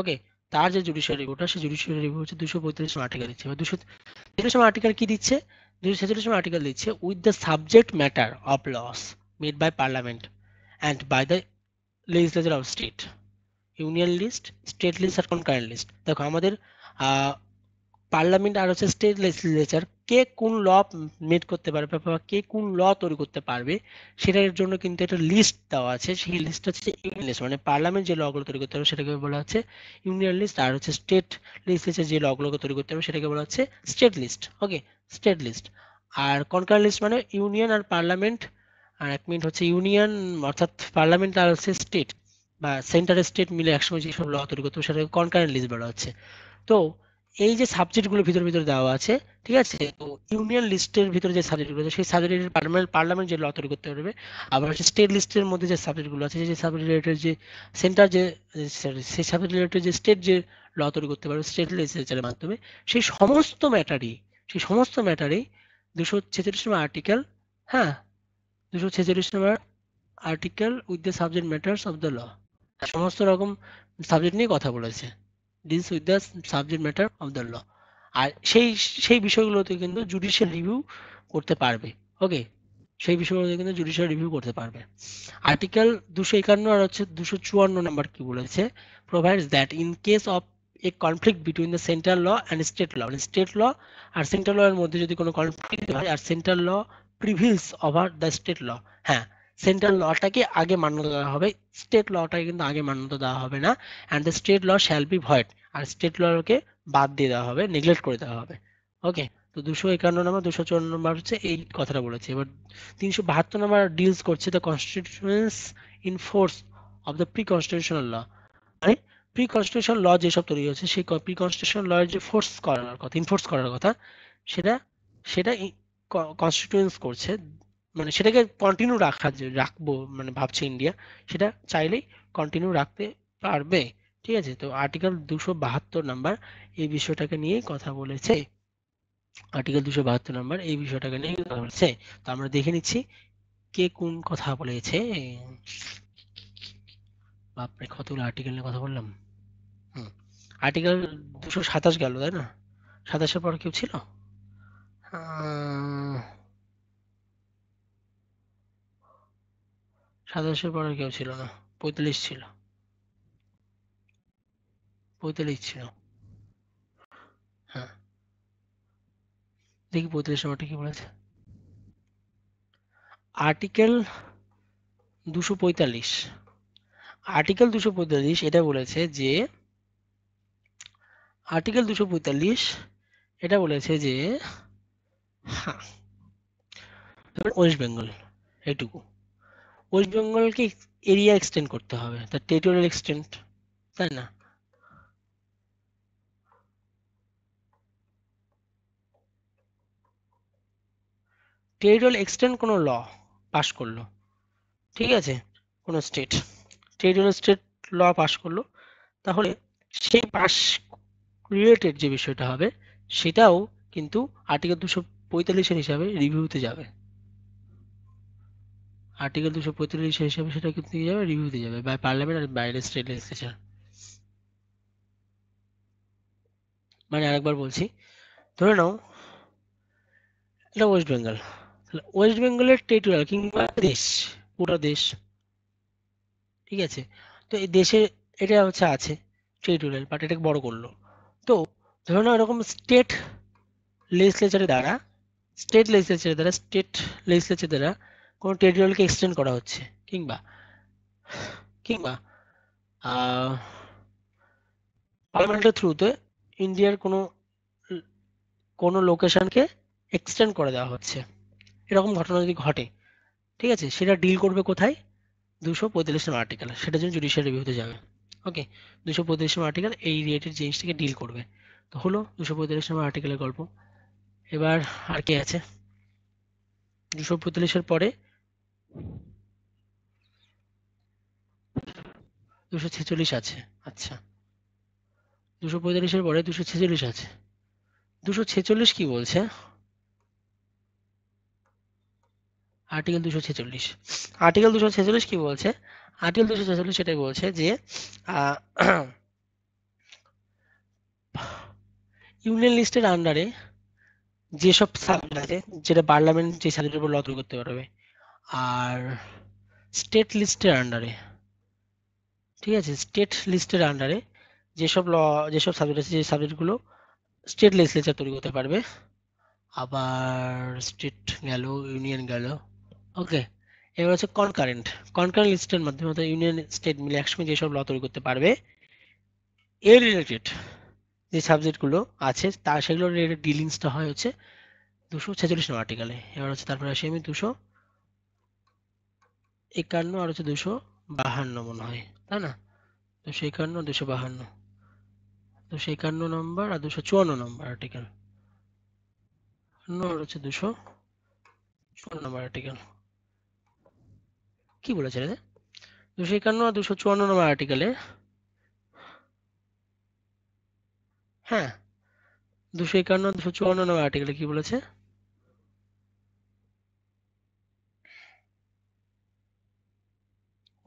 ওকে তার যে জুডিশিয়াল রিভিউটা সেই জুডিশিয়াল রিভিউ হচ্ছে দুশো পঁয়ত্রিশ আর্টিকেল দিচ্ছে বা দুশো তেত্রিশ আর্টিকেল কি দিচ্ছে দুশো ছেচল্লিশ আর্টিকেল দিচ্ছে with the subject matter of laws made by Parliament and by the legislature of state union list state list আর কনকারেন্ট লিস্ট দেখো আমাদের পার্লামেন্ট আর হচ্ছে স্টেট লেজিসলেচার কে কোন ল মিট করতে পারবে বা কে কোন ল তৈরি করতে পারবে সেটার জন্য কিন্তু একটা লিস্ট দেওয়া আছে সেই লিস্টটা হচ্ছে ইউনিয়ন লিস্ট মানে পার্লামেন্ট যে লগুলো তৈরি করতে হবে সেটাকে বলা হচ্ছে ইউনিয়ন লিস্ট মানে আর হচ্ছে স্টেট লেজিসলেচার যে লগুলোকে তৈরি করতে হবে সেটাকে বলা হচ্ছে state list okay state list আর কনকার লিস্ট মানে ইউনিয়ন আর পার্লামেন্ট আর এক মিনিট হচ্ছে ইউনিয়ন অর্থাৎ পার্লামেন্ট আর হচ্ছে স্টেট বা সেন্টার স্টেট মিলে একসময় যেসব ল তৈরি করতো সেটাকে কনকারেন্ট লিস্ট বলা হচ্ছে তো এই যে সাবজেক্টগুলো ভিতর ভিতর দেওয়া আছে ঠিক আছে তো ইউনিয়ন লিস্টের ভিতরে যে সাবজেক্টগুলো আছে সেই সাবজেক্ট পার্লামেন্ট পার্লামেন্ট যে ল তৈরি করতে পারবে আবার হচ্ছে স্টেট লিস্টের মধ্যে যে সাবজেক্টগুলো আছে সেই সাবজেক্ট রিলেটেড যে সেন্টার যে সেই সাবজেক্ট রিলেটেড যে স্টেট যে ল তৈরি করতে পারবে স্টেট লেজিসলেচারের মাধ্যমে সেই সমস্ত ম্যাটারই সেই সমস্ত ম্যাটারই দুশো ছেচল্লিশ নম্বর আর্টিকেল হ্যাঁ দুশো ছেচল্লিশ নম্বর article with the subject matters of the law সমস্ত রকম সাবজেক্ট নিয়ে কথা বলেছে deals with the subject matter of the law আর সেই সেই বিষয়গুলোতে কিন্তু জুডিশিয়াল রিভিউ করতে পারবে ওকে সেই বিষয়গুলোতে কিন্তু জুডিশিয়াল রিভিউ করতে পারবে আর্টিকেল দুশো একান্ন আর হচ্ছে দুশো চুয়ান্ন নাম্বার কি বলেছে provides that in case of a conflict between the central law and state law মানে স্টেট ল আর সেন্ট্রাল ল এর মধ্যে যদি কোনো কনফ্লিক্ট হয় আর central law prevails over the state law হ্যাঁ সেন্ট্রাল লটাকে আগে মান্যতা দেওয়া হবে স্টেট লটাকে কিন্তু আগে মান্যতা দেওয়া হবে না and the state law shall be void আর স্টেট লকে বাদ দিয়ে দেওয়া হবে নেগলেক্ট করে দেওয়া হবে ওকে তো দুশো একান্ন নম্বর দুশো চুয়ান্ন নম্বর হচ্ছে এই কথাটা বলেছে এবার তিনশো বাহাত্তর নম্বর ডিলস করছে the constitutions in force of the pre constitutional law মানে প্রি কনস্টিটিউশন ল যেসব তৈরি হয়েছে সেই প্রি কনস্টিটিউশন ল যে ফোর্স করার কথা ইনফোর্স করার কথা সেটা সেটা কনস্টিটিউয়েন্স করছে মানে সেটাকে কন্টিনিউ রাখা রাখবো মানে ভাবছে ইন্ডিয়া সেটা চাইলেই কন্টিনিউ রাখতে পারবে ঠিক আছে তো আর্টিকেল দুশো বাহাত্তর নাম্বার এই বিষয়টাকে নিয়েই কথা বলেছে আর্টিকেল দুশো বাহাত্তর নাম্বার এই বিষয়টাকে নিয়ে কথা বলেছে তো আমরা দেখে নিচ্ছি কে কোন কথা বলেছে বাপরে কতগুলো আর্টিকেল নিয়ে কথা বললাম হুম আর্টিকেল দুশো সাতাশ গেল তাই না সাতাশের পর কেউ ছিল সাতাশের পরে কেউ ছিল না পঁয়তাল্লিশ ছিল পঁয়তাল্লিশ ছিল হ্যাঁ দেখি পঁয়তাল্লিশ নম্বরটা কি বলেছে আর্টিকেল দুশো পঁয়তাল্লিশ আর্টিকেল দুশো পঁয়তাল্লিশ এটা বলেছে যে আর্টিকেল দুশো পঁয়তাল্লিশ এটা বলেছে যে হ্যাঁ ওয়েস্ট বেঙ্গল এটুকু ওয়েস্ট বেঙ্গলকে এরিয়া এক্সটেন্ড করতে হবে তার টেরিটোরিয়াল এক্সটেন্ড তাই না টেরিটোরিয়াল এক্সটেন্ড কোনো ল পাশ করলো ঠিক আছে কোনো স্টেট টেরিটোরিয়াল স্টেট ল পাশ করলো তাহলে সেই পাশ রিলেটেড যে বিষয়টা হবে সেটাও কিন্তু আর্টিকেল দুশো পঁয়তাল্লিশের হিসাবে রিভিউতে যাবে আর্টিকেল দুশো পঁয়ত্রিশ হিসাবে সেটা কিন্তু যাবে দিয়ে যাবে বাই পার্লামেন্ট আর বাইরে স্টেট লেজিসলেচার মানে আরেকবার বলছি ধরে নাও এটা ওয়েস্ট বেঙ্গল তাহলে ওয়েস্ট বেঙ্গলের টেরিটোরিয়াল কিংবা দেশ পুরো দেশ ঠিক আছে তো এই দেশে এটা হচ্ছে আছে টেরিটোরিয়াল বাট এটাকে বড় করলো তো ধরে নাও এরকম স্টেট লেজিসলেচারের দ্বারা স্টেট লেজিসলেচারের দ্বারা স্টেট লেজিসলেচার দ্বারা কোনো টেরিটরিকে এক্সটেন্ড করা হচ্ছে কিংবা কিংবা পার্লামেন্টের থ্রুতে ইন্ডিয়ার কোনো কোনো লোকেশনকে এক্সটেন্ড করে দেওয়া হচ্ছে এরকম ঘটনা যদি ঘটে ঠিক আছে সেটা ডিল করবে কোথায় দুশো পঁয়তাল্লিশ নম্বর আর্টিকেল সেটা জন্য জুডিশিয়াল রিভিউতে যাবে ওকে দুশো পঁয়তাল্লিশ নম্বর আর্টিকেল এই রিলেটেড জিনিসটাকে ডিল করবে তো হলো দুশো পঁয়তাল্লিশ নম্বর আর্টিকেলের গল্প এবার আর কে আছে দুশো পঁয়তাল্লিশের পরে দুশো ছেচল্লিশ আছে আচ্ছা দুশো পঁয়তাল্লিশের পরে দুশো ছেচল্লিশ আছে দুশো ছেচল্লিশ কি বলছে আর্টিকেল দুশো ছেচল্লিশ আর্টিকেল দুশো ছেচল্লিশ কি বলছে আর্টিকেল দুশো ছেচল্লিশ সেটাই বলছে যে ইউনিয়ন লিস্টের আন্ডারে যেসব সাবজেক্ট আছে যেটা পার্লামেন্ট যে সাবজেক্টের উপর ল করতে পারবে আর স্টেট লিস্টের আন্ডারে ঠিক আছে স্টেট লিস্টের আন্ডারে যেসব ল যেসব সাবজেক্ট আছে সেই সাবজেক্টগুলো স্টেট লেজিসলেচার তৈরি করতে পারবে আবার স্টেট গেল ইউনিয়ন গেল ওকে এবার হচ্ছে কনকারেন্ট কনকারেন্ট লিস্টের মাধ্যমে অর্থাৎ ইউনিয়ন স্টেট মিলে একসঙ্গে যেসব ল তৈরি করতে পারবে এর রিলেটেড যে সাবজেক্টগুলো আছে তার সেগুলোর রিলেটেড ডিলিংসটা হয় হচ্ছে দুশো ছেচল্লিশ নম্বর আর্টিকেলে এবার হচ্ছে তারপরে আসি আমি দুশো একান্ন আর হচ্ছে দুশো বাহান্ন মনে হয় তাই না দুশো একান্ন দুশো বাহান্ন দুশো একান্ন নম্বর আর দুশো চুয়ান্ন নম্বর আর্টিকেল আর হচ্ছে দুশো চুয়ান্ন নম্বর আর্টিকেল কি বলেছে রে দুশো একান্ন আর দুশো চুয়ান্ন নম্বর আর্টিকেলে হ্যাঁ দুশো একান্ন দুশো চুয়ান্ন নম্বর আর্টিকেলে কি বলেছে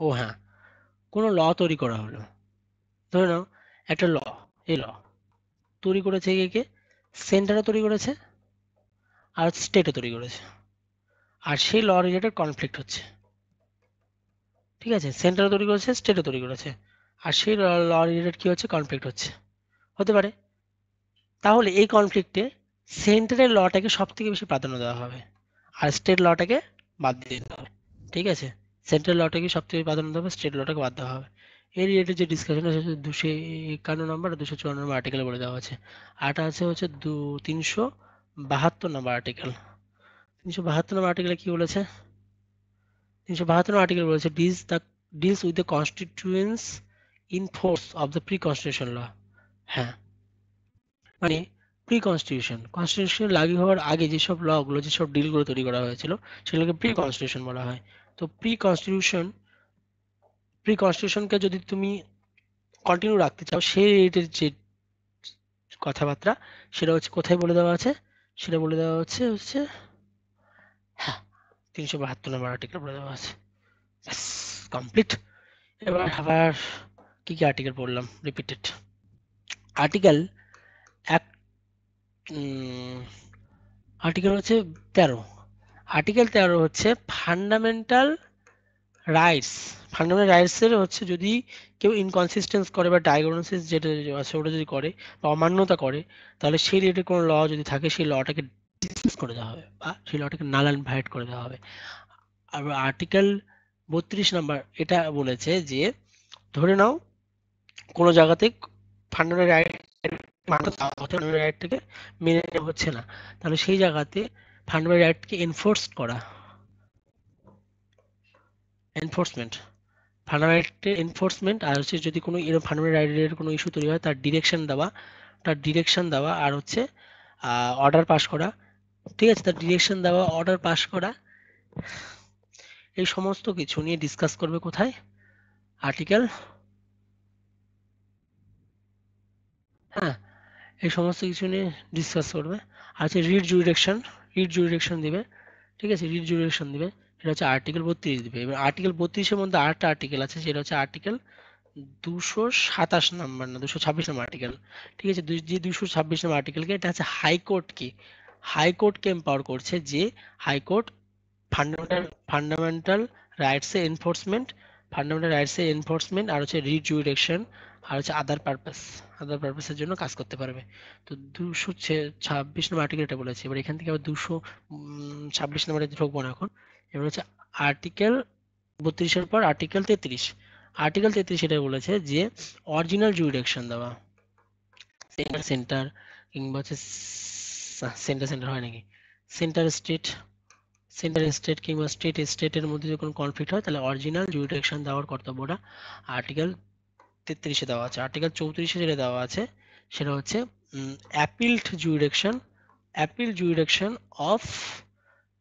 ও হ্যাঁ কোনো ল তৈরি করা হলো ধরে নাও একটা ল এই ল তৈরি করেছে কে কে সেন্টারে তৈরি করেছে আর স্টেটে তৈরি করেছে আর সেই ল রিলেটেড কনফ্লিক্ট হচ্ছে ঠিক আছে সেন্টারে তৈরি করেছে স্টেটে তৈরি করেছে আর সেই ল রিলেটেড কী হচ্ছে কনফ্লিক্ট হচ্ছে হতে পারে তাহলে এই কনফ্লিক্টে সেন্টারের লটাকে সব থেকে বেশি প্রাধান্য দেওয়া হবে আর স্টেট লটাকে বাদ দিয়ে দিতে হবে ঠিক আছে সেন্ট্রাল লটাকে সবচেয়ে প্রাধান্য দেবে স্টেট লটাকে বাদ দেওয়া হবে এই রিলেটেড যে ডিসকাশন আছে দুশো একান্ন নম্বর দুশো চুয়ান্ন নম্বর আর্টিকেল বলে দেওয়া আছে আটা আছে হচ্ছে দু তিনশো বাহাত্তর নম্বর আর্টিকেল তিনশো বাহাত্তর নম্বর আর্টিকেলে কী বলেছে তিনশো বাহাত্তর নম্বর আর্টিকেল বলেছে this the deals with the continuance in force of the pre constitution law হ্যাঁ মানে প্রি কনস্টিটিউশন কনস্টিটিউশন লাগু হওয়ার আগে যেসব লগুলো যেসব ডিলগুলো তৈরি করা হয়েছিল সেগুলোকে প্রি কনস্টিটিউশন বলা হয় তো প্রি কনস্টিটিউশন প্রি কনস্টিটিউশনকে যদি তুমি কন্টিনিউ রাখতে চাও সেই রেটের যে কথাবার্তা সেটা হচ্ছে কোথায় বলে দেওয়া আছে সেটা বলে দেওয়া হচ্ছে হচ্ছে হ্যাঁ তিনশো বাহাত্তর নম্বর আর্টিকেল বলে দেওয়া আছে কমপ্লিট এবার আবার কি কি আর্টিকেল পড়লাম রিপিটেড আর্টিকেল এক আর্টিকেল হচ্ছে তেরো আর্টিকেল তেরো হচ্ছে ফান্ডামেন্টাল রাইটস ফান্ডামেন্টাল রাইটসের হচ্ছে যদি কেউ ইনকনসিস্টেন্স করে বা ডায়াগনোসিস যেটা আছে ওটা যদি করে বা অমান্যতা করে তাহলে সেই রিলেটেড কোনো ল যদি থাকে সেই লটাকে ডিসমিস করে দেওয়া হবে বা সেই লটাকে নালান ভাইট করে দেওয়া হবে আর আর্টিকেল বত্রিশ নাম্বার এটা বলেছে যে ধরে নাও কোনো জায়গাতে ফান্ডামেন্টাল রাইট মানা দেওয়া মেনে হচ্ছে না তাহলে সেই জায়গাতে ফান্ডামেন্টাল রাইটকে এনফোর্স করা এনফোর্সমেন্ট ফান্ডামেন্টাল এনফোর্সমেন্ট আর হচ্ছে যদি কোনো এরকম ফান্ডামেন্টাল রাইটের কোনো ইস্যু তৈরি হয় তার ডিরেকশন দেওয়া তার ডিরেকশন দেওয়া আর হচ্ছে অর্ডার পাস করা ঠিক আছে তার ডিরেকশন দেওয়া অর্ডার পাস করা এই সমস্ত কিছু নিয়ে ডিসকাস করবে কোথায় আর্টিকেল হ্যাঁ এই সমস্ত কিছু নিয়ে ডিসকাস করবে আচ্ছা রিড জুরিডিকশন রিড জুরিডিকশন দিবে ঠিক আছে রিড জুরিডিকশন দিবে এটা হচ্ছে আর্টিকেল বত্রিশ দিবে এবার আর্টিকেল বত্রিশের মধ্যে আটটা আর্টিকেল আছে সেটা হচ্ছে আর্টিকেল দুশো সাতাশ নাম্বার না দুশো ছাব্বিশ নম্বর আর্টিকেল ঠিক আছে যে দুশো ছাব্বিশ নম্বর আর্টিকেলকে এটা হচ্ছে হাইকোর্ট কি হাইকোর্টকে এম্পাওয়ার করছে যে হাইকোর্ট ফান্ডামেন্টাল ফান্ডামেন্টাল রাইটসে এনফোর্সমেন্ট ফান্ডামেন্টাল রাইটসে এনফোর্সমেন্ট আর হচ্ছে রিজুডিকশন আর হচ্ছে আদার পারপাস আদার পারপাসের জন্য কাজ করতে পারবে তো দুশো ছাব্বিশ নম্বর আর্টিকেল এটা বলেছে এবার এখান থেকে আবার দুশো ছাব্বিশ নম্বর ঢুকবো না এখন এবার হচ্ছে আর্টিকেল বত্রিশের পর আর্টিকেল তেত্রিশ আর্টিকেল তেত্রিশ এটা বলেছে যে অরিজিনাল জুরিডিকশন দেওয়া সেন্টার সেন্টার কিংবা হচ্ছে সেন্টার সেন্টার হয় নাকি সেন্টার স্টেট সেন্টার স্টেট কিংবা স্টেট স্টেটের মধ্যে যদি কোনো কনফ্লিক্ট হয় তাহলে অরিজিনাল জুরিডিকশন দেওয়ার কর্তব্যটা আর্টিকেল তেত্রিশে দেওয়া আছে আর্টিকেল চৌত্রিশে যেটা দেওয়া আছে সেটা হচ্ছে appellate jurisdiction appeal jurisdiction of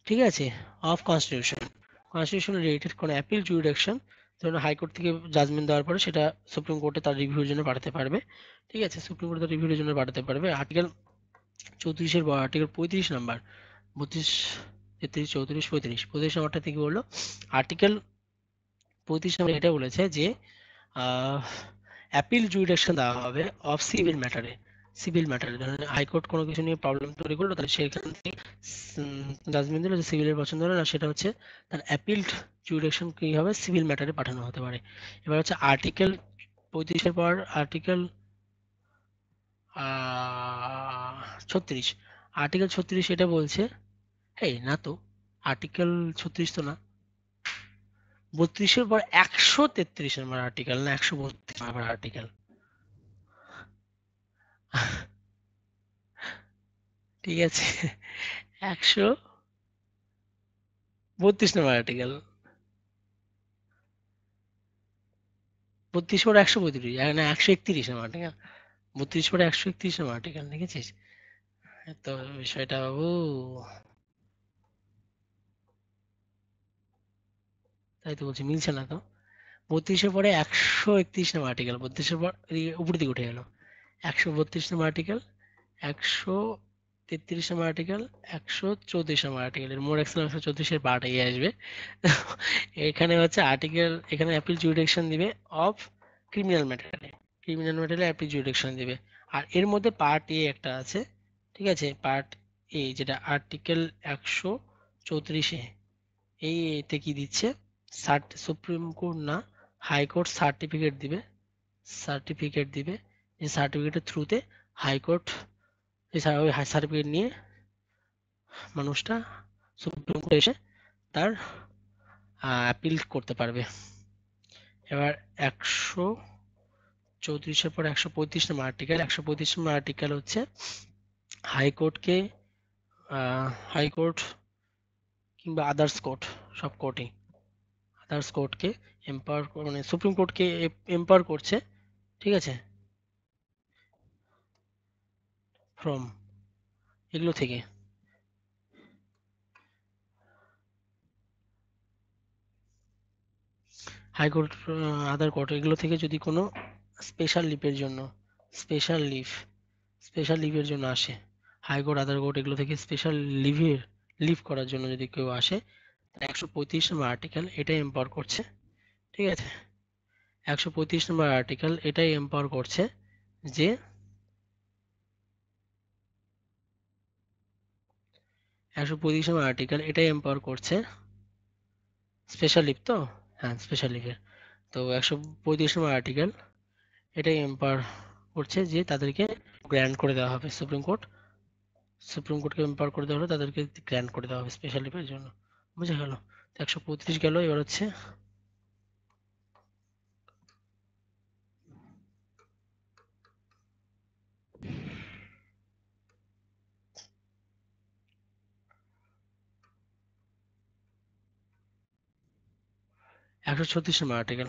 ঠিক আছে অফ কনস্টিটিউশন কনস্টিটিউশন রিলেটেড কোনো অ্যাপিল জুরিডিকশন ধরুন হাইকোর্ট থেকে জাজমেন্ট দেওয়ার পরে সেটা সুপ্রিম কোর্টে তার রিভিউর জন্য পাঠাতে পারবে ঠিক আছে সুপ্রিম কোর্টে তার রিভিউর জন্য পাঠাতে পারবে আর্টিকেল চৌত্রিশের আর্টিকেল পঁয়ত্রিশ নাম্বার বত্রিশ তেত্রিশ চৌত্রিশ পঁয়ত্রিশ পঁয়ত্রিশ নম্বরটা থেকে বললো আর্টিকেল পঁয়ত্রিশ নাম্বার এটা বলেছে যে অ্যাপিল জুডিশন দেওয়া হবে অফ সিভিল ম্যাটারে সিভিল ম্যাটারে ধরেন হাইকোর্ট কোনো কিছু নিয়ে প্রবলেম তৈরি করলো তাহলে সেখান থেকে জাজমেন্ট দিল যে সিভিলের পছন্দ হলো না সেটা হচ্ছে তার অ্যাপিল জুডিশন কী হবে সিভিল ম্যাটারে পাঠানো হতে পারে এবার হচ্ছে আর্টিকেল পঁয়ত্রিশের পর আর্টিকেল ছত্রিশ আর্টিকেল ছত্রিশ এটা বলছে এই না তো আর্টিকেল ছত্রিশ তো না বত্রিশের পর একশো তেত্রিশ নম্বর আর্টিকেল না একশো বত্রিশ নম্বর আর্টিকেল ঠিক আছে একশো বত্রিশ নম্বর আর্টিকেল বত্রিশ পরে একশো বত্রিশ না একশো একত্রিশ নম্বর আর্টিকেল বত্রিশ পরে একশো একত্রিশ নম্বর আর্টিকেল দেখেছিস তো বিষয়টা বাবু তাই তো বলছি মিলছে না তো বত্রিশের পরে একশো একত্রিশ নম্বর আর্টিকেল বত্রিশের পর উপর দিকে উঠে গেল একশো বত্রিশ নম্বর আর্টিকেল একশো তেত্রিশ নম্বর আর্টিকেল একশো চৌত্রিশ নম্বর আর্টিকেল এর মোট একশো একশো চৌত্রিশের পার্ট এগিয়ে আসবে এখানে হচ্ছে আর্টিকেল এখানে অ্যাপিল জুডিকশন দিবে অফ ক্রিমিনাল ম্যাটারে ক্রিমিনাল ম্যাটারে অ্যাপিল জুডিকশন দিবে আর এর মধ্যে পার্ট এ একটা আছে ঠিক আছে পার্ট এ যেটা আর্টিকেল একশো চৌত্রিশে এই এতে কি দিচ্ছে সুপ্রিম কোর্ট না হাইকোর্ট সার্টিফিকেট দিবে সার্টিফিকেট দিবে এই সার্টিফিকেটের থ্রুতে হাইকোর্ট এই সার্টিফিকেট নিয়ে মানুষটা সুপ্রিম কোর্টে এসে তার অ্যাপিল করতে পারবে এবার একশো চৌত্রিশের পর একশো পঁয়ত্রিশ নম্বর আর্টিকেল একশো পঁয়ত্রিশ নম্বর আর্টিকেল হচ্ছে হাইকোর্টকে হাইকোর্ট কিংবা আদার্স কোর্ট সব কোর্টেই আদার্স কোর্টকে এম্পায়ার মানে সুপ্রিম কোর্টকে এম্পায়ার করছে ঠিক আছে ফ্রম এগুলো থেকে হাইকোর্ট আদার কোর্ট এগুলো থেকে যদি কোনো স্পেশাল লিপের জন্য স্পেশাল লিভ স্পেশাল লিভের জন্য আসে হাইকোর্ট আদার কোর্ট এগুলো থেকে স্পেশাল লিভের লিভ করার জন্য যদি কেউ আসে একশো পঁয়ত্রিশ নম্বর আর্টিকেল এটাই এম্পাওয়ার করছে ঠিক আছে একশো নম্বর আর্টিকেল এটাই এম্পাওয়ার করছে যে একশো পঁয়ত্রিশ নম্বর আর্টিকেল এটাই এম্পাওয়ার করছে স্পেশাল লিপ তো হ্যাঁ স্পেশাল লিপের তো একশো পঁয়ত্রিশ নম্বর আর্টিকেল এটাই এম্পাওয়ার করছে যে তাদেরকে গ্র্যান্ড করে দেওয়া হবে সুপ্রিম কোর্ট সুপ্রিম কোর্টকে এম্পাওয়ার করে দেওয়া হলে তাদেরকে গ্র্যান্ড করে দেওয়া হবে স্পেশাল লিপের জন্য বুঝা গেল একশো পঁয়ত্রিশ গেল এবার হচ্ছে একশো ছত্রিশ নম্বর আর্টিকেল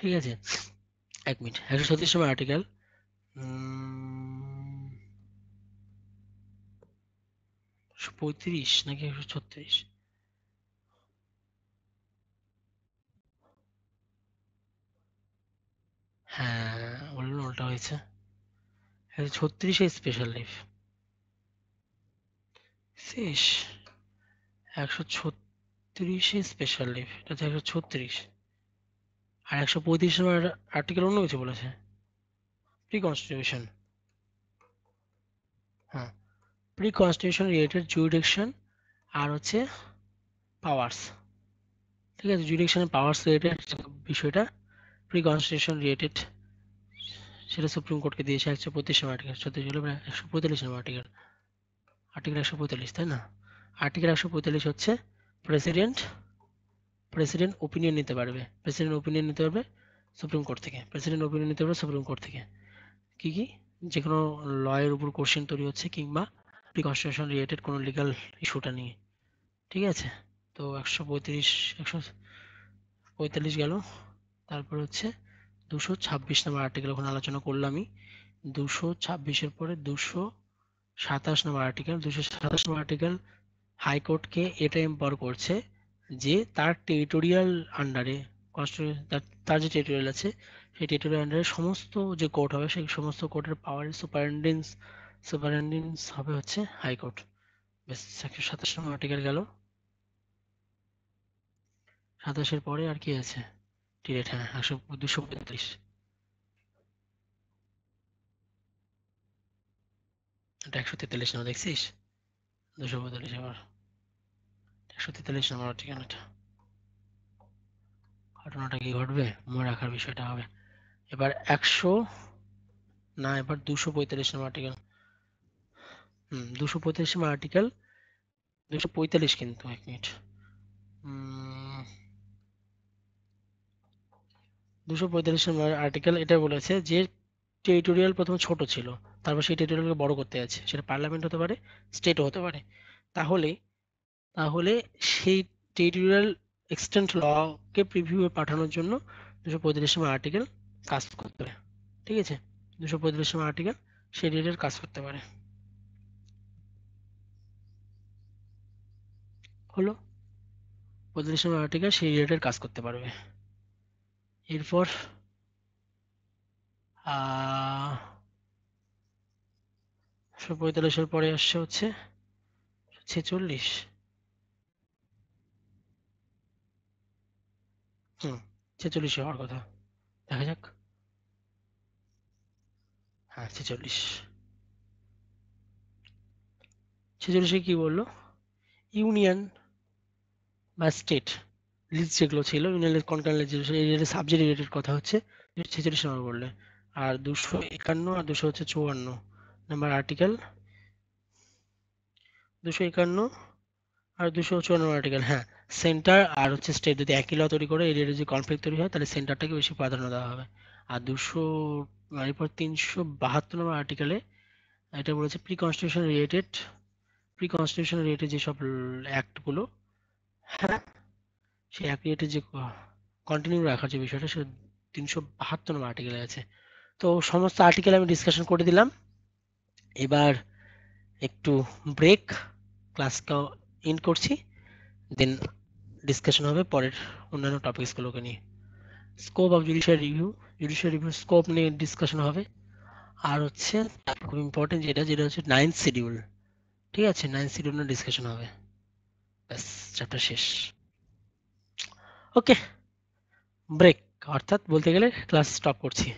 ঠিক আছে এক মিনিট একশো ছত্রিশ সময় আর্টিকেল পঁয়ত্রিশ নাকি একশো ছত্রিশ হ্যাঁ বললেন ওটা হয়েছে ছত্রিশে স্পেশাল লিফ শেষ একশো ছত্রিশে স্পেশাল লিফ এটা হচ্ছে একশো ছত্রিশ আর একশো পঁয়ত্রিশ আর্টিকেল অন্য কিছু বলেছে pre-constitution হ্যাঁ pre-constitution related jurisdiction আর হচ্ছে পাওয়ার্স ঠিক আছে জুডিকশনের পাওয়ার্স রিলেটেড বিষয়টা প্রি কনস্টিটিউশন রিলেটেড সেটা সুপ্রিম কোর্টকে দিয়েছে একশো পঁয়ত্রিশ নম্বর আর্টিকেল ছত্রিশ হলো একশো পঁয়তাল্লিশ নম্বর আর্টিকেল আর্টিকেল একশো পঁয়তাল্লিশ তাই না আর্টিকেল একশো পঁয়তাল্লিশ হচ্ছে প্রেসিডেন্ট প্রেসিডেন্ট ওপিনিয়ন নিতে পারবে প্রেসিডেন্ট ওপিনিয়ন নিতে পারবে সুপ্রিম কোর্ট থেকে প্রেসিডেন্ট ওপিনিয়ন নিতে পারবে সুপ্রিম কোর্ট থেকে কি কি যে কোনো লয়ের উপর কোশ্চেন তৈরি হচ্ছে কিংবা রিকনস্ট্রাকশন রিলেটেড কোনো লিগাল ইস্যুটা নিয়ে ঠিক আছে তো একশো পঁয়ত্রিশ একশো পঁয়তাল্লিশ গেল তারপর হচ্ছে দুশো ছাব্বিশ নম্বর আর্টিকেল ওখানে আলোচনা করলাম আমি দুশো ছাব্বিশের পরে দুশো সাতাশ নম্বর আর্টিকেল দুশো সাতাশ নম্বর আর্টিকেল হাইকোর্টকে এটা এম্পাওয়ার করছে যে তার টেরিটোরিয়াল আন্ডারে তার যে টেরিটোরিয়াল আছে সেই টিটুলের আন্ডারে সমস্ত যে কোর্ট হবে সেই সমস্ত কোর্টের পাওয়ার সুপারিনটেন্ডেন্স সুপারিনটেন্ডেন্স হবে হচ্ছে হাইকোর্ট বেশ একশো সাতাশ নম্বর আর্টিকেল গেল সাতাশের পরে আর কি আছে টিরেট হ্যাঁ একশো দুশো পঁয়ত্রিশ এটা একশো তেতাল্লিশ নম্বর দেখছিস দুশো পঁয়তাল্লিশ আবার একশো তেতাল্লিশ নম্বর ঠিকানাটা ঘটনাটা কি ঘটবে মনে রাখার বিষয়টা হবে এবার একশো না এবার দুশো পঁয়তাল্লিশ নম্বর আর্টিকেল হুম দুশো পঁয়তাল্লিশ নম্বর আর্টিকেল দুশো পঁয়তাল্লিশ কিন্তু এক মিনিট দুশো পঁয়তাল্লিশ নম্বর আর্টিকেল এটা বলেছে যে টেরিটোরিয়াল প্রথমে ছোট ছিল তারপর সেই টেরিটোরিয়ালকে বড় করতে আছে সেটা পার্লামেন্ট হতে পারে স্টেটও হতে পারে তাহলে তাহলে সেই টেরিটোরিয়াল এক্সটেন্ট লকে প্রিভিউয়ে পাঠানোর জন্য দুশো পঁয়তাল্লিশ নম্বর আর্টিকেল কাজ করতে পারে ঠিক আছে দুশো সময় আর্টিকেল সেই রিলেটেড কাজ করতে পারে হলো সময় আর্টিকেল সেই রিলেটেড কাজ করতে পারবে এরপর পঁয়তাল্লিশের পরে আসছে হচ্ছে ছেচল্লিশ হুম ছেচল্লিশে হওয়ার কথা দেখা যাক হ্যাঁ ছেচল্লিশ ছেচল্লিশে কি বললো ইউনিয়ন বা স্টেট লিস্ট যেগুলো ছিল ইউনিয়নের কনকার সাবজেক্ট রিলেটেড কথা হচ্ছে দুশো ছেচল্লিশ নম্বর বললে আর দুশো একান্ন আর দুশো হচ্ছে চুয়ান্ন নাম্বার আর্টিকেল দুশো একান্ন আর দুশো চুয়ান্ন আর্টিকেল হ্যাঁ সেন্টার আর হচ্ছে স্টেট যদি একই ল তৈরি করে এরিয়ার যদি কনফ্লিক্ট তৈরি হয় তাহলে সেন্টারটাকে বেশি প্রাধান্য দেওয়া হবে আর দুশো এরপর তিনশো বাহাত্তর নম্বর আর্টিকেলে এটা বলেছে pre constitution related pre constitution related যেসব অ্যাক্টগুলো হ্যাঁ সেই অ্যাক্ট রিলেটেড যে কন্টিনিউ রাখার যে বিষয়টা সে তিনশো বাহাত্তর নম্বর আর্টিকেলে আছে তো সমস্ত আর্টিকেল আমি ডিসকাশন করে দিলাম এবার একটু ব্রেক ক্লাসটা ইন করছি দেন ডিসকাশন হবে পরের অন্যান্য টপিকসগুলোকে নিয়ে scope of judicial review judicial review scope নিয়ে ডিসকাশন হবে আর হচ্ছে খুব ইম্পর্টেন্ট যেটা যেটা হচ্ছে নাইন্থ শিডিউল ঠিক আছে নাইন্থ শিডিউল নিয়ে ডিসকাশন হবে ব্যাস চ্যাপ্টার শেষ ওকে ব্রেক অর্থাৎ বলতে গেলে ক্লাস স্টপ করছি